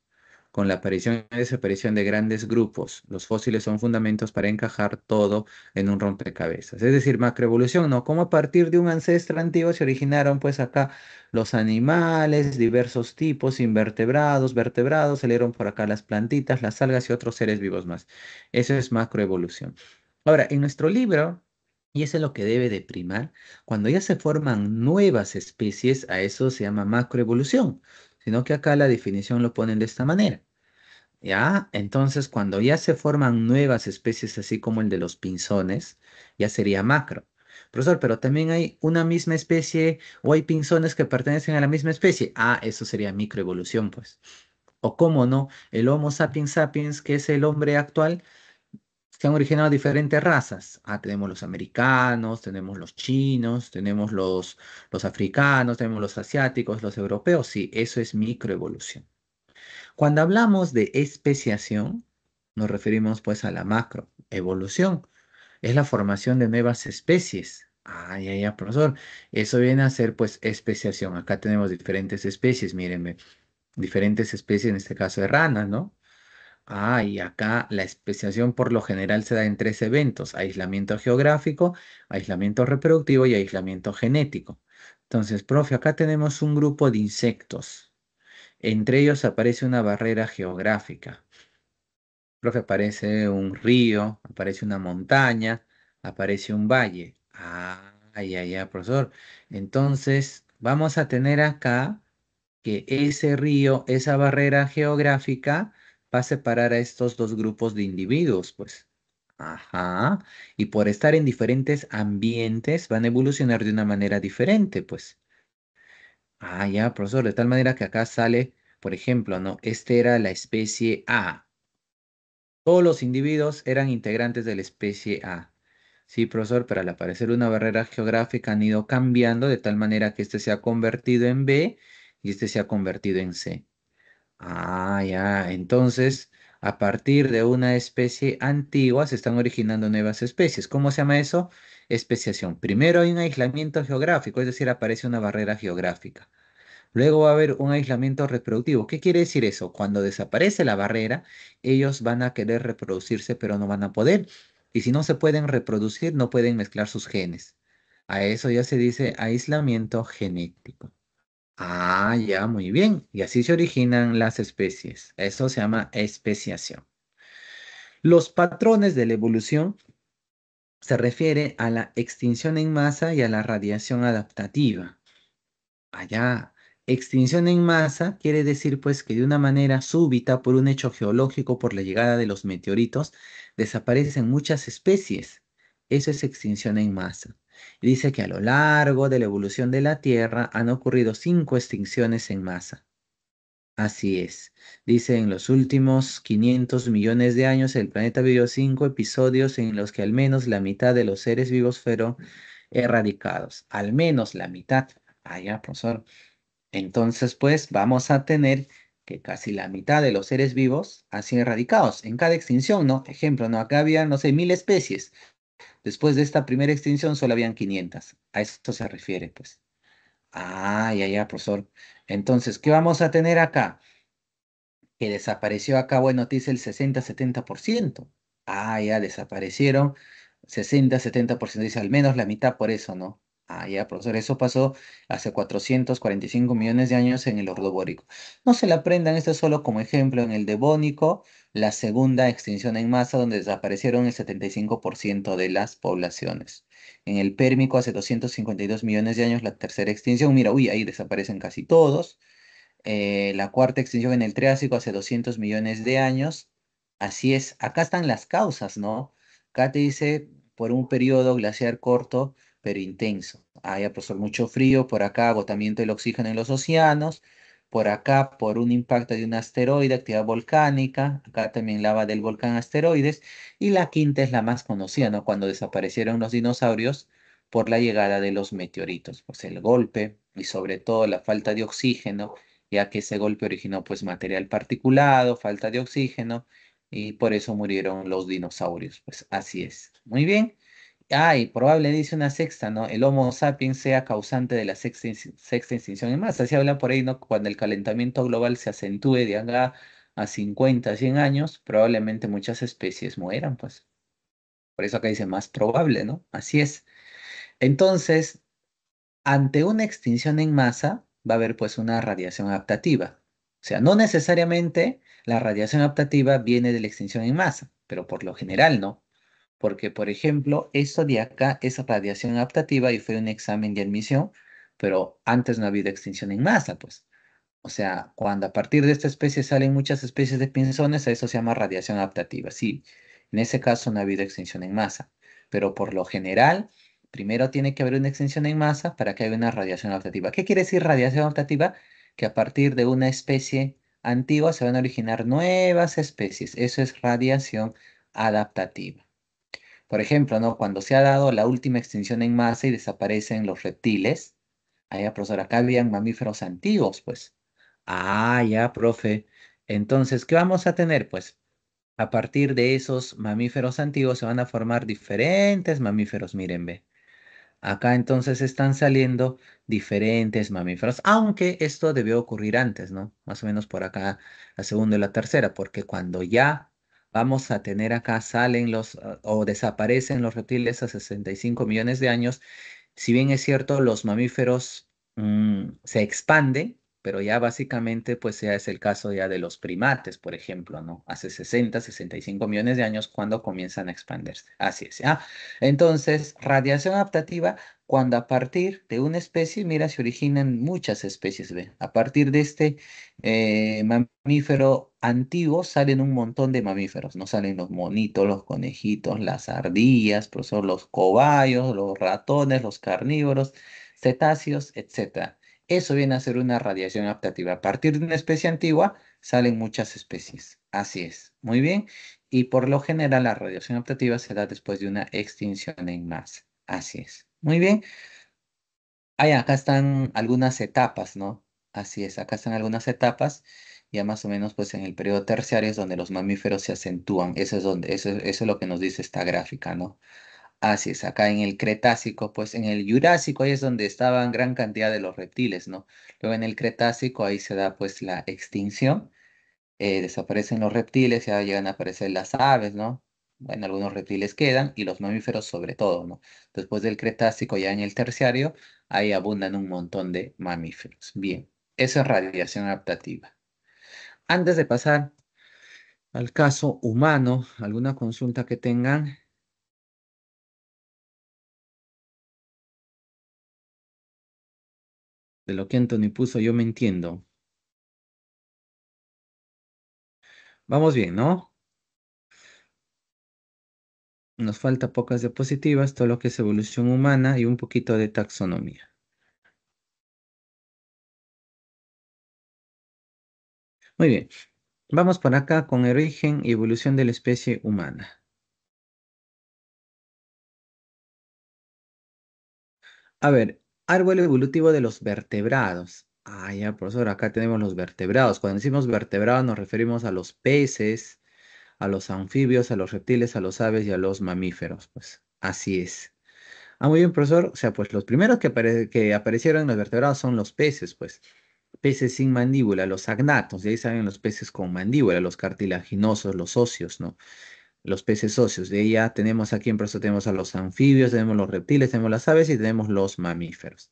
con la aparición y desaparición de grandes grupos, los fósiles son fundamentos para encajar todo en un rompecabezas. Es decir, macroevolución, ¿no? Como a partir de un ancestro antiguo se originaron, pues acá, los animales, diversos tipos, invertebrados, vertebrados, salieron por acá las plantitas, las algas y otros seres vivos más. Eso es macroevolución. Ahora, en nuestro libro, y eso es lo que debe de primar, cuando ya se forman nuevas especies, a eso se llama macroevolución, sino que acá la definición lo ponen de esta manera. ¿ya? Entonces, cuando ya se forman nuevas especies, así como el de los pinzones, ya sería macro. Profesor, pero también hay una misma especie o hay pinzones que pertenecen a la misma especie. Ah, eso sería microevolución, pues. O cómo no, el Homo sapiens sapiens, que es el hombre actual, se han originado diferentes razas. Ah, tenemos los americanos, tenemos los chinos, tenemos los, los africanos, tenemos los asiáticos, los europeos. Sí, eso es microevolución. Cuando hablamos de especiación, nos referimos pues a la macroevolución. Es la formación de nuevas especies. Ay, ay, ya, profesor. Eso viene a ser pues especiación. Acá tenemos diferentes especies, mírenme. Diferentes especies, en este caso de ranas, ¿no? Ah, y acá la especiación por lo general se da en tres eventos, aislamiento geográfico, aislamiento reproductivo y aislamiento genético. Entonces, profe, acá tenemos un grupo de insectos. Entre ellos aparece una barrera geográfica. Creo que aparece un río, aparece una montaña, aparece un valle. Ah, ya, ya, profesor. Entonces, vamos a tener acá que ese río, esa barrera geográfica, va a separar a estos dos grupos de individuos, pues. Ajá. Y por estar en diferentes ambientes, van a evolucionar de una manera diferente, pues. Ah, ya, profesor, de tal manera que acá sale, por ejemplo, ¿no? Este era la especie A. Todos los individuos eran integrantes de la especie A. Sí, profesor, pero al aparecer una barrera geográfica han ido cambiando de tal manera que este se ha convertido en B y este se ha convertido en C. Ah, ya. Entonces, a partir de una especie antigua se están originando nuevas especies. ¿Cómo se llama eso? especiación. Primero hay un aislamiento geográfico, es decir, aparece una barrera geográfica. Luego va a haber un aislamiento reproductivo. ¿Qué quiere decir eso? Cuando desaparece la barrera, ellos van a querer reproducirse, pero no van a poder. Y si no se pueden reproducir, no pueden mezclar sus genes. A eso ya se dice aislamiento genético. Ah, ya, muy bien. Y así se originan las especies. Eso se llama especiación. Los patrones de la evolución se refiere a la extinción en masa y a la radiación adaptativa. Allá, extinción en masa quiere decir pues que de una manera súbita por un hecho geológico, por la llegada de los meteoritos, desaparecen muchas especies. Eso es extinción en masa. Dice que a lo largo de la evolución de la Tierra han ocurrido cinco extinciones en masa. Así es. Dice, en los últimos 500 millones de años, el planeta vivió cinco episodios en los que al menos la mitad de los seres vivos fueron erradicados. Al menos la mitad. Ah, ya, profesor. Entonces, pues, vamos a tener que casi la mitad de los seres vivos han sido erradicados en cada extinción, ¿no? Ejemplo, ¿no? Acá había, no sé, mil especies. Después de esta primera extinción solo habían 500. A esto se refiere, pues. Ah, ya, ya, profesor. Entonces, ¿qué vamos a tener acá? Que desapareció acá, bueno, te dice el 60-70%. Ah, ya desaparecieron 60-70%, dice al menos la mitad por eso, ¿no? Ah, ya, profesor, eso pasó hace 445 millones de años en el ordobórico. No se la aprendan, esto es solo como ejemplo en el Devónico, la segunda extinción en masa donde desaparecieron el 75% de las poblaciones. En el Pérmico hace 252 millones de años la tercera extinción, mira, uy, ahí desaparecen casi todos. Eh, la cuarta extinción en el Triásico hace 200 millones de años. Así es, acá están las causas, ¿no? Acá te dice por un periodo glaciar corto pero intenso. Hay, ah, profesor, mucho frío por acá, agotamiento del oxígeno en los océanos, por acá por un impacto de un asteroide, actividad volcánica, acá también lava del volcán asteroides, y la quinta es la más conocida, ¿no? Cuando desaparecieron los dinosaurios por la llegada de los meteoritos, pues el golpe y sobre todo la falta de oxígeno, ya que ese golpe originó pues material particulado, falta de oxígeno, y por eso murieron los dinosaurios, pues así es. Muy bien. Ay, probable dice una sexta, ¿no? El Homo sapiens sea causante de la sexta, sexta extinción en masa. Se habla por ahí, ¿no? Cuando el calentamiento global se acentúe de acá a 50, 100 años, probablemente muchas especies mueran, pues. Por eso acá dice más probable, ¿no? Así es. Entonces, ante una extinción en masa, va a haber pues una radiación adaptativa. O sea, no necesariamente la radiación adaptativa viene de la extinción en masa, pero por lo general no. Porque, por ejemplo, esto de acá es radiación adaptativa y fue un examen de admisión, pero antes no ha habido extinción en masa, pues. O sea, cuando a partir de esta especie salen muchas especies de pinzones, eso se llama radiación adaptativa. Sí, en ese caso no ha habido extinción en masa, pero por lo general, primero tiene que haber una extinción en masa para que haya una radiación adaptativa. ¿Qué quiere decir radiación adaptativa? Que a partir de una especie antigua se van a originar nuevas especies. Eso es radiación adaptativa. Por ejemplo, ¿no? cuando se ha dado la última extinción en masa y desaparecen los reptiles, ahí profesor, acá habían mamíferos antiguos, pues. Ah, ya, profe. Entonces, ¿qué vamos a tener? Pues a partir de esos mamíferos antiguos se van a formar diferentes mamíferos, miren, ve. Acá entonces están saliendo diferentes mamíferos, aunque esto debió ocurrir antes, ¿no? Más o menos por acá, la segunda y la tercera, porque cuando ya vamos a tener acá, salen los ah, o desaparecen los reptiles a 65 millones de años. Si bien es cierto, los mamíferos mm, se expanden, pero ya básicamente pues ya es el caso ya de los primates, por ejemplo, ¿no? Hace 60, 65 millones de años cuando comienzan a expandirse. Así es. Entonces, radiación adaptativa cuando a partir de una especie, mira, se originan muchas especies, ¿ve? A partir de este eh, mamífero antiguo salen un montón de mamíferos, ¿no? Salen los monitos, los conejitos, las ardillas, por pues, son los cobayos, los ratones, los carnívoros, cetáceos, etc. Eso viene a ser una radiación adaptativa. A partir de una especie antigua salen muchas especies. Así es. Muy bien. Y por lo general la radiación adaptativa se da después de una extinción en masa. Así es. Muy bien. Ah, acá están algunas etapas, ¿no? Así es, acá están algunas etapas. Ya más o menos, pues en el periodo terciario es donde los mamíferos se acentúan. Eso es, donde, eso, eso es lo que nos dice esta gráfica, ¿no? Así es, acá en el Cretácico, pues en el Jurásico ahí es donde estaban gran cantidad de los reptiles, ¿no? Luego en el Cretácico ahí se da pues la extinción, eh, desaparecen los reptiles, ya llegan a aparecer las aves, ¿no? bueno, algunos reptiles quedan y los mamíferos sobre todo, ¿no? Después del Cretácico, ya en el Terciario, ahí abundan un montón de mamíferos. Bien, esa es radiación adaptativa. Antes de pasar al caso humano, alguna consulta que tengan. De lo que Anthony puso, yo me entiendo. Vamos bien, ¿no? Nos falta pocas diapositivas, todo lo que es evolución humana y un poquito de taxonomía. Muy bien, vamos por acá con el origen y evolución de la especie humana. A ver, árbol evolutivo de los vertebrados. Ah, ya, profesor, acá tenemos los vertebrados. Cuando decimos vertebrados nos referimos a los peces, a los anfibios, a los reptiles, a los aves y a los mamíferos. Pues así es. Ah, muy bien, profesor. O sea, pues los primeros que, aparecieron en los vertebrados son los peces, pues. Peces sin mandíbula, los agnatos, y ahí salen los peces con mandíbula, los cartilaginosos, los óseos, ¿no? Los peces óseos. De ahí ya tenemos aquí en proceso tenemos a los anfibios, tenemos los reptiles, tenemos las aves y tenemos los mamíferos.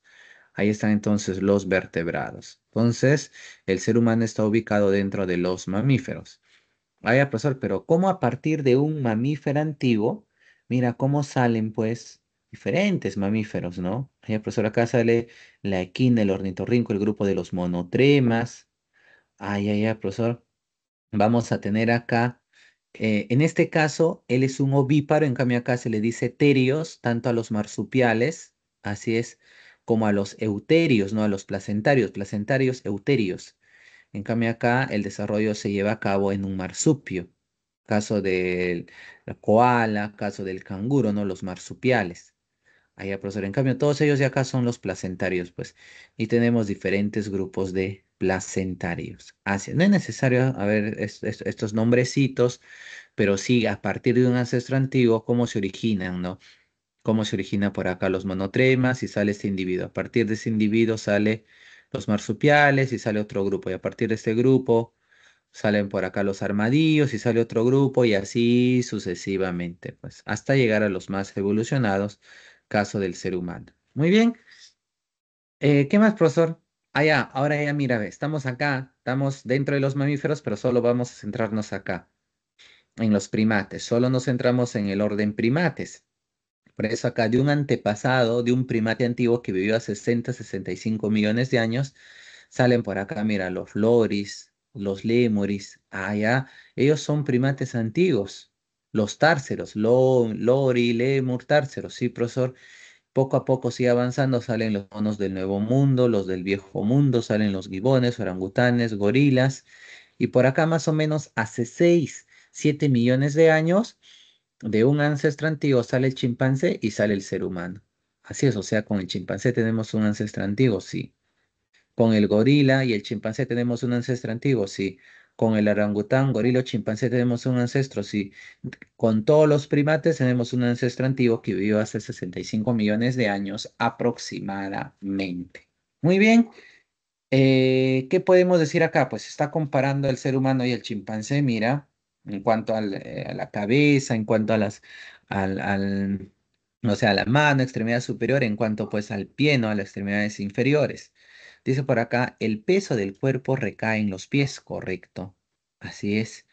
Ahí están entonces los vertebrados. Entonces, el ser humano está ubicado dentro de los mamíferos. Vaya, profesor, pero ¿cómo a partir de un mamífero antiguo, mira cómo salen pues diferentes mamíferos, ¿no? Vaya, profesor, acá sale la equina, el ornitorrinco, el grupo de los monotremas. Ay, ay, ay, profesor, vamos a tener acá, eh, en este caso, él es un ovíparo, en cambio acá se le dice terios, tanto a los marsupiales, así es, como a los euterios, ¿no? A los placentarios, placentarios, euterios. En cambio acá el desarrollo se lleva a cabo en un marsupio, caso del koala, caso del canguro, ¿no? Los marsupiales. Ahí, profesor, en cambio todos ellos de acá son los placentarios, pues. Y tenemos diferentes grupos de placentarios. no es necesario a ver estos nombrecitos, pero sí a partir de un ancestro antiguo, cómo se originan, ¿no? Cómo se origina por acá los monotremas y sale este individuo. A partir de ese individuo sale los marsupiales y sale otro grupo. Y a partir de este grupo salen por acá los armadillos y sale otro grupo y así sucesivamente, pues hasta llegar a los más evolucionados, caso del ser humano. Muy bien. Eh, ¿Qué más, profesor? Allá, ah, ahora ya mira, estamos acá, estamos dentro de los mamíferos, pero solo vamos a centrarnos acá, en los primates. Solo nos centramos en el orden primates. Por eso acá, de un antepasado, de un primate antiguo que vivió a 60, 65 millones de años, salen por acá, mira, los loris, los ah allá, ellos son primates antiguos. Los tárceros, lo, lori, lemur, tárceros, sí, profesor. Poco a poco sigue avanzando, salen los monos del Nuevo Mundo, los del Viejo Mundo, salen los gibones, orangutanes, gorilas. Y por acá más o menos hace 6, 7 millones de años de un ancestro antiguo sale el chimpancé y sale el ser humano. Así es, o sea, con el chimpancé tenemos un ancestro antiguo, sí. Con el gorila y el chimpancé tenemos un ancestro antiguo, sí. Con el orangután, gorila, chimpancé tenemos un ancestro, sí. Con todos los primates tenemos un ancestro antiguo que vivió hace 65 millones de años aproximadamente. Muy bien. Eh, ¿Qué podemos decir acá? Pues está comparando el ser humano y el chimpancé, mira en cuanto eh, a la cabeza, en cuanto a las, al, al, a la mano, extremidad superior, en cuanto pues al pie, ¿no? A las extremidades inferiores. Dice por acá, el peso del cuerpo recae en los pies, correcto. Así es.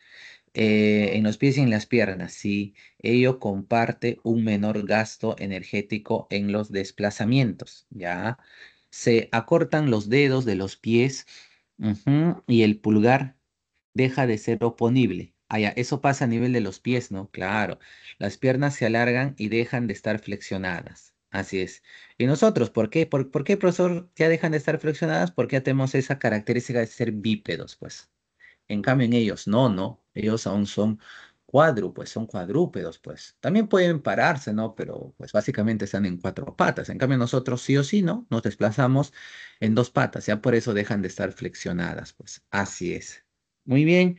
Eh, en los pies y en las piernas, sí. Ello comparte un menor gasto energético en los desplazamientos, ¿ya? Se acortan los dedos de los pies y el pulgar deja de ser oponible. Ah, eso pasa a nivel de los pies, ¿no? Claro. Las piernas se alargan y dejan de estar flexionadas. Así es. ¿Y nosotros por qué? ¿Por, qué, profesor, ya dejan de estar flexionadas? Porque ya tenemos esa característica de ser bípedos, pues. En cambio, en ellos, no, no. Ellos aún son cuádrupes, son cuadrúpedos, pues. También pueden pararse, ¿no? Pero, pues, básicamente están en cuatro patas. En cambio, nosotros sí o sí, ¿no? Nos desplazamos en dos patas. Ya por eso dejan de estar flexionadas, pues. Así es. Muy bien.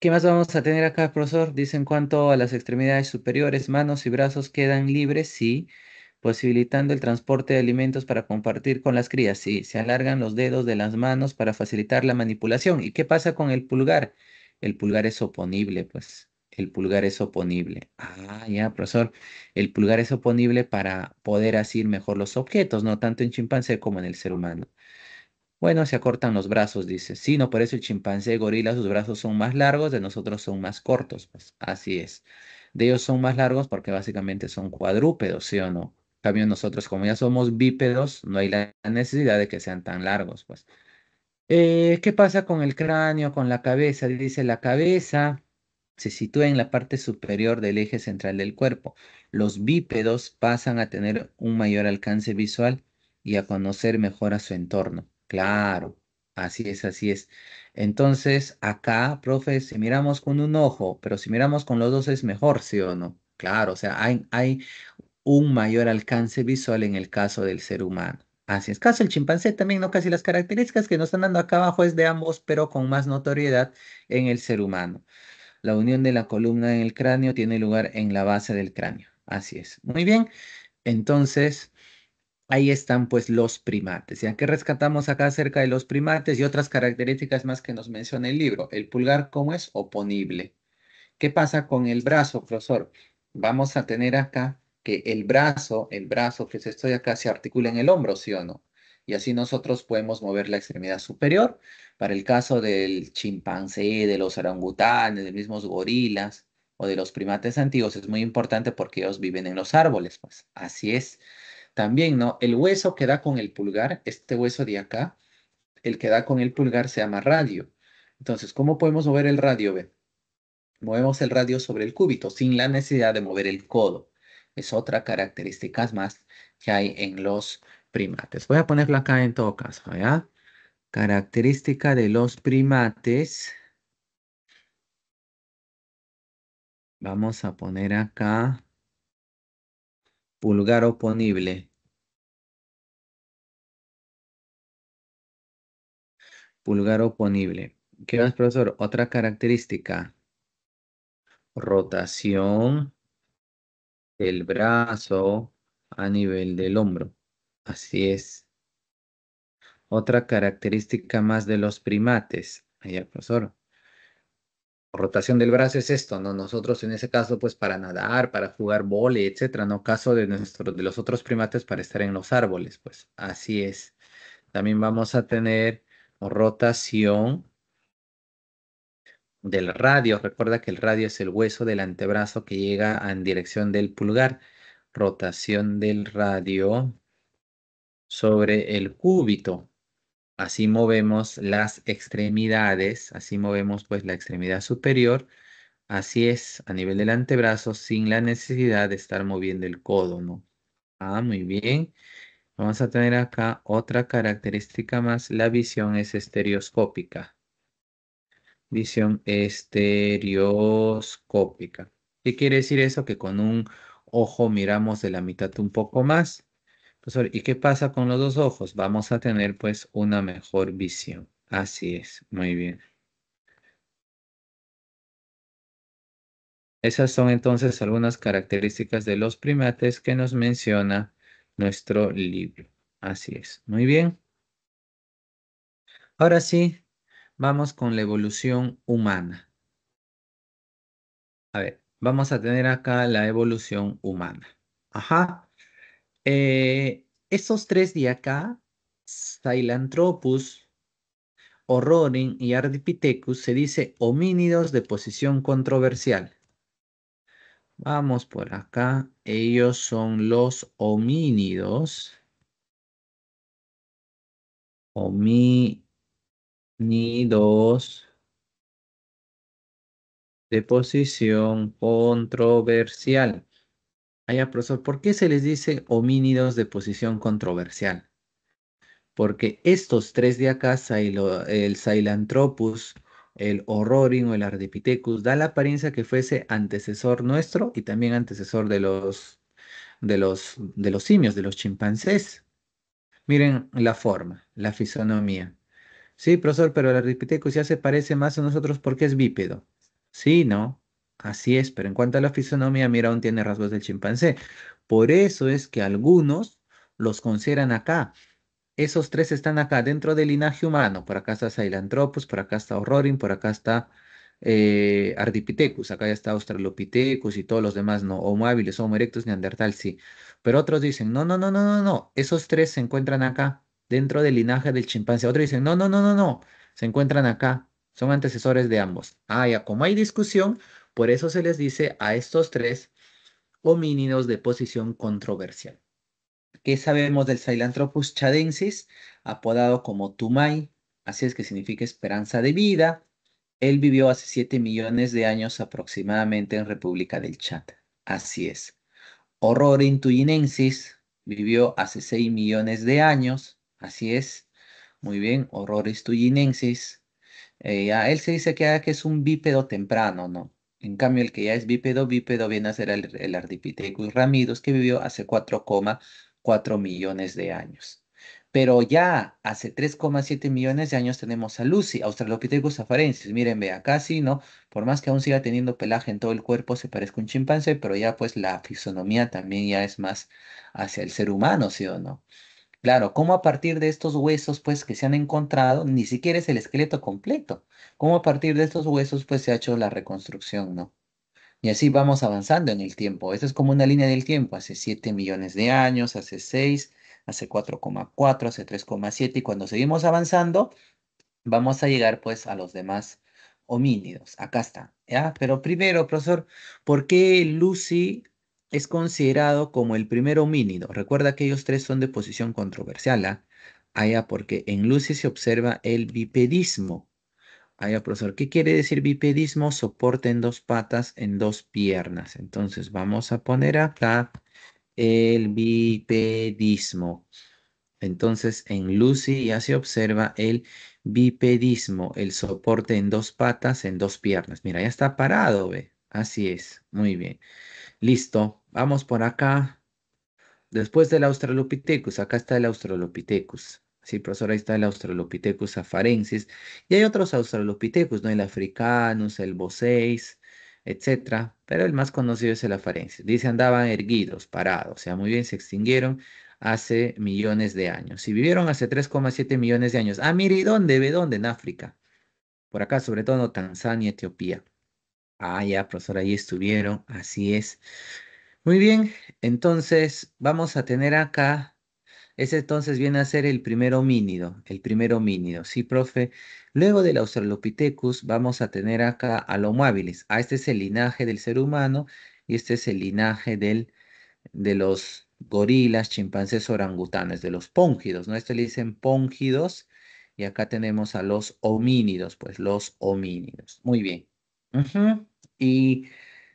¿Qué más vamos a tener acá, profesor? Dice en cuanto a las extremidades superiores, manos y brazos quedan libres, sí, posibilitando el transporte de alimentos para compartir con las crías, sí, se alargan los dedos de las manos para facilitar la manipulación. ¿Y qué pasa con el pulgar? El pulgar es oponible, pues. El pulgar es oponible. Ah, ya, profesor. El pulgar es oponible para poder asir mejor los objetos, no tanto en chimpancé como en el ser humano. Bueno, se acortan los brazos, dice. Sí, no, por eso el chimpancé gorila, sus brazos son más largos, de nosotros son más cortos. Pues así es. De ellos son más largos porque básicamente son cuadrúpedos, ¿sí o no? En cambio, nosotros, como ya somos bípedos, no hay la necesidad de que sean tan largos, pues. Eh, ¿Qué pasa con el cráneo, con la cabeza? Dice, la cabeza se sitúa en la parte superior del eje central del cuerpo. Los bípedos pasan a tener un mayor alcance visual y a conocer mejor a su entorno. Claro, así es, así es. Entonces, acá, profe, si miramos con un ojo, pero si miramos con los dos es mejor, ¿sí o no? Claro, o sea, hay, hay un mayor alcance visual en el caso del ser humano. Así es. Caso el chimpancé también, ¿no? Casi las características que nos están dando acá abajo es de ambos, pero con más notoriedad en el ser humano. La unión de la columna en el cráneo tiene lugar en la base del cráneo. Así es. Muy bien. Entonces, ahí están pues los primates. ¿Ya qué rescatamos acá acerca de los primates y otras características más que nos menciona el libro? El pulgar, ¿cómo es? Oponible. ¿Qué pasa con el brazo, profesor? Vamos a tener acá que el brazo, el brazo que se estoy acá, se articula en el hombro, ¿sí o no? Y así nosotros podemos mover la extremidad superior. Para el caso del chimpancé, de los orangutanes, de mismos gorilas o de los primates antiguos, es muy importante porque ellos viven en los árboles. Pues así es. También, ¿no? El hueso que da con el pulgar, este hueso de acá, el que da con el pulgar se llama radio. Entonces, ¿cómo podemos mover el radio? Movemos el radio sobre el cúbito sin la necesidad de mover el codo. Es otra característica más que hay en los primates. Voy a ponerlo acá en todo caso, ¿ya? Característica de los primates. Vamos a poner acá pulgar oponible. pulgar oponible. ¿Qué más, profesor? Otra característica. Rotación del brazo a nivel del hombro. Así es. Otra característica más de los primates. Ahí, profesor. Rotación del brazo es esto, ¿no? Nosotros en ese caso, pues para nadar, para jugar vole, etcétera, ¿no? Caso de, nuestro, de los otros primates para estar en los árboles, pues así es. También vamos a tener rotación del radio. Recuerda que el radio es el hueso del antebrazo que llega en dirección del pulgar. Rotación del radio sobre el cúbito. Así movemos las extremidades, así movemos pues la extremidad superior. Así es, a nivel del antebrazo, sin la necesidad de estar moviendo el codo, Ah, muy bien. Vamos a tener acá otra característica más, la visión es estereoscópica. Visión estereoscópica. ¿Qué quiere decir eso? Que con un ojo miramos de la mitad un poco más. ¿y qué pasa con los dos ojos? Vamos a tener pues una mejor visión. Así es, muy bien. Esas son entonces algunas características de los primates que nos menciona nuestro libro. Así es. Muy bien. Ahora sí, vamos con la evolución humana. A ver, vamos a tener acá la evolución humana. Ajá. Estos eh, esos tres de acá, Stylanthropus, Horrorin y Ardipithecus, se dice homínidos de posición controversial. Vamos por acá. Ellos son los homínidos. Homínidos de posición controversial. Allá, ah, profesor, ¿por qué se les dice homínidos de posición controversial? Porque estos tres de acá, el Sahelanthropus el Horrorin o el Ardipithecus, da la apariencia que fuese antecesor nuestro y también antecesor de los, de los, de los simios, de los chimpancés. Miren la forma, la fisonomía. Sí, profesor, pero el Ardipithecus ya se parece más a nosotros porque es bípedo. Sí, no, así es, pero en cuanto a la fisonomía, mira, aún tiene rasgos del chimpancé. Por eso es que algunos los consideran acá esos tres están acá dentro del linaje humano. Por acá está Sailanthropus, por acá está Horrorin, por acá está eh, Ardipithecus. Acá ya está Australopithecus y todos los demás, no. Homo habilis, Homo erectus, Neandertal, sí. Pero otros dicen, no, no, no, no, no, no. Esos tres se encuentran acá, dentro del linaje del chimpancé. Otros dicen, no, no, no, no, no. Se encuentran acá. Son antecesores de ambos. Ah, ya, como hay discusión, por eso se les dice a estos tres homínidos de posición controversial. ¿Qué sabemos del Sailanthropus chadensis, apodado como Tumai? Así es que significa esperanza de vida. Él vivió hace 7 millones de años aproximadamente en República del Chad. Así es. Horror intuinensis vivió hace 6 millones de años. Así es. Muy bien, Horror intuinensis. Eh, a él se dice ah, que, es un bípedo temprano, ¿no? En cambio, el que ya es bípedo, bípedo viene a ser el, Ardipithecus ramidus, que vivió hace 4, millones de años. Pero ya hace 3,7 millones de años tenemos a Lucy, Australopithecus afarensis. Miren, ve, acá ¿no? Por más que aún siga teniendo pelaje en todo el cuerpo, se parezca un chimpancé, pero ya pues la fisonomía también ya es más hacia el ser humano, ¿sí o no? Claro, ¿cómo a partir de estos huesos pues que se han encontrado, ni siquiera es el esqueleto completo? ¿Cómo a partir de estos huesos pues se ha hecho la reconstrucción, ¿no? Y así vamos avanzando en el tiempo. eso es como una línea del tiempo, hace 7 millones de años, hace 6, hace 4,4, hace 3,7 y cuando seguimos avanzando vamos a llegar pues a los demás homínidos. Acá está, ¿ya? Pero primero, profesor, ¿por qué Lucy es considerado como el primer homínido? Recuerda que ellos tres son de posición controversial, Allá ¿ah? ah, porque en Lucy se observa el bipedismo, Ahí profesor. ¿Qué quiere decir bipedismo? Soporte en dos patas, en dos piernas. Entonces vamos a poner acá el bipedismo. Entonces en Lucy ya se observa el bipedismo, el soporte en dos patas, en dos piernas. Mira, ya está parado, ve. Así es. Muy bien. Listo. Vamos por acá. Después del Australopithecus. Acá está el Australopithecus. Sí, profesor, ahí está el Australopithecus afarensis. Y hay otros Australopithecus, ¿no? El africanus, el boseis, etcétera. Pero el más conocido es el afarensis. Dice, andaban erguidos, parados. O sea, muy bien, se extinguieron hace millones de años. Y vivieron hace 3,7 millones de años. Ah, mire, ¿y dónde? dónde? En África. Por acá, sobre todo, Tanzania, Etiopía. Ah, ya, profesor, ahí estuvieron. Así es. Muy bien, entonces vamos a tener acá ese entonces viene a ser el primer homínido, el primer homínido, ¿sí, profe? Luego del Australopithecus vamos a tener acá a Homo habilis. Ah, este es el linaje del ser humano y este es el linaje del, de los gorilas, chimpancés, orangutanes, de los póngidos, ¿no? Este le dicen póngidos y acá tenemos a los homínidos, pues los homínidos. Muy bien. Y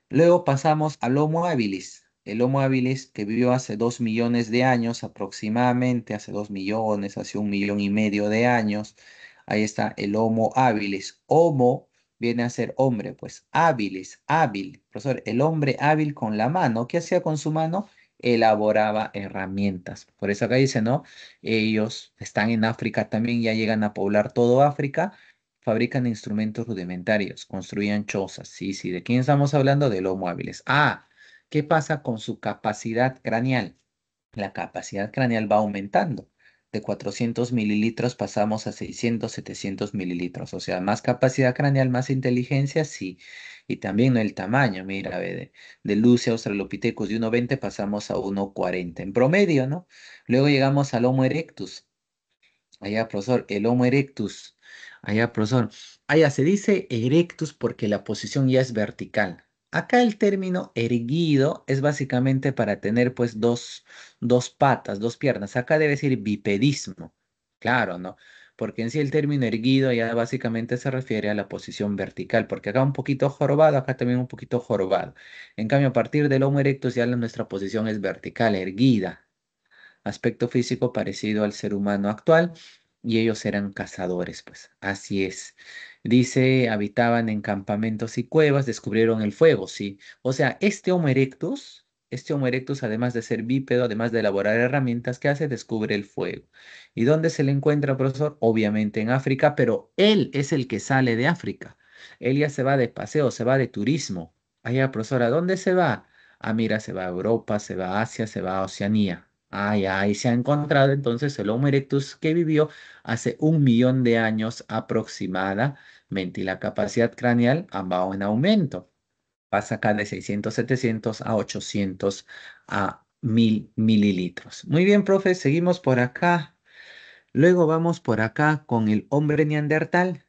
luego pasamos a Homo habilis el Homo habilis que vivió hace dos millones de años aproximadamente, hace dos millones, hace un millón y medio de años. Ahí está el Homo habilis. Homo viene a ser hombre, pues habilis, hábil. Profesor, el hombre hábil con la mano, ¿qué hacía con su mano? Elaboraba herramientas. Por eso acá dice, ¿no? Ellos están en África también, ya llegan a poblar todo África, fabrican instrumentos rudimentarios, construían chozas. Sí, sí, ¿de quién estamos hablando? Del Homo habilis. Ah, ¿Qué pasa con su capacidad craneal? La capacidad craneal va aumentando. De 400 mililitros pasamos a 600, 700 mililitros. O sea, más capacidad craneal, más inteligencia, sí. Y también el tamaño, mira, de, de Lucia Australopithecus de 1,20 pasamos a 1,40 en promedio, ¿no? Luego llegamos al Homo erectus. Allá, profesor, el Homo erectus. Allá, profesor. Allá se dice erectus porque la posición ya es vertical. Acá el término erguido es básicamente para tener pues dos, dos patas, dos piernas. Acá debe decir bipedismo, claro, ¿no? Porque en sí el término erguido ya básicamente se refiere a la posición vertical, porque acá un poquito jorobado, acá también un poquito jorobado. En cambio, a partir del Homo erectus ya nuestra posición es vertical, erguida. Aspecto físico parecido al ser humano actual, y ellos eran cazadores, pues así es. Dice, habitaban en campamentos y cuevas, descubrieron el fuego, sí. O sea, este Homo erectus, este Homo erectus, además de ser bípedo, además de elaborar herramientas, ¿qué hace? Descubre el fuego. ¿Y dónde se le encuentra, profesor? Obviamente en África, pero él es el que sale de África. Él ya se va de paseo, se va de turismo. Allá, profesor, ¿a dónde se va? Ah, mira, se va a Europa, se va a Asia, se va a Oceanía. Ahí ahí se ha encontrado entonces el Homo erectus que vivió hace un millón de años aproximada y la capacidad craneal ha bajado en aumento. Pasa acá de 600, 700 a 800 a 1000 mililitros. Muy bien, profe, seguimos por acá. Luego vamos por acá con el hombre neandertal.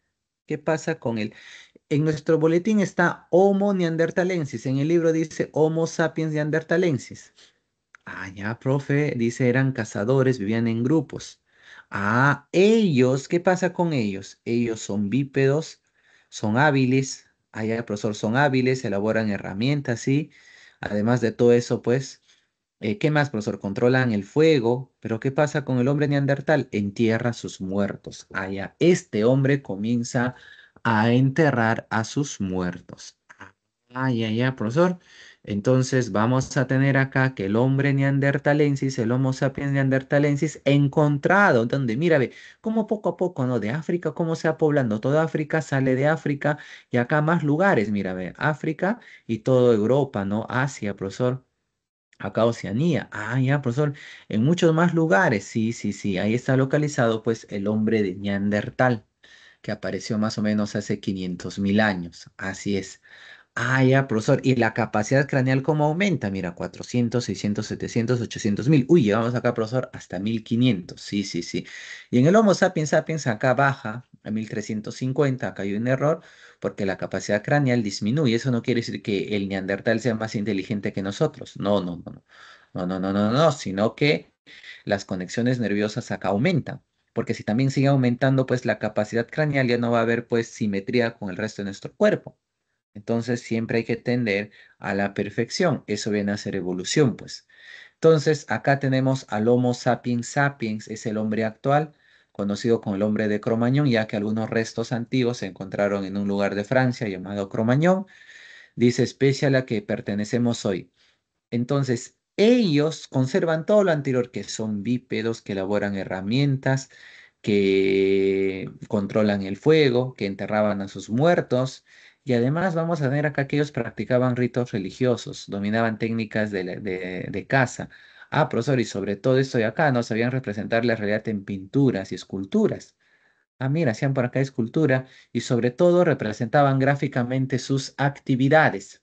¿Qué pasa con él? en nuestro boletín está Homo neandertalensis. En el libro dice Homo sapiens neandertalensis. Ah, ya, profe, dice eran cazadores, vivían en grupos. Ah, ellos, ¿qué pasa con ellos? Ellos son bípedos, son hábiles, allá profesor, son hábiles, elaboran herramientas, sí. Además de todo eso, pues, eh, ¿qué más, profesor? Controlan el fuego, pero ¿qué pasa con el hombre neandertal? Entierra a sus muertos. Allá, este hombre comienza a enterrar a sus muertos. Ay, ay, ya, profesor. Entonces vamos a tener acá que el hombre neandertalensis, el Homo sapiens neandertalensis, encontrado, donde mira, ve, cómo poco a poco, ¿no? De África, cómo se ha poblando. Toda África sale de África y acá más lugares, mira, ve, África y toda Europa, ¿no? Asia, profesor. Acá Oceanía. Ah, ya, profesor. En muchos más lugares, sí, sí, sí. Ahí está localizado, pues, el hombre de Neandertal, que apareció más o menos hace 500 mil años. Así es. Ah, ya, profesor. ¿Y la capacidad craneal cómo aumenta? Mira, 400, 600, 700, 800 mil. Uy, llevamos acá, profesor, hasta 1500. Sí, sí, sí. Y en el Homo sapiens sapiens acá baja a 1350. Acá hay un error porque la capacidad craneal disminuye. Eso no quiere decir que el neandertal sea más inteligente que nosotros. No, no, no. No, no, no, no, no. Sino que las conexiones nerviosas acá aumentan porque si también sigue aumentando pues la capacidad craneal ya no va a haber pues simetría con el resto de nuestro cuerpo. Entonces siempre hay que tender a la perfección. Eso viene a ser evolución, pues. Entonces acá tenemos al Homo sapiens sapiens, es el hombre actual, conocido como el hombre de Cromañón, ya que algunos restos antiguos se encontraron en un lugar de Francia llamado Cromañón. Dice especie a la que pertenecemos hoy. Entonces, ellos conservan todo lo anterior, que son bípedos, que elaboran herramientas, que controlan el fuego, que enterraban a sus muertos, y además vamos a tener acá que ellos practicaban ritos religiosos, dominaban técnicas de, de, de caza. Ah, profesor, y sobre todo esto de acá, no sabían representar la realidad en pinturas y esculturas. Ah, mira, hacían por acá escultura y sobre todo representaban gráficamente sus actividades.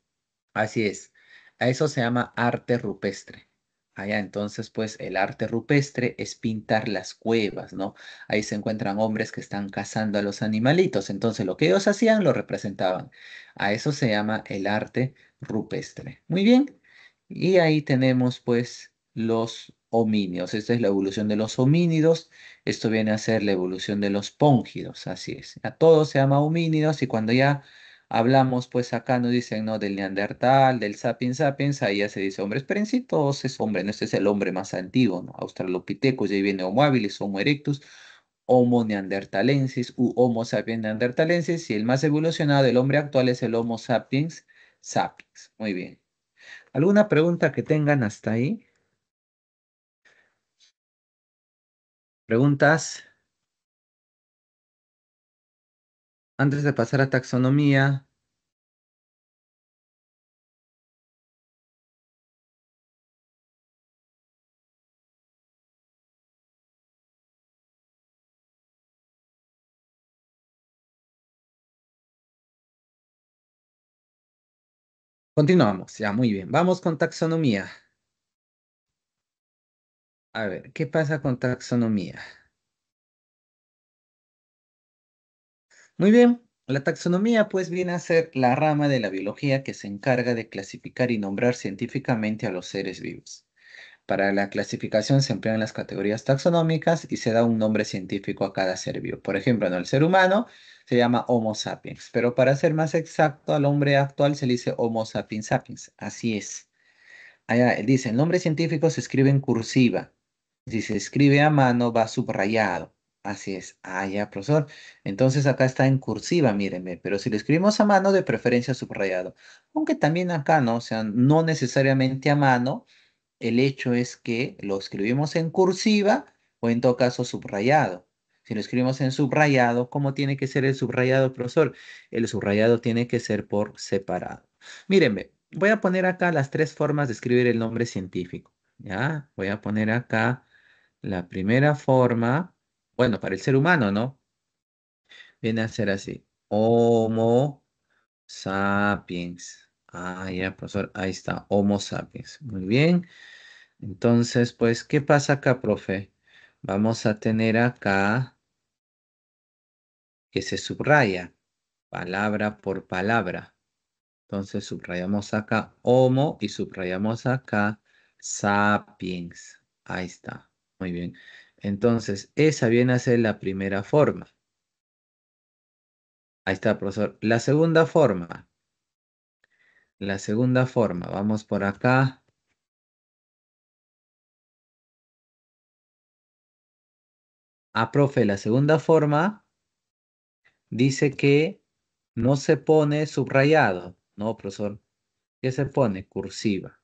Así es, a eso se llama arte rupestre. Allá entonces, pues el arte rupestre es pintar las cuevas, ¿no? Ahí se encuentran hombres que están cazando a los animalitos, entonces lo que ellos hacían lo representaban. A eso se llama el arte rupestre. Muy bien, y ahí tenemos pues los homínidos. Esta es la evolución de los homínidos, esto viene a ser la evolución de los póngidos, así es. A todos se llama homínidos y cuando ya hablamos pues acá, nos dicen, ¿no? Del Neandertal, del Sapiens Sapiens, ahí ya se dice hombre perencitos, es hombre, no este es el hombre más antiguo, ¿no? Australopithecus, ya viene Homo habilis, Homo erectus, Homo neandertalensis u Homo sapiens neandertalensis, y el más evolucionado del hombre actual es el Homo sapiens sapiens. Muy bien. ¿Alguna pregunta que tengan hasta ahí? ¿Preguntas? antes de pasar a taxonomía, Continuamos, ya, muy bien. Vamos con taxonomía. A ver, ¿qué pasa con taxonomía? Muy bien, la taxonomía pues viene a ser la rama de la biología que se encarga de clasificar y nombrar científicamente a los seres vivos. Para la clasificación se emplean las categorías taxonómicas y se da un nombre científico a cada ser vivo. Por ejemplo, en el ser humano se llama Homo sapiens, pero para ser más exacto, al hombre actual se le dice Homo sapiens sapiens. Así es. Allá dice, el nombre científico se escribe en cursiva. Si se escribe a mano, va subrayado. Así es. Ah, ya, profesor. Entonces acá está en cursiva, mírenme, pero si lo escribimos a mano, de preferencia subrayado. Aunque también acá, ¿no? O sea, no necesariamente a mano. El hecho es que lo escribimos en cursiva o en todo caso subrayado. Si lo escribimos en subrayado, ¿cómo tiene que ser el subrayado, profesor? El subrayado tiene que ser por separado. Mírenme, voy a poner acá las tres formas de escribir el nombre científico. ¿Ya? Voy a poner acá la primera forma bueno, para el ser humano, ¿no? Viene a ser así. Homo sapiens. Ah, profesor, ahí está, Homo sapiens. Muy bien. Entonces, pues, ¿qué pasa acá, profe? Vamos a tener acá que se subraya palabra por palabra. Entonces, subrayamos acá Homo y subrayamos acá sapiens. Ahí está. Muy bien. Entonces, esa viene a ser la primera forma. Ahí está, profesor. La segunda forma. La segunda forma. Vamos por acá. Ah, profe, la segunda forma dice que no se pone subrayado. No, profesor. ¿Qué se pone? Cursiva.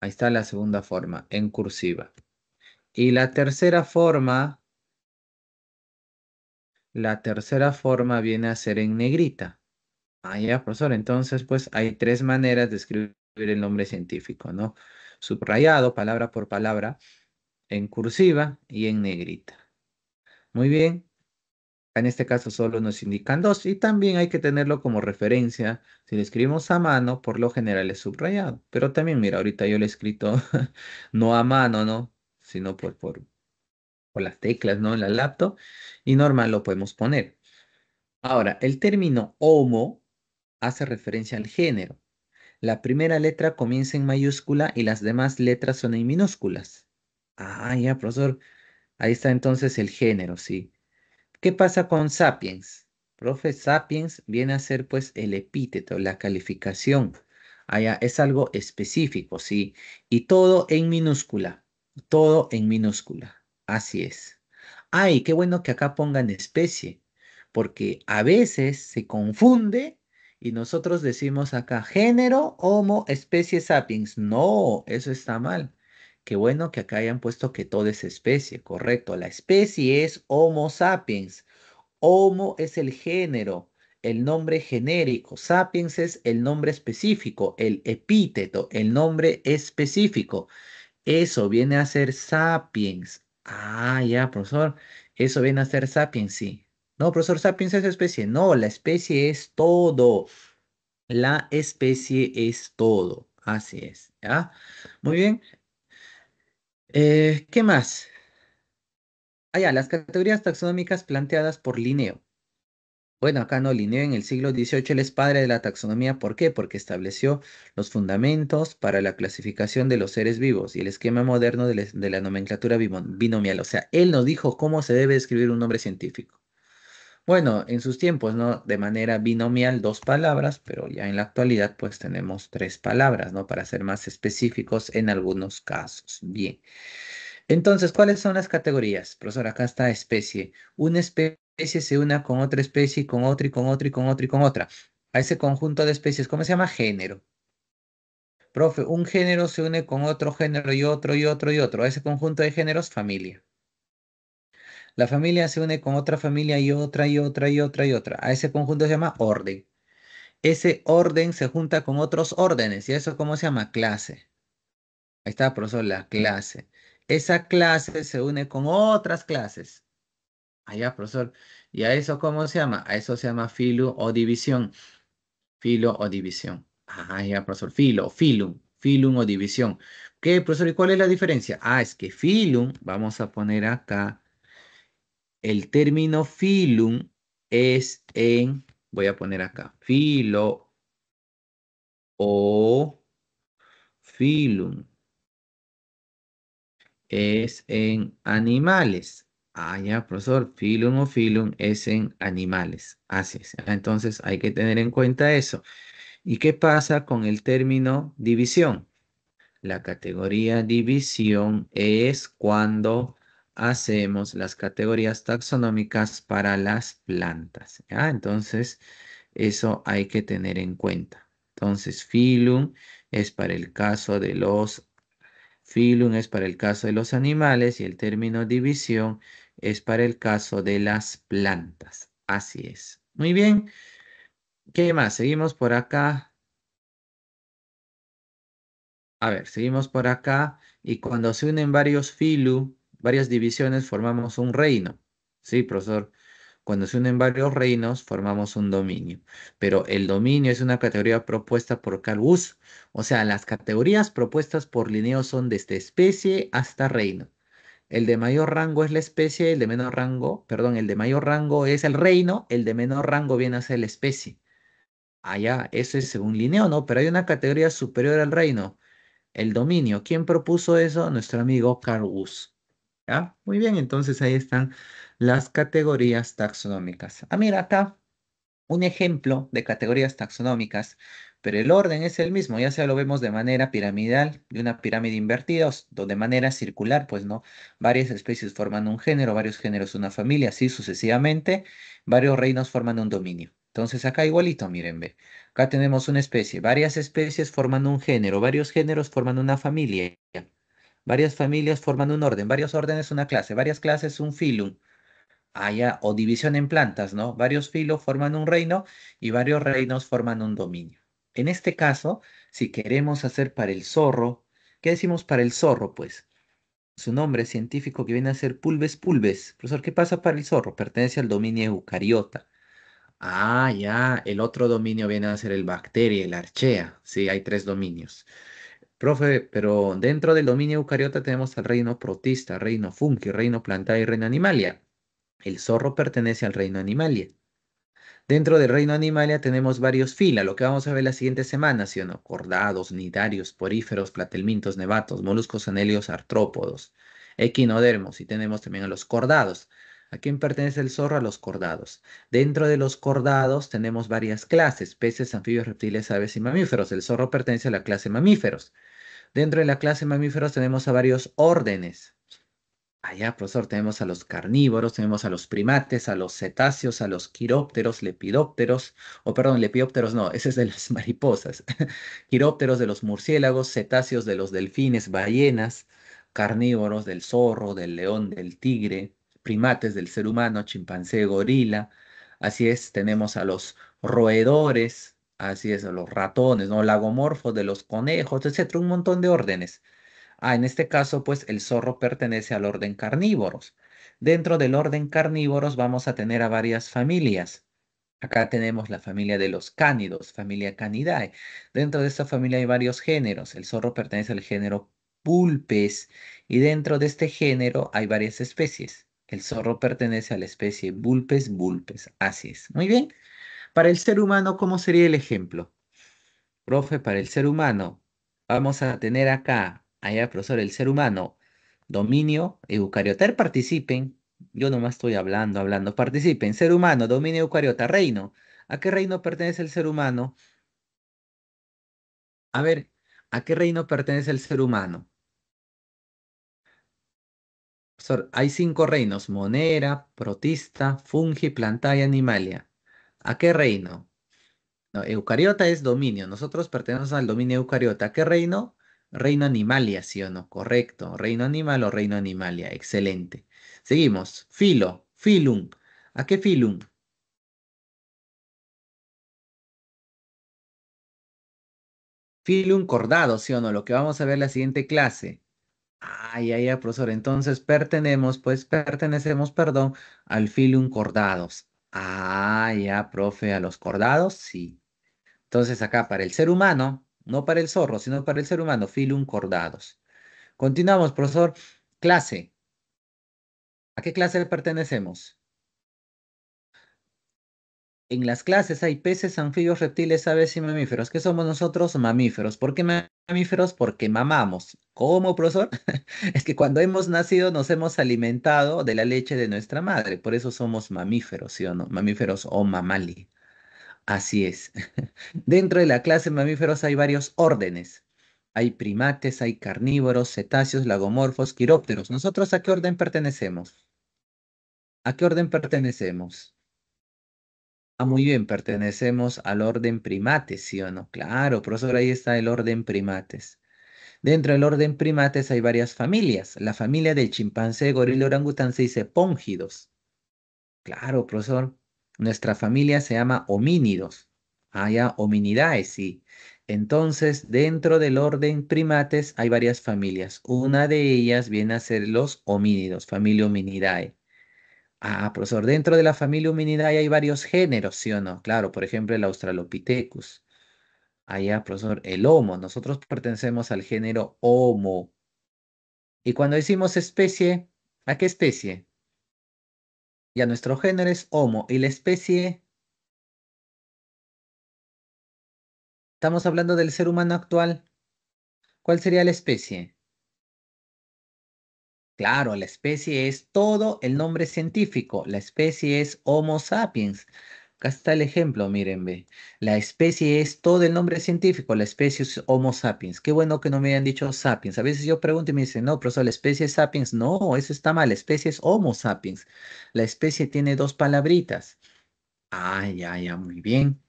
Ahí está la segunda forma, en cursiva. Y la tercera forma, la tercera forma viene a ser en negrita. Ah, ya, profesor. Entonces, pues hay tres maneras de escribir el nombre científico, ¿no? Subrayado, palabra por palabra, en cursiva y en negrita. Muy bien. En este caso solo nos indican dos y también hay que tenerlo como referencia. Si lo escribimos a mano, por lo general es subrayado. Pero también, mira, ahorita yo lo he escrito no a mano, ¿no? sino por, por, las teclas, ¿no? En la laptop. Y normal lo podemos poner. Ahora, el término homo hace referencia al género. La primera letra comienza en mayúscula y las demás letras son en minúsculas. Ah, ya, profesor. Ahí está entonces el género, sí. ¿Qué pasa con sapiens? Profe, sapiens viene a ser pues el epíteto, la calificación. Allá ah, es algo específico, sí. Y todo en minúscula. Todo en minúscula. Así es. Ay, qué bueno que acá pongan especie, porque a veces se confunde y nosotros decimos acá género, homo, especie sapiens. No, eso está mal. Qué bueno que acá hayan puesto que todo es especie, correcto. La especie es Homo sapiens. Homo es el género, el nombre genérico. Sapiens es el nombre específico, el epíteto, el nombre específico. Eso viene a ser sapiens. Ah, ya, profesor. Eso viene a ser sapiens, sí. No, profesor, sapiens es especie. No, la especie es todo. La especie es todo. Así es. Muy bien. Eh, ¿Qué más? Ah, ya, las categorías taxonómicas planteadas por Linneo. Bueno, acá no, Linneo en el siglo XVIII él es padre de la taxonomía. ¿Por qué? Porque estableció los fundamentos para la clasificación de los seres vivos y el esquema moderno de, la nomenclatura binomial. O sea, él nos dijo cómo se debe escribir un nombre científico. Bueno, en sus tiempos, ¿no? De manera binomial, dos palabras, pero ya en la actualidad, pues tenemos tres palabras, ¿no? Para ser más específicos en algunos casos. Bien. Entonces, ¿cuáles son las categorías? Profesor, acá está especie. Una especie especie se une con otra especie y con otra y con otra y con otra y con otra. A ese conjunto de especies, ¿cómo se llama? Género. Profe, un género se une con otro género y otro y otro y otro. A ese conjunto de géneros, familia. La familia se une con otra familia y otra y otra y otra y otra. A ese conjunto se llama orden. Ese orden se junta con otros órdenes y eso cómo se llama clase. Ahí está, profesor, la clase. Esa clase se une con otras clases Ah, ya, profesor. ¿Y a eso cómo se llama? A eso se llama filo o división. Filo o división. Ah, ya, profesor. Filo, filum, filum o división. ¿Qué, profesor? ¿Y cuál es la diferencia? Ah, es que filum, vamos a poner acá, el término filum es en, voy a poner acá, filo o filum. Es en animales. Ah, ya, profesor, filum o filum es en animales. Así es. Ah, entonces hay que tener en cuenta eso. ¿Y qué pasa con el término división? La categoría división es cuando hacemos las categorías taxonómicas para las plantas. Entonces, eso hay que tener en cuenta. Entonces, filum es para el caso de los filum es para el caso de los animales y el término división es para el caso de las plantas. Así es. Muy bien. ¿Qué más? Seguimos por acá. A ver, seguimos por acá. Y cuando se unen varios filu, varias divisiones, formamos un reino. Sí, profesor. Cuando se unen varios reinos, formamos un dominio. Pero el dominio es una categoría propuesta por Carbus. O sea, las categorías propuestas por Linneo son desde especie hasta reino. El de mayor rango es la especie, el de menor rango, perdón, el de mayor rango es el reino, el de menor rango viene a ser la especie. Allá, ah, eso es según Linneo, ¿no? Pero hay una categoría superior al reino, el dominio. ¿Quién propuso eso? Nuestro amigo Carl Wuss. Muy bien, entonces ahí están las categorías taxonómicas. Ah, mira, acá un ejemplo de categorías taxonómicas pero el orden es el mismo, ya sea lo vemos de manera piramidal, de una pirámide invertida, o de manera circular, pues no, varias especies forman un género, varios géneros una familia, así sucesivamente, varios reinos forman un dominio. Entonces acá igualito, miren, ve. Acá tenemos una especie, varias especies forman un género, varios géneros forman una familia, varias familias forman un orden, varios órdenes una clase, varias clases un filum, allá, o división en plantas, ¿no? Varios filos forman un reino y varios reinos forman un dominio. En este caso, si queremos hacer para el zorro, ¿qué decimos para el zorro, pues? Su nombre científico que viene a ser pulves pulves. Profesor, ¿qué pasa para el zorro? Pertenece al dominio eucariota. Ah, ya, el otro dominio viene a ser el bacteria, el archea. Sí, hay tres dominios. Profe, pero dentro del dominio eucariota tenemos al reino protista, reino fungi, reino plantae y reino animalia. El zorro pertenece al reino animalia. Dentro del reino animalia tenemos varios filas, lo que vamos a ver la siguiente semana, ¿sí o no? Cordados, nidarios, poríferos, platelmintos, nevatos, moluscos, anelios, artrópodos, equinodermos y tenemos también a los cordados. ¿A quién pertenece el zorro? A los cordados. Dentro de los cordados tenemos varias clases, peces, anfibios, reptiles, aves y mamíferos. El zorro pertenece a la clase mamíferos. Dentro de la clase mamíferos tenemos a varios órdenes. Allá, profesor, tenemos a los carnívoros, tenemos a los primates, a los cetáceos, a los quirópteros, lepidópteros, o perdón, lepidópteros no, ese es de las mariposas, quirópteros de los murciélagos, cetáceos de los delfines, ballenas, carnívoros del zorro, del león, del tigre, primates del ser humano, chimpancé, gorila, así es, tenemos a los roedores, así es, a los ratones, ¿no? lagomorfos de los conejos, etcétera, un montón de órdenes. Ah, en este caso, pues el zorro pertenece al orden carnívoros. Dentro del orden carnívoros vamos a tener a varias familias. Acá tenemos la familia de los cánidos, familia canidae. Dentro de esta familia hay varios géneros. El zorro pertenece al género pulpes y dentro de este género hay varias especies. El zorro pertenece a la especie bulpes bulpes. Así es. Muy bien. Para el ser humano, ¿cómo sería el ejemplo? Profe, para el ser humano, vamos a tener acá allá, profesor, el ser humano, dominio, eucariota, participen. Yo nomás estoy hablando, hablando. Participen, ser humano, dominio, eucariota, reino. ¿A qué reino pertenece el ser humano? A ver, ¿a qué reino pertenece el ser humano? Profesor, hay cinco reinos, Monera, Protista, Fungi, Planta y Animalia. ¿A qué reino? eucariota es dominio. Nosotros pertenecemos al dominio eucariota. ¿A qué reino? Reino Animalia, sí o no, correcto. Reino Animal o Reino Animalia, excelente. Seguimos. Filo, filum. ¿A qué filum? Filum cordado, sí o no, lo que vamos a ver en la siguiente clase. Ay, ay, ay, profesor. Entonces pertenemos, pues pertenecemos, perdón, al filum cordados. Ah, ya, profe, a los cordados, sí. Entonces acá para el ser humano, no para el zorro, sino para el ser humano, filum cordados. Continuamos, profesor. Clase. ¿A qué clase pertenecemos? En las clases hay peces, anfibios, reptiles, aves y mamíferos. ¿Qué somos nosotros? Mamíferos. ¿Por qué mamíferos? Porque mamamos. ¿Cómo, profesor? es que cuando hemos nacido nos hemos alimentado de la leche de nuestra madre. Por eso somos mamíferos, ¿sí o no? Mamíferos o mamali. Así es. Dentro de la clase mamíferos hay varios órdenes. Hay primates, hay carnívoros, cetáceos, lagomorfos, quirópteros. ¿Nosotros a qué orden pertenecemos? ¿A qué orden pertenecemos? Ah, muy bien, pertenecemos al orden primates, ¿sí o no? Claro, profesor, ahí está el orden primates. Dentro del orden primates hay varias familias. La familia del chimpancé, gorila, orangután se dice póngidos. Claro, profesor, nuestra familia se llama homínidos, allá hominidae, sí. Entonces, dentro del orden primates hay varias familias. Una de ellas viene a ser los homínidos, familia hominidae. Ah, profesor, dentro de la familia hominidae hay varios géneros, ¿sí o no? Claro, por ejemplo, el Australopithecus. Allá, ah, profesor, el Homo. Nosotros pertenecemos al género Homo. Y cuando decimos especie, ¿a qué especie? Ya nuestro género es Homo y la especie... Estamos hablando del ser humano actual. ¿Cuál sería la especie? Claro, la especie es todo el nombre científico. La especie es Homo sapiens. Acá está el ejemplo, miren, ve. La especie es todo el nombre científico, la especie es Homo sapiens. Qué bueno que no me hayan dicho sapiens. A veces yo pregunto y me dicen, no, profesor, la especie es sapiens. No, eso está mal, la especie es Homo sapiens. La especie tiene dos palabritas. Ah, ya, ya, muy bien.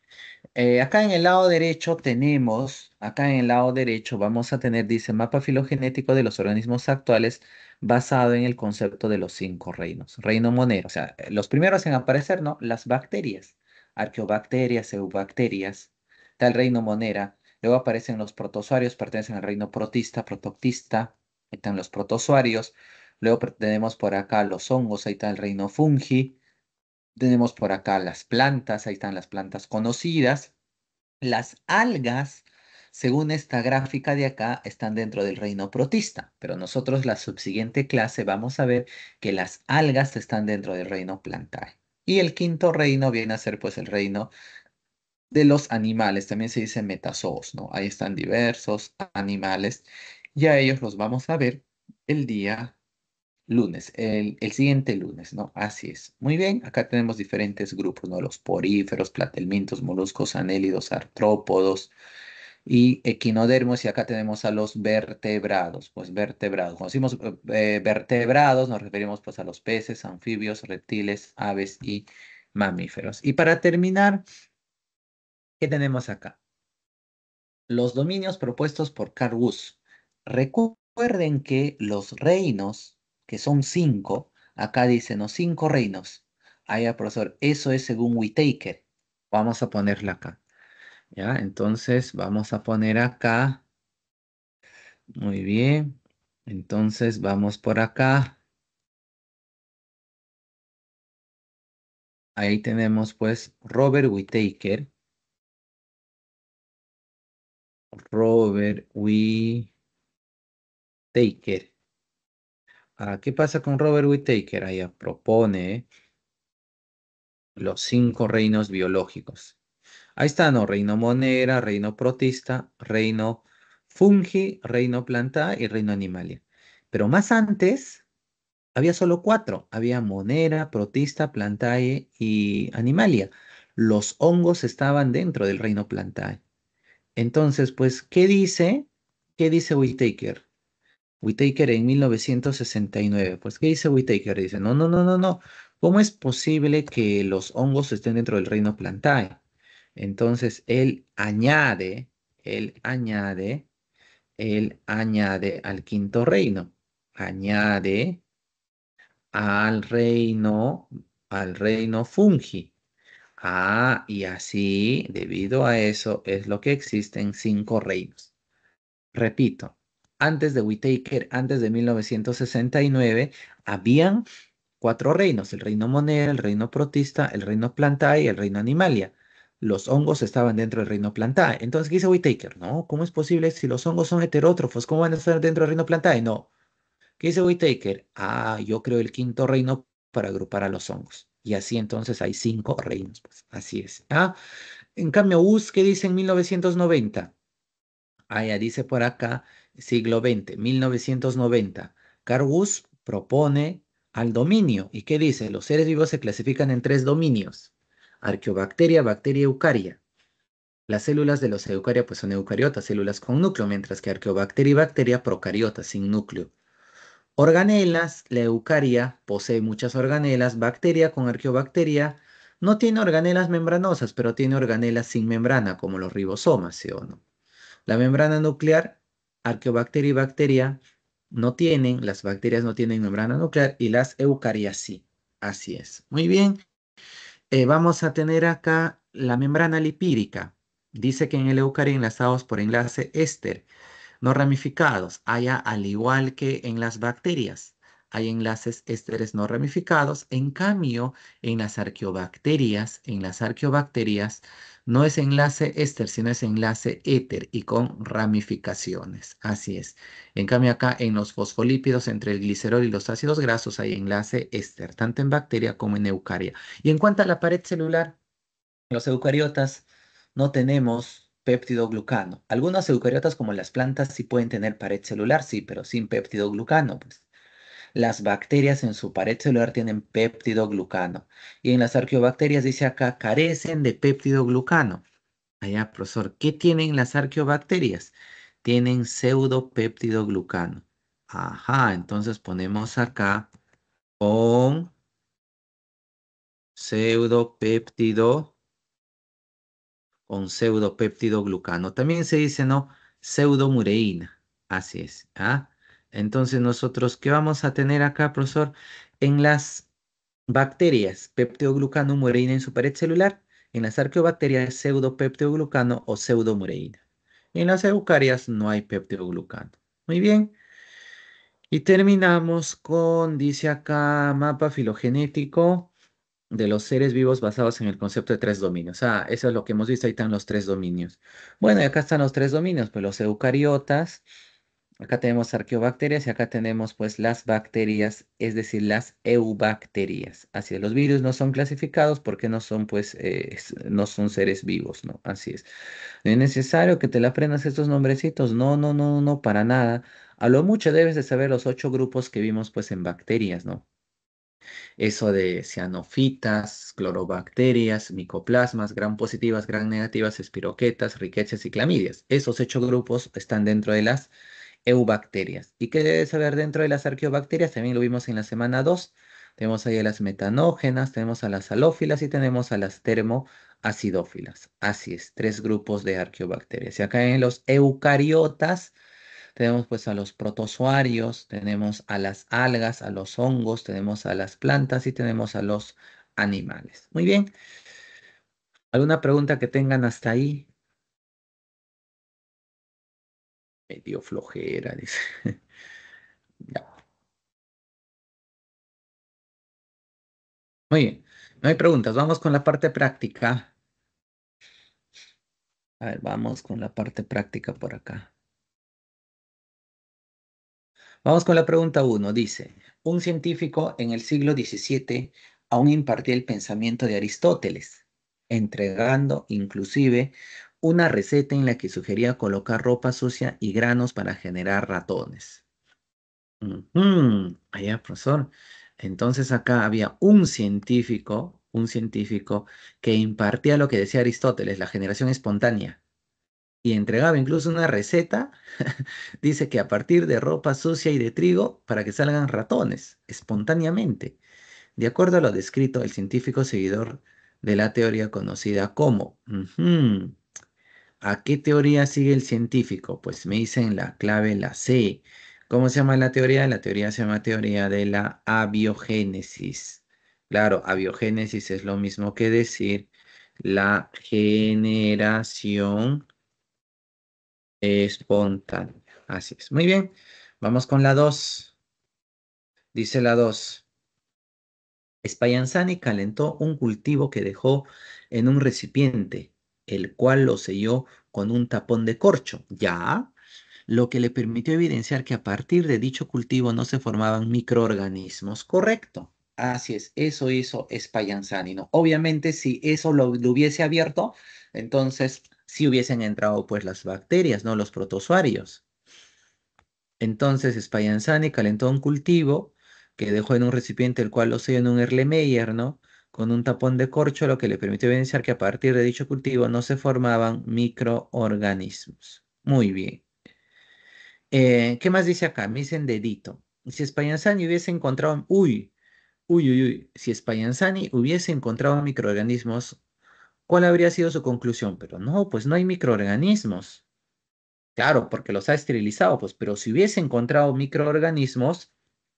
Eh, acá en el lado derecho tenemos, acá en el lado derecho vamos a tener, dice, mapa filogenético de los organismos actuales basado en el concepto de los cinco reinos. Reino monero, o sea, los primeros en aparecer, ¿no? Las bacterias arqueobacterias, eubacterias, tal reino monera. Luego aparecen los protozoarios, pertenecen al reino protista, protoctista, ahí están los protozoarios. Luego tenemos por acá los hongos, ahí está el reino fungi. Tenemos por acá las plantas, ahí están las plantas conocidas. Las algas, según esta gráfica de acá, están dentro del reino protista, pero nosotros la subsiguiente clase vamos a ver que las algas están dentro del reino plantae. Y el quinto reino viene a ser pues el reino de los animales, también se dice metazoos, ¿no? Ahí están diversos animales y a ellos los vamos a ver el día lunes, el, el, siguiente lunes, ¿no? Así es. Muy bien, acá tenemos diferentes grupos, ¿no? Los poríferos, platelmintos, moluscos, anélidos, artrópodos, y equinodermos, y acá tenemos a los vertebrados, pues vertebrados. Cuando decimos eh, eh, vertebrados nos referimos pues a los peces, anfibios, reptiles, aves y mamíferos. Y para terminar, ¿qué tenemos acá? Los dominios propuestos por Carl Recuerden que los reinos, que son cinco, acá dicen los cinco reinos. Ahí, profesor, eso es según Whitaker. Vamos a ponerla acá. ¿Ya? Entonces vamos a poner acá. Muy bien. Entonces vamos por acá. Ahí tenemos pues Robert Whittaker. Robert Whittaker. Ah, ¿Qué pasa con Robert Whittaker? Ahí ah, propone los cinco reinos biológicos. Ahí está, ¿no? Reino monera, reino protista, reino fungi, reino plantae y reino animalia. Pero más antes había solo cuatro. Había monera, protista, plantae y animalia. Los hongos estaban dentro del reino plantae. Entonces, pues, ¿qué dice? ¿Qué dice Whitaker? Whitaker en 1969. Pues, ¿qué dice Whitaker? Dice, no, no, no, no, no. ¿Cómo es posible que los hongos estén dentro del reino plantae? Entonces, él añade, él añade, él añade al quinto reino, añade al reino, al reino fungi. Ah, y así, debido a eso, es lo que existen cinco reinos. Repito, antes de Whitaker, antes de 1969, habían cuatro reinos, el reino monera, el reino protista, el reino planta y el reino animalia los hongos estaban dentro del reino plantae. Entonces, ¿qué dice Whitaker? No, ¿cómo es posible si los hongos son heterótrofos? ¿Cómo van a estar dentro del reino plantae? No. ¿Qué dice Whitaker? Ah, yo creo el quinto reino para agrupar a los hongos. Y así entonces hay cinco reinos. Pues, así es. ¿ah? En cambio, Us, ¿qué dice en 1990? Ah, ya dice por acá, siglo XX, 1990. Cargus propone al dominio. ¿Y qué dice? Los seres vivos se clasifican en tres dominios arqueobacteria, bacteria eucaria. Las células de los eucaria pues, son eucariotas, células con núcleo, mientras que arqueobacteria y bacteria procariotas sin núcleo. Organelas, la eucaria posee muchas organelas, bacteria con arqueobacteria no tiene organelas membranosas, pero tiene organelas sin membrana, como los ribosomas, ¿sí o no? La membrana nuclear, arqueobacteria y bacteria no tienen, las bacterias no tienen membrana nuclear y las eucarias sí. Así es. Muy bien. Eh, vamos a tener acá la membrana lipídica. Dice que en el eucario enlazados por enlace éster, no ramificados, haya al igual que en las bacterias. Hay enlaces ésteres no ramificados. En cambio, en las arqueobacterias, en las arqueobacterias no es enlace éster, sino es enlace éter y con ramificaciones. Así es. En cambio acá en los fosfolípidos entre el glicerol y los ácidos grasos hay enlace éster, tanto en bacteria como en eucaria. Y en cuanto a la pared celular, los eucariotas no tenemos péptido glucano. Algunos eucariotas como las plantas sí pueden tener pared celular, sí, pero sin péptido glucano. Pues. Las bacterias en su pared celular tienen péptido glucano. Y en las arqueobacterias dice acá, carecen de péptido glucano. Allá, profesor, ¿qué tienen las arqueobacterias? Tienen pseudopéptido glucano. Ajá, entonces ponemos acá con pseudopéptido con pseudopéptido glucano. También se dice, ¿no? Pseudomureína. Así es. ¿ah? Entonces nosotros, ¿qué vamos a tener acá, profesor? En las bacterias, pepteoglucano-mureína en su pared celular, en las arqueobacterias, pseudopepteoglucano o pseudomureína. En las eucarias no hay pepteoglucano. Muy bien. Y terminamos con, dice acá, mapa filogenético de los seres vivos basados en el concepto de tres dominios. Ah, eso es lo que hemos visto, ahí están los tres dominios. Bueno, y acá están los tres dominios, pues los eucariotas, Acá tenemos arqueobacterias y acá tenemos pues las bacterias, es decir, las eubacterias. Así es, los virus no son clasificados porque no son pues, eh, no son seres vivos, ¿no? Así es. ¿No es necesario que te la aprendas estos nombrecitos? No, no, no, no, para nada. A lo mucho debes de saber los ocho grupos que vimos pues en bacterias, ¿no? Eso de cianofitas, clorobacterias, micoplasmas, gran positivas, gran negativas, espiroquetas, riquezas y clamidias. Esos ocho grupos están dentro de las eubacterias. ¿Y qué debes saber dentro de las arqueobacterias? También lo vimos en la semana 2. Tenemos ahí a las metanógenas, tenemos a las halófilas y tenemos a las termoacidófilas. Así es, tres grupos de arqueobacterias. Y acá en los eucariotas tenemos pues a los protozoarios, tenemos a las algas, a los hongos, tenemos a las plantas y tenemos a los animales. Muy bien. ¿Alguna pregunta que tengan hasta ahí? Medio flojera, dice. Muy bien, no hay preguntas. Vamos con la parte práctica. A ver, vamos con la parte práctica por acá. Vamos con la pregunta uno, Dice, un científico en el siglo XVII aún impartía el pensamiento de Aristóteles, entregando inclusive una receta en la que sugería colocar ropa sucia y granos para generar ratones. ¡Mmm! Allá, profesor. Entonces acá había un científico, un científico que impartía lo que decía Aristóteles, la generación espontánea. Y entregaba incluso una receta, dice que a partir de ropa sucia y de trigo para que salgan ratones, espontáneamente. De acuerdo a lo descrito, el científico seguidor de la teoría conocida como... ¿A qué teoría sigue el científico? Pues me dicen la clave, la C. ¿Cómo se llama la teoría? La teoría se llama teoría de la abiogénesis. Claro, abiogénesis es lo mismo que decir la generación espontánea. Así es. Muy bien, vamos con la 2. Dice la 2. Spayanzani calentó un cultivo que dejó en un recipiente el cual lo selló con un tapón de corcho, ya, lo que le permitió evidenciar que a partir de dicho cultivo no se formaban microorganismos, correcto. Así es, eso hizo Spallanzani, ¿no? Obviamente, si eso lo, hubiese abierto, entonces sí hubiesen entrado pues las bacterias, ¿no? Los protozoarios. Entonces Spallanzani calentó un cultivo que dejó en un recipiente el cual lo selló en un Erlenmeyer, ¿no? con un tapón de corcho, lo que le permitió evidenciar que a partir de dicho cultivo no se formaban microorganismos. Muy bien. Eh, ¿Qué más dice acá? Me dicen dedito. Si Spallanzani hubiese encontrado, uy, uy, uy, uy, si Españanzani hubiese encontrado microorganismos, ¿cuál habría sido su conclusión? Pero no, pues no hay microorganismos. Claro, porque los ha esterilizado, pues, pero si hubiese encontrado microorganismos,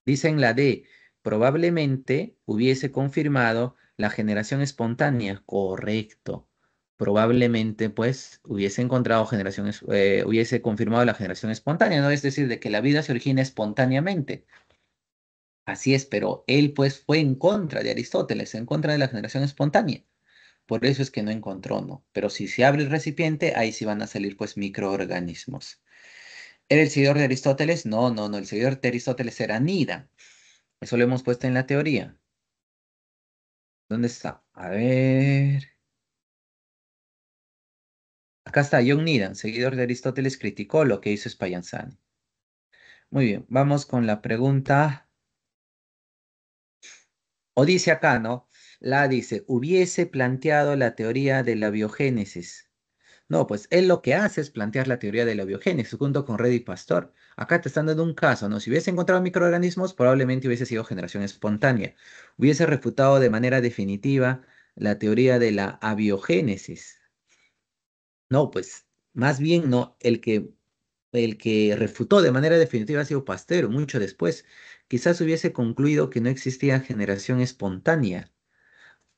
dicen la D, probablemente hubiese confirmado la generación espontánea, correcto. Probablemente, pues, hubiese encontrado generaciones, eh, hubiese confirmado la generación espontánea, ¿no? Es decir, de que la vida se origina espontáneamente. Así es, pero él, pues, fue en contra de Aristóteles, en contra de la generación espontánea. Por eso es que no encontró, ¿no? Pero si se abre el recipiente, ahí sí van a salir, pues, microorganismos. ¿Era el señor de Aristóteles? No, no, no. El señor de Aristóteles era Nida. Eso lo hemos puesto en la teoría. ¿Dónde está? A ver. Acá está John Nidan, seguidor de Aristóteles, criticó lo que hizo Spallanzani. Muy bien, vamos con la pregunta. O dice acá, ¿no? La dice, hubiese planteado la teoría de la biogénesis no, pues él lo que hace es plantear la teoría de la biogénesis junto con Reddy Pastor. Acá te están dando un caso, ¿no? Si hubiese encontrado microorganismos, probablemente hubiese sido generación espontánea. Hubiese refutado de manera definitiva la teoría de la abiogénesis. No, pues más bien no, el que, el que refutó de manera definitiva ha sido Pasteur, mucho después. Quizás hubiese concluido que no existía generación espontánea.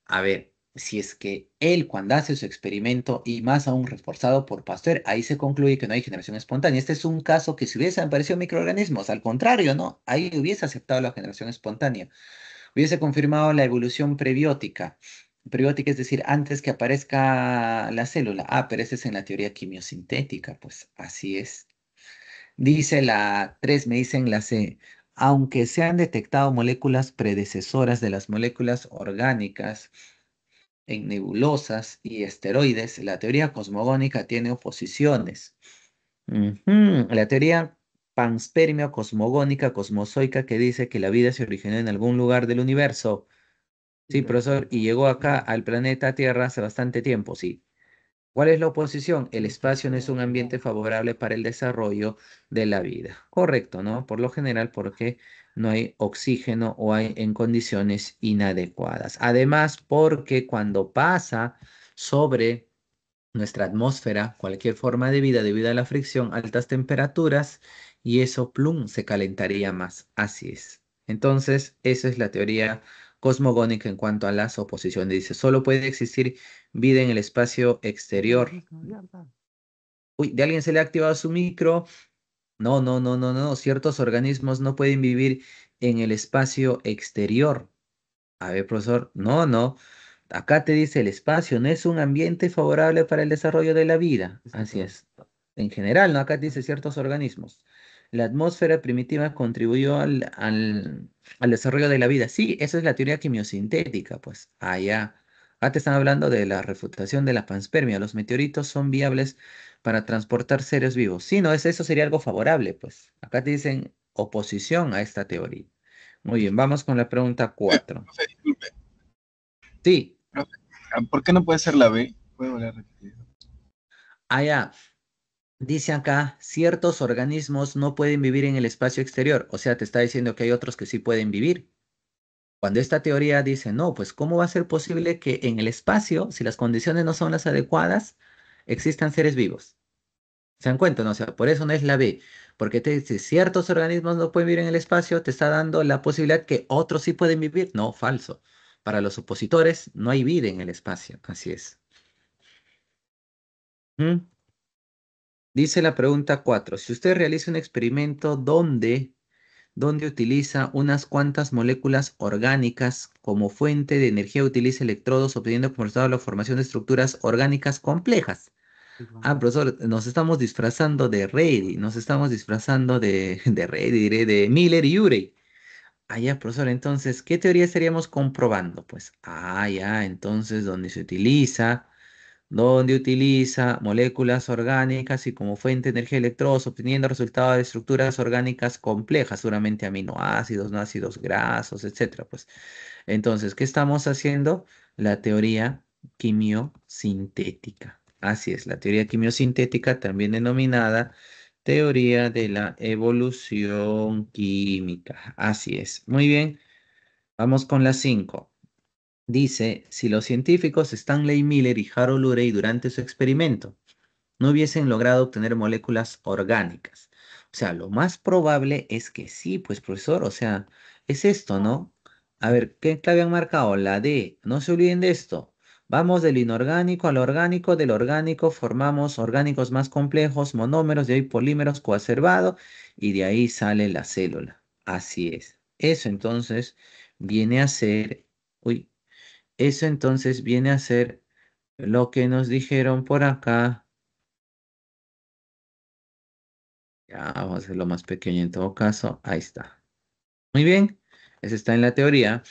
A ver, si es que él cuando hace su experimento y más aún reforzado por Pasteur, ahí se concluye que no hay generación espontánea. Este es un caso que si hubiesen aparecido microorganismos, al contrario, ¿no? Ahí hubiese aceptado la generación espontánea. Hubiese confirmado la evolución prebiótica. Prebiótica es decir, antes que aparezca la célula. Ah, pero ese es en la teoría quimiosintética, pues así es. Dice la 3, me dicen la C, aunque se han detectado moléculas predecesoras de las moléculas orgánicas, en nebulosas y esteroides, la teoría cosmogónica tiene oposiciones. La teoría panspermia cosmogónica cosmozoica que dice que la vida se originó en algún lugar del universo. Sí, profesor, y llegó acá al planeta Tierra hace bastante tiempo, sí. ¿Cuál es la oposición? El espacio no es un ambiente favorable para el desarrollo de la vida. Correcto, ¿no? Por lo general, porque no hay oxígeno o hay en condiciones inadecuadas. Además, porque cuando pasa sobre nuestra atmósfera, cualquier forma de vida debido a la fricción, altas temperaturas, y eso, plum, se calentaría más. Así es. Entonces, esa es la teoría cosmogónica en cuanto a las oposiciones. Dice, solo puede existir vida en el espacio exterior. Uy, de alguien se le ha activado su micro. No, no, no, no, no. Ciertos organismos no pueden vivir en el espacio exterior. A ver, profesor, no, no. Acá te dice el espacio no es un ambiente favorable para el desarrollo de la vida. Así es. En general, ¿no? Acá te dice ciertos organismos. La atmósfera primitiva contribuyó al, al, desarrollo de la vida. Sí, esa es la teoría quimiosintética, pues. Allá. Ah, Acá te están hablando de la refutación de la panspermia. Los meteoritos son viables para transportar seres vivos. Sí, no, eso sería algo favorable, pues. Acá te dicen oposición a esta teoría. Muy bien, vamos con la pregunta 4. Sí. Ah, ¿Por qué no puede ser la B? ...puedo Ah, ya. Dice acá, ciertos organismos no pueden vivir en el espacio exterior. O sea, te está diciendo que hay otros que sí pueden vivir. Cuando esta teoría dice, no, pues ¿cómo va a ser posible que en el espacio, si las condiciones no son las adecuadas, existan seres vivos. ¿Se dan cuenta? O sea, por eso no es la B. Porque si ciertos organismos no pueden vivir en el espacio, te está dando la posibilidad que otros sí pueden vivir. No, falso. Para los opositores, no hay vida en el espacio. Así es. ¿Mm? Dice la pregunta 4. Si usted realiza un experimento donde donde utiliza unas cuantas moléculas orgánicas como fuente de energía, utiliza electrodos obteniendo como resultado la formación de estructuras orgánicas complejas. Ah, profesor, nos estamos disfrazando de Reid, nos estamos disfrazando de, de diré, de Miller y Urey. Ah, ya, profesor, entonces, ¿qué teoría estaríamos comprobando? Pues, ah, ya, entonces, donde se utiliza donde utiliza moléculas orgánicas y como fuente de energía electrosa, obteniendo resultados de estructuras orgánicas complejas, seguramente aminoácidos, no ácidos grasos, etc. Pues, entonces, ¿qué estamos haciendo? La teoría quimiosintética. Así es, la teoría quimiosintética, también denominada teoría de la evolución química. Así es. Muy bien, vamos con la 5. Dice, si los científicos Stanley Miller y Harold Urey durante su experimento no hubiesen logrado obtener moléculas orgánicas. O sea, lo más probable es que sí, pues profesor, o sea, es esto, ¿no? A ver, ¿qué clave han marcado? La D. No se olviden de esto. Vamos del inorgánico al orgánico, del orgánico formamos orgánicos más complejos, monómeros, de ahí polímeros coacervados, y de ahí sale la célula. Así es. Eso entonces viene a ser, uy, eso entonces viene a ser lo que nos dijeron por acá. Ya, vamos a hacerlo más pequeño en todo caso. Ahí está. Muy bien. Eso está en la teoría.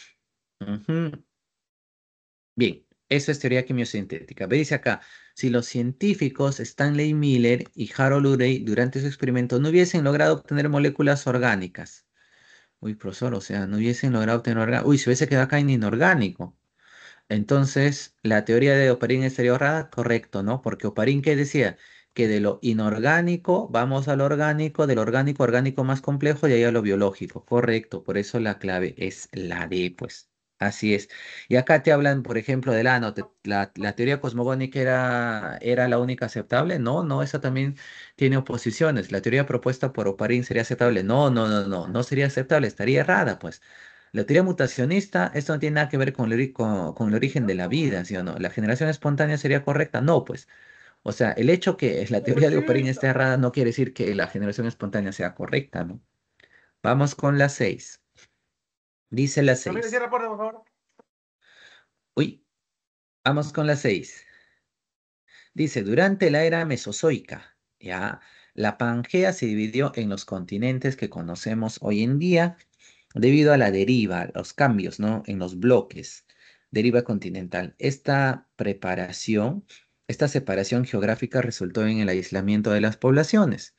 Bien, eso es teoría quimiosintética. Ve, dice acá, si los científicos Stanley Miller y Harold Urey durante su experimento no hubiesen logrado obtener moléculas orgánicas. Uy, profesor, o sea, no hubiesen logrado obtener orgánicas. Uy, se hubiese quedado acá en inorgánico. Entonces, la teoría de Oparín estaría errada, correcto, ¿no? Porque Oparín, ¿qué decía? Que de lo inorgánico vamos al orgánico, del orgánico orgánico más complejo y ahí a lo biológico, correcto. Por eso la clave es la D, pues. Así es. Y acá te hablan, por ejemplo, de la, la, la teoría cosmogónica era, era la única aceptable. No, no, esa también tiene oposiciones. La teoría propuesta por Oparín sería aceptable. No, no, no, no, no sería aceptable, estaría errada, pues. La teoría mutacionista, esto no tiene nada que ver con el, origen de la vida, ¿sí o no? ¿La generación espontánea sería correcta? No, pues. O sea, el hecho que la teoría de Operín esté errada no quiere decir que la generación espontánea sea correcta, ¿no? Vamos con la 6. Dice la 6. Uy, vamos con la 6. Dice, durante la era mesozoica, ya, la Pangea se dividió en los continentes que conocemos hoy en día, debido a la deriva, los cambios en los bloques, deriva continental. Esta preparación, esta separación geográfica resultó en el aislamiento de las poblaciones.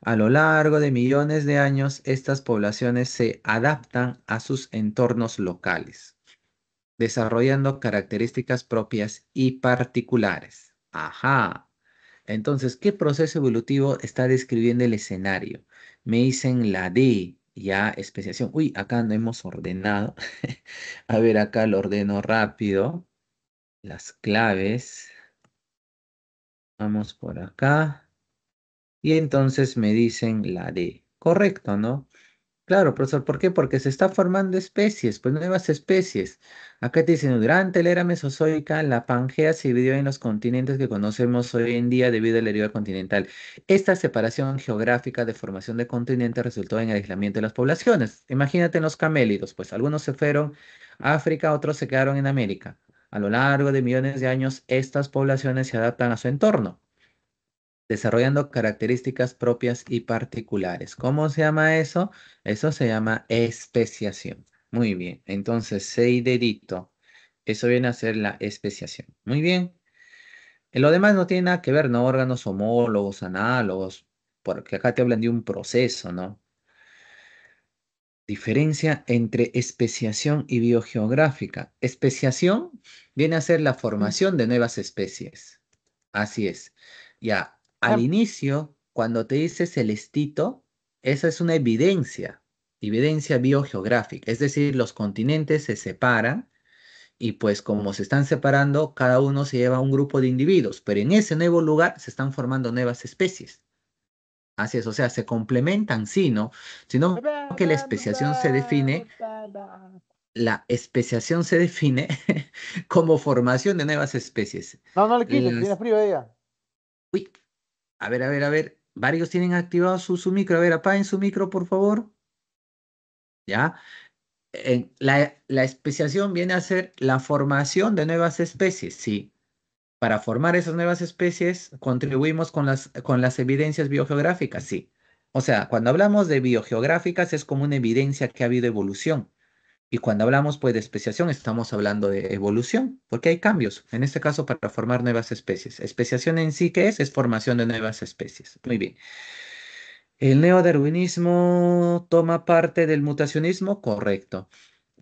A lo largo de millones de años, estas poblaciones se adaptan a sus entornos locales, desarrollando características propias y particulares. Ajá. Entonces, ¿qué proceso evolutivo está describiendo el escenario? Me dicen la D, ya, especiación. Uy, acá no hemos ordenado. A ver, acá lo ordeno rápido. Las claves. Vamos por acá. Y entonces me dicen la D. Correcto, ¿no? Claro, profesor, ¿por qué? Porque se está formando especies, pues nuevas especies. Acá te dicen, durante la era mesozoica, la Pangea se dividió en los continentes que conocemos hoy en día debido a la deriva continental. Esta separación geográfica de formación de continentes resultó en el aislamiento de las poblaciones. Imagínate los camélidos, pues algunos se fueron a África, otros se quedaron en América. A lo largo de millones de años, estas poblaciones se adaptan a su entorno desarrollando características propias y particulares. ¿Cómo se llama eso? Eso se llama especiación. Muy bien, entonces seis Eso viene a ser la especiación. Muy bien. Eh, lo demás no tiene nada que ver, ¿no? Órganos homólogos, análogos, porque acá te hablan de un proceso, ¿no? Diferencia entre especiación y biogeográfica. Especiación viene a ser la formación de nuevas especies. Así es. Ya, al inicio, cuando te dice celestito, esa es una evidencia, evidencia biogeográfica, es decir, los continentes se separan y pues como se están separando, cada uno se lleva un grupo de individuos, pero en ese nuevo lugar se están formando nuevas especies. Así es, o sea, se complementan, sí, ¿no? Sino que la especiación se define, la especiación se define como formación de nuevas especies. No, no le quites, tienes frío ella. Uy, a ver, a ver, a ver. Varios tienen activado su, micro. A ver, apaguen su micro, por favor. ¿Ya? la, especiación viene a ser la formación de nuevas especies, sí. Para formar esas nuevas especies contribuimos con las, con las evidencias biogeográficas, sí. O sea, cuando hablamos de biogeográficas es como una evidencia que ha habido evolución. Y cuando hablamos pues, de especiación, estamos hablando de evolución, porque hay cambios, en este caso para formar nuevas especies. Especiación en sí, ¿qué es? Es formación de nuevas especies. Muy bien. ¿El neodarwinismo toma parte del mutacionismo? Correcto.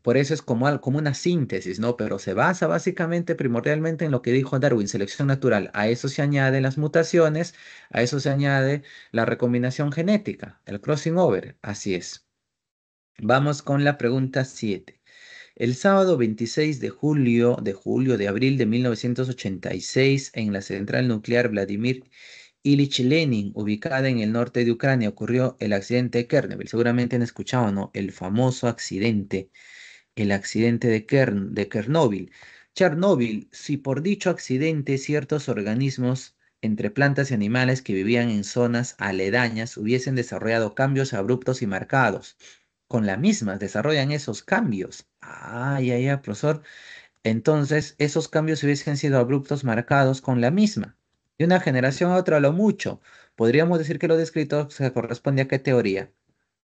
Por eso es como, como una síntesis, ¿no? Pero se basa básicamente, primordialmente, en lo que dijo Darwin, selección natural. A eso se añaden las mutaciones, a eso se añade la recombinación genética, el crossing over. Así es. Vamos con la pregunta 7. El sábado 26 de julio, de julio, de abril de 1986, en la central nuclear Vladimir Ilich Lenin, ubicada en el norte de Ucrania, ocurrió el accidente de Chernobyl. Seguramente han escuchado, ¿no? El famoso accidente, el accidente de, Kern, de Chernobyl. Chernobyl, si por dicho accidente ciertos organismos entre plantas y animales que vivían en zonas aledañas hubiesen desarrollado cambios abruptos y marcados, con la misma desarrollan esos cambios. Ay, ay, ya, profesor. Entonces, esos cambios hubiesen sido abruptos marcados con la misma. De una generación a otra, lo mucho. Podríamos decir que lo descrito se corresponde a qué teoría.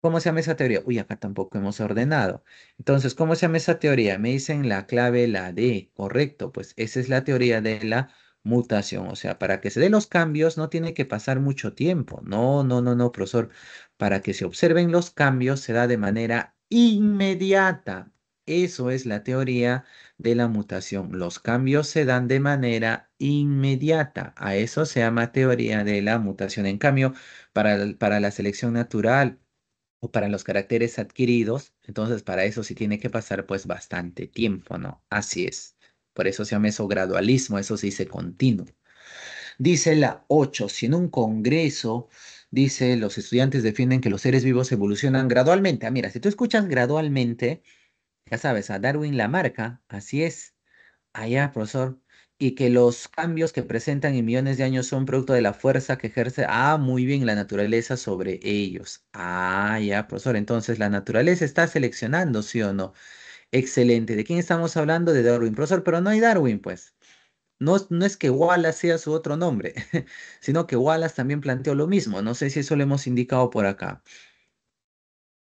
¿Cómo se llama esa teoría? Uy, acá tampoco hemos ordenado. Entonces, ¿cómo se llama esa teoría? Me dicen la clave, la D. Correcto, pues esa es la teoría de la mutación. O sea, para que se den los cambios no tiene que pasar mucho tiempo. No, no, no, no, profesor. Para que se observen los cambios se da de manera inmediata. Eso es la teoría de la mutación. Los cambios se dan de manera inmediata. A eso se llama teoría de la mutación. En cambio, para, para la selección natural o para los caracteres adquiridos, entonces para eso sí tiene que pasar pues bastante tiempo, ¿no? Así es. Por eso se llama eso gradualismo, eso se dice continuo. Dice la 8, si en un congreso, dice, los estudiantes defienden que los seres vivos evolucionan gradualmente. Ah, mira, si tú escuchas gradualmente, ya sabes, a Darwin la marca, así es. ya, profesor, y que los cambios que presentan en millones de años son producto de la fuerza que ejerce, ah, muy bien, la naturaleza sobre ellos. Ah, ya, profesor, entonces la naturaleza está seleccionando, sí o no, Excelente. ¿De quién estamos hablando? De Darwin. Profesor, pero no hay Darwin, pues. No, no, es que Wallace sea su otro nombre, sino que Wallace también planteó lo mismo. No sé si eso le hemos indicado por acá.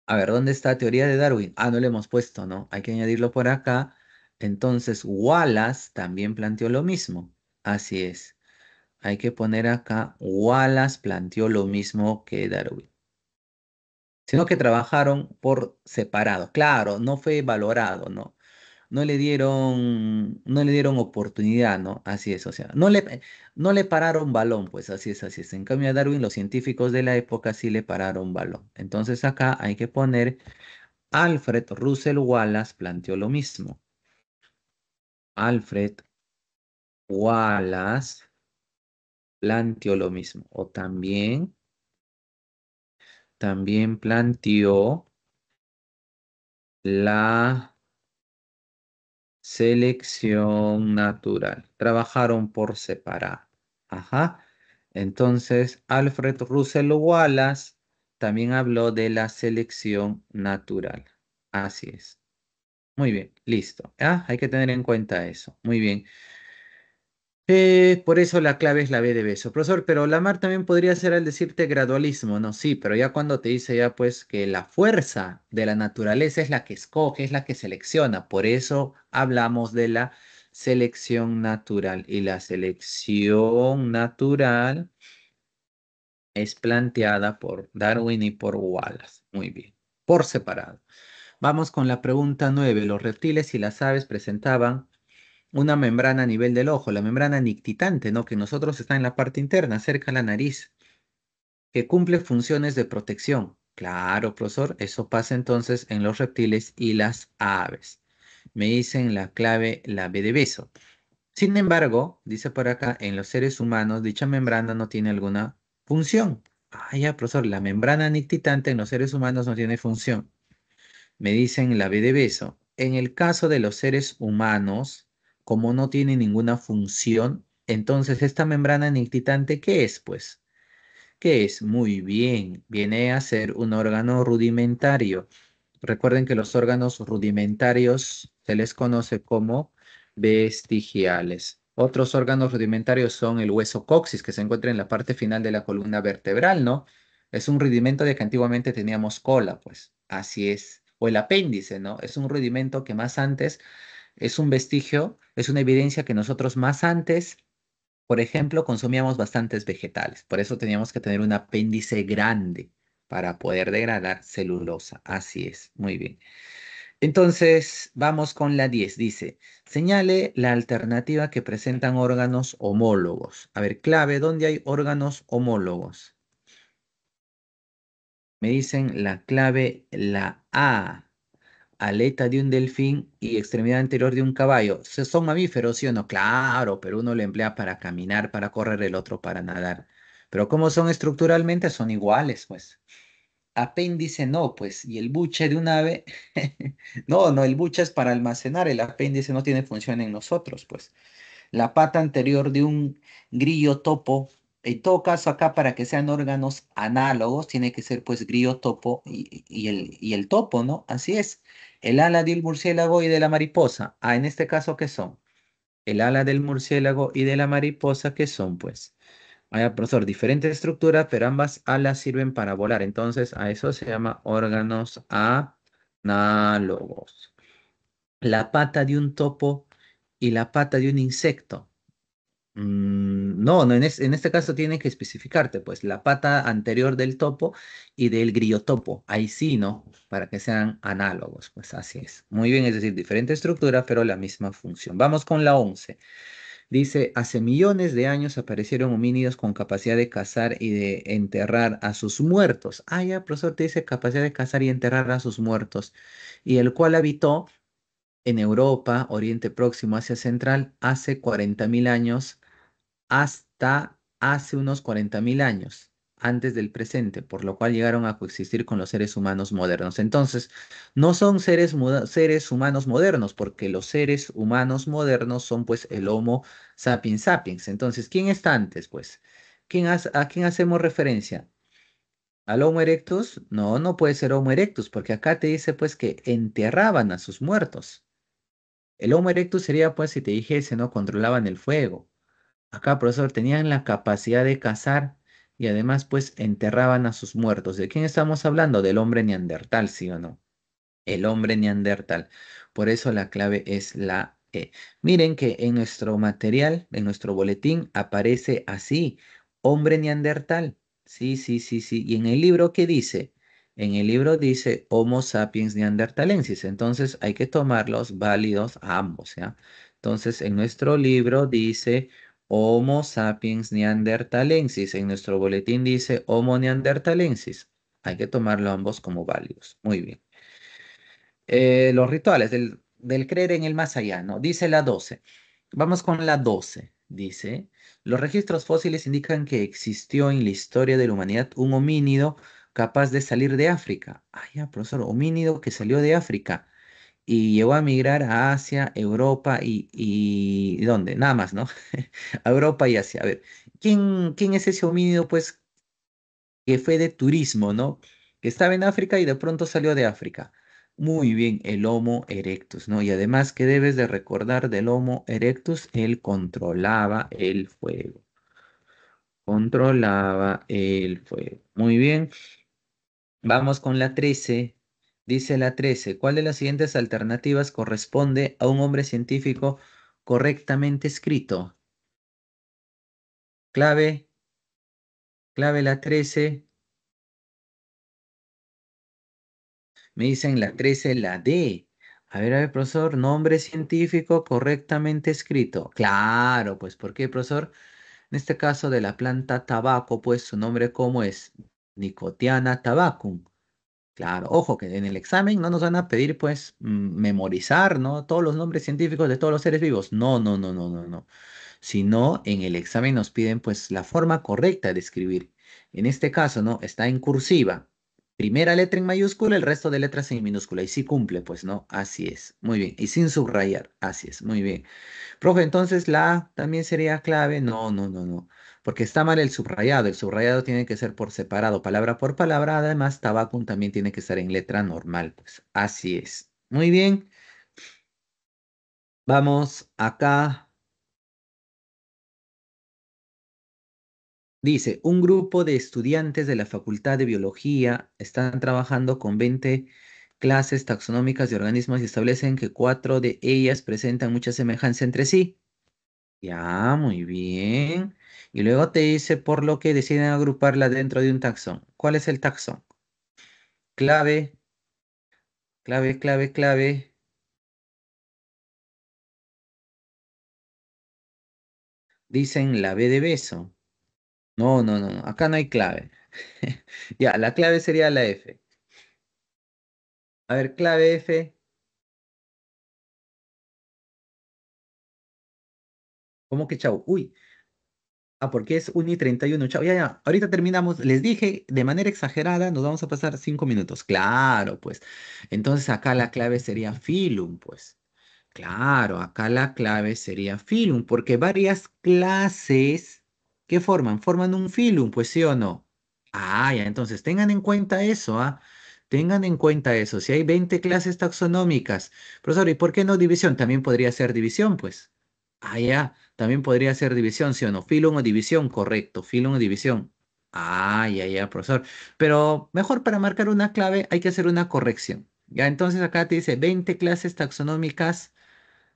A ver, ¿dónde está teoría de Darwin? Ah, no le hemos puesto, ¿no? Hay que añadirlo por acá. Entonces, Wallace también planteó lo mismo. Así es. Hay que poner acá, Wallace planteó lo mismo que Darwin sino que trabajaron por separado. Claro, no fue valorado, ¿no? No le dieron, no le dieron oportunidad, ¿no? Así es, o sea, no le, no le pararon balón, pues así es, así es. En cambio a Darwin, los científicos de la época sí le pararon balón. Entonces acá hay que poner, Alfred Russell Wallace planteó lo mismo. Alfred Wallace planteó lo mismo. O también también planteó la selección natural. Trabajaron por separado. Ajá. Entonces, Alfred Russell Wallace también habló de la selección natural. Así es. Muy bien, listo. ¿Ah? Hay que tener en cuenta eso. Muy bien. Eh, por eso la clave es la B de beso. Profesor, pero Lamar también podría ser al decirte gradualismo, ¿no? Sí, pero ya cuando te dice ya pues que la fuerza de la naturaleza es la que escoge, es la que selecciona. Por eso hablamos de la selección natural. Y la selección natural es planteada por Darwin y por Wallace. Muy bien, por separado. Vamos con la pregunta nueve, Los reptiles y las aves presentaban una membrana a nivel del ojo, la membrana nictitante, ¿no? que nosotros está en la parte interna, cerca a la nariz, que cumple funciones de protección. Claro, profesor, eso pasa entonces en los reptiles y las aves. Me dicen la clave, la B de beso. Sin embargo, dice por acá, en los seres humanos dicha membrana no tiene alguna función. Ah, ya, profesor, la membrana nictitante en los seres humanos no tiene función. Me dicen la B de beso. En el caso de los seres humanos, como no tiene ninguna función, entonces esta membrana nictitante, ¿qué es pues? ¿Qué es? Muy bien, viene a ser un órgano rudimentario. Recuerden que los órganos rudimentarios se les conoce como vestigiales. Otros órganos rudimentarios son el hueso coxis, que se encuentra en la parte final de la columna vertebral, ¿no? Es un rudimento de que antiguamente teníamos cola, pues, así es. O el apéndice, ¿no? Es un rudimento que más antes es un vestigio es una evidencia que nosotros más antes, por ejemplo, consumíamos bastantes vegetales. Por eso teníamos que tener un apéndice grande para poder degradar celulosa. Así es, muy bien. Entonces, vamos con la 10. Dice, señale la alternativa que presentan órganos homólogos. A ver, clave, ¿dónde hay órganos homólogos? Me dicen la clave, la A aleta de un delfín y extremidad anterior de un caballo. Son mamíferos, ¿sí o no? Claro, pero uno lo emplea para caminar, para correr, el otro para nadar. Pero como son estructuralmente, son iguales, pues. Apéndice no, pues. Y el buche de un ave, no, no, el buche es para almacenar, el apéndice no tiene función en nosotros, pues. La pata anterior de un grillo topo, en todo caso, acá para que sean órganos análogos, tiene que ser pues grillo topo y, el, y el topo, ¿no? Así es. El ala del murciélago y de la mariposa. Ah, en este caso, ¿qué son? El ala del murciélago y de la mariposa, ¿qué son? Pues, hay, profesor, diferentes estructuras, pero ambas alas sirven para volar. Entonces, a eso se llama órganos análogos. La pata de un topo y la pata de un insecto Mm, no, no en, este caso tienes que especificarte, pues, la pata anterior del topo y del topo Ahí sí, ¿no? Para que sean análogos, pues así es. Muy bien, es decir, diferente estructura, pero la misma función. Vamos con la 11. Dice, hace millones de años aparecieron homínidos con capacidad de cazar y de enterrar a sus muertos. Ah, ya, profesor, te dice capacidad de cazar y enterrar a sus muertos. Y el cual habitó en Europa, Oriente Próximo, Asia Central, hace 40.000 años hasta hace unos 40.000 años antes del presente, por lo cual llegaron a coexistir con los seres humanos modernos. Entonces, no son seres, seres humanos modernos, porque los seres humanos modernos son pues el Homo sapiens sapiens. Entonces, ¿quién está antes? Pues, ¿Quién ¿a quién hacemos referencia? ¿Al Homo erectus? No, no puede ser Homo erectus, porque acá te dice pues que enterraban a sus muertos. El Homo erectus sería pues si te dijese, ¿no? Controlaban el fuego Acá, profesor, tenían la capacidad de cazar y además pues enterraban a sus muertos. ¿De quién estamos hablando? Del hombre neandertal, ¿sí o no? El hombre neandertal. Por eso la clave es la E. Miren que en nuestro material, en nuestro boletín, aparece así, hombre neandertal. Sí, sí, sí, sí. ¿Y en el libro qué dice? En el libro dice Homo sapiens neandertalensis. Entonces hay que tomarlos válidos a ambos, ¿ya? Entonces en nuestro libro dice Homo sapiens neandertalensis. En nuestro boletín dice Homo neandertalensis. Hay que tomarlo ambos como válidos. Muy bien. Eh, los rituales del, del, creer en el más allá, ¿no? Dice la 12. Vamos con la 12. Dice, los registros fósiles indican que existió en la historia de la humanidad un homínido capaz de salir de África. Ah, ya, profesor, homínido que salió de África y llegó a migrar a Asia, Europa y, y ¿dónde? Nada más, ¿no? a Europa y Asia. A ver, ¿quién, ¿quién es ese homínido, pues, que fue de turismo, ¿no? Que estaba en África y de pronto salió de África. Muy bien, el Homo erectus, ¿no? Y además ¿qué debes de recordar del Homo erectus, él controlaba el fuego. Controlaba el fuego. Muy bien. Vamos con la 13. Dice la 13, ¿cuál de las siguientes alternativas corresponde a un hombre científico correctamente escrito? Clave, clave la 13. Me dicen la 13, la D. A ver, a ver, profesor, nombre científico correctamente escrito. Claro, pues, ¿por qué, profesor? En este caso de la planta tabaco, pues su nombre, ¿cómo es? Nicotiana tabacum. Claro, ojo que en el examen no nos van a pedir pues mm, memorizar, ¿no? Todos los nombres científicos de todos los seres vivos. No, no, no, no, no, no. Sino en el examen nos piden pues la forma correcta de escribir. En este caso, ¿no? Está en cursiva. Primera letra en mayúscula, el resto de letras en minúscula. Y si cumple, pues, ¿no? Así es. Muy bien. Y sin subrayar. Así es. Muy bien. Profe, entonces la también sería clave. No, no, no, no porque está mal el subrayado, el subrayado tiene que ser por separado, palabra por palabra, además tabacum también tiene que estar en letra normal, pues, así es. Muy bien, vamos acá. Dice, un grupo de estudiantes de la Facultad de Biología están trabajando con 20 clases taxonómicas de organismos y establecen que cuatro de ellas presentan mucha semejanza entre sí. Ya, muy bien. Y luego te dice por lo que deciden agruparla dentro de un taxón. ¿Cuál es el taxón? Clave, clave, clave, clave. Dicen la B de beso. No, no, no, acá no hay clave. ya, la clave sería la F. A ver, clave F. ¿Cómo que chau? Uy, Ah, porque es 1 y 31. Chao, ya, ya. Ahorita terminamos. Les dije de manera exagerada, nos vamos a pasar 5 minutos. Claro, pues. Entonces acá la clave sería filum, pues. Claro, acá la clave sería filum, porque varias clases, ¿qué forman? Forman un filum, pues sí o no. Ah, ya, entonces tengan en cuenta eso, ¿ah? Tengan en cuenta eso. Si hay 20 clases taxonómicas, profesor, ¿y por qué no división? También podría ser división, pues. Ah, ya, también podría ser división, ¿sí o no? Filum o división, correcto, filum o división. Ah, ya, ya, profesor. Pero mejor para marcar una clave hay que hacer una corrección. Ya, entonces acá te dice 20 clases taxonómicas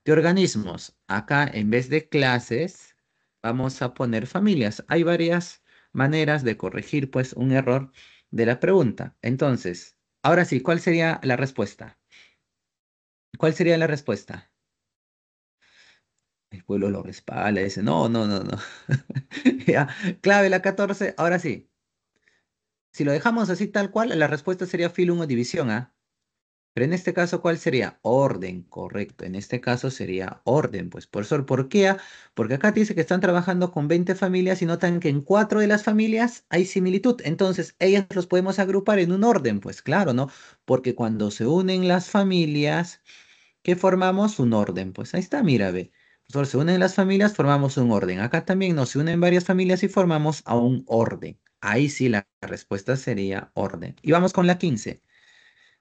de organismos. Acá en vez de clases vamos a poner familias. Hay varias maneras de corregir pues un error de la pregunta. Entonces, ahora sí, ¿cuál sería la respuesta? ¿Cuál sería la respuesta? El pueblo lo respalda, dice, no, no, no, no. clave la 14, ahora sí. Si lo dejamos así tal cual, la respuesta sería filum o división, ¿ah? Pero en este caso, ¿cuál sería? Orden, correcto. En este caso sería orden, pues. Por eso, ¿por qué? Porque acá dice que están trabajando con 20 familias y notan que en cuatro de las familias hay similitud. Entonces, ellas los podemos agrupar en un orden, pues claro, ¿no? Porque cuando se unen las familias, ¿qué formamos? Un orden, pues. Ahí está, mira, ve. Profesor, se unen las familias, formamos un orden. Acá también nos unen varias familias y formamos a un orden. Ahí sí la respuesta sería orden. Y vamos con la 15.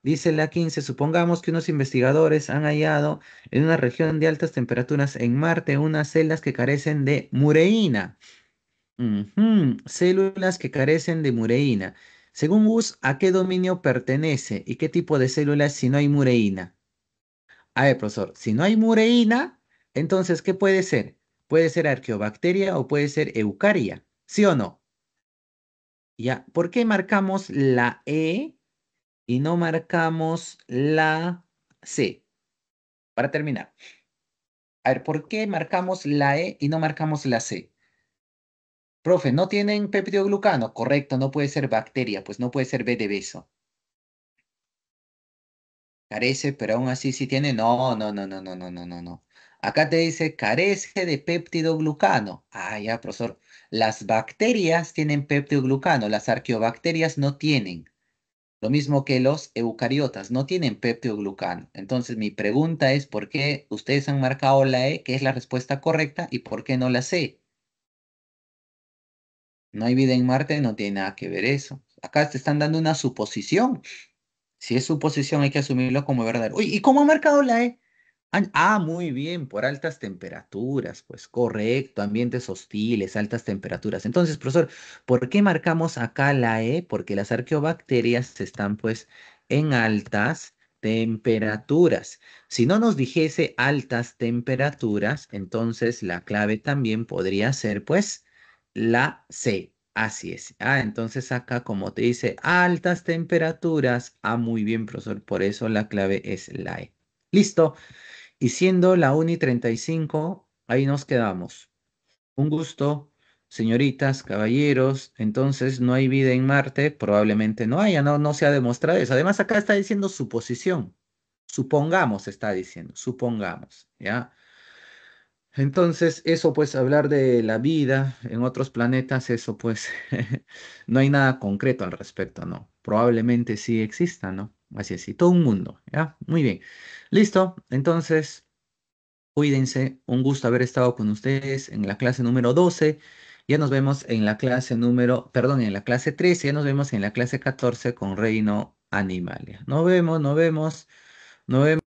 Dice la 15, supongamos que unos investigadores han hallado en una región de altas temperaturas en Marte unas células que carecen de mureína. Células que carecen de mureína. Según Gus, ¿a qué dominio pertenece y qué tipo de células si no hay mureína? A ver, profesor, si no hay mureína, entonces, ¿qué puede ser? Puede ser arqueobacteria o puede ser eucaria, ¿sí o no? Ya, ¿por qué marcamos la E y no marcamos la C? Para terminar. A ver, ¿por qué marcamos la E y no marcamos la C? Profe, no tienen peptidoglucano. Correcto, no puede ser bacteria, pues no puede ser B de beso. Carece, pero aún así sí tiene. No, no, no, no, no, no, no, no. Acá te dice, carece de peptidoglucano. Ah, ya, profesor. Las bacterias tienen peptidoglucano, las arqueobacterias no tienen. Lo mismo que los eucariotas, no tienen peptidoglucano. Entonces, mi pregunta es, ¿por qué ustedes han marcado la E, que es la respuesta correcta, y por qué no la C? No hay vida en Marte, no tiene nada que ver eso. Acá te están dando una suposición. Si es suposición, hay que asumirlo como verdadero. Uy, ¿y cómo ha marcado la E? Ah, muy bien, por altas temperaturas, pues correcto, ambientes hostiles, altas temperaturas. Entonces, profesor, ¿por qué marcamos acá la E? Porque las arqueobacterias están pues en altas temperaturas. Si no nos dijese altas temperaturas, entonces la clave también podría ser pues la C. Así es. Ah, entonces acá como te dice altas temperaturas. Ah, muy bien, profesor, por eso la clave es la E. Listo. Y siendo la Uni y 35, ahí nos quedamos. Un gusto, señoritas, caballeros. Entonces, no hay vida en Marte, probablemente no haya, no, no se ha demostrado eso. Además, acá está diciendo suposición. Supongamos, está diciendo, supongamos, ¿ya? Entonces, eso pues, hablar de la vida en otros planetas, eso pues, no hay nada concreto al respecto, ¿no? Probablemente sí exista, ¿no? Así es, y todo un mundo, ¿ya? Muy bien. Listo, entonces, cuídense. Un gusto haber estado con ustedes en la clase número 12. Ya nos vemos en la clase número, perdón, en la clase 13, ya nos vemos en la clase 14 con Reino Animalia. Nos vemos, nos vemos, nos vemos.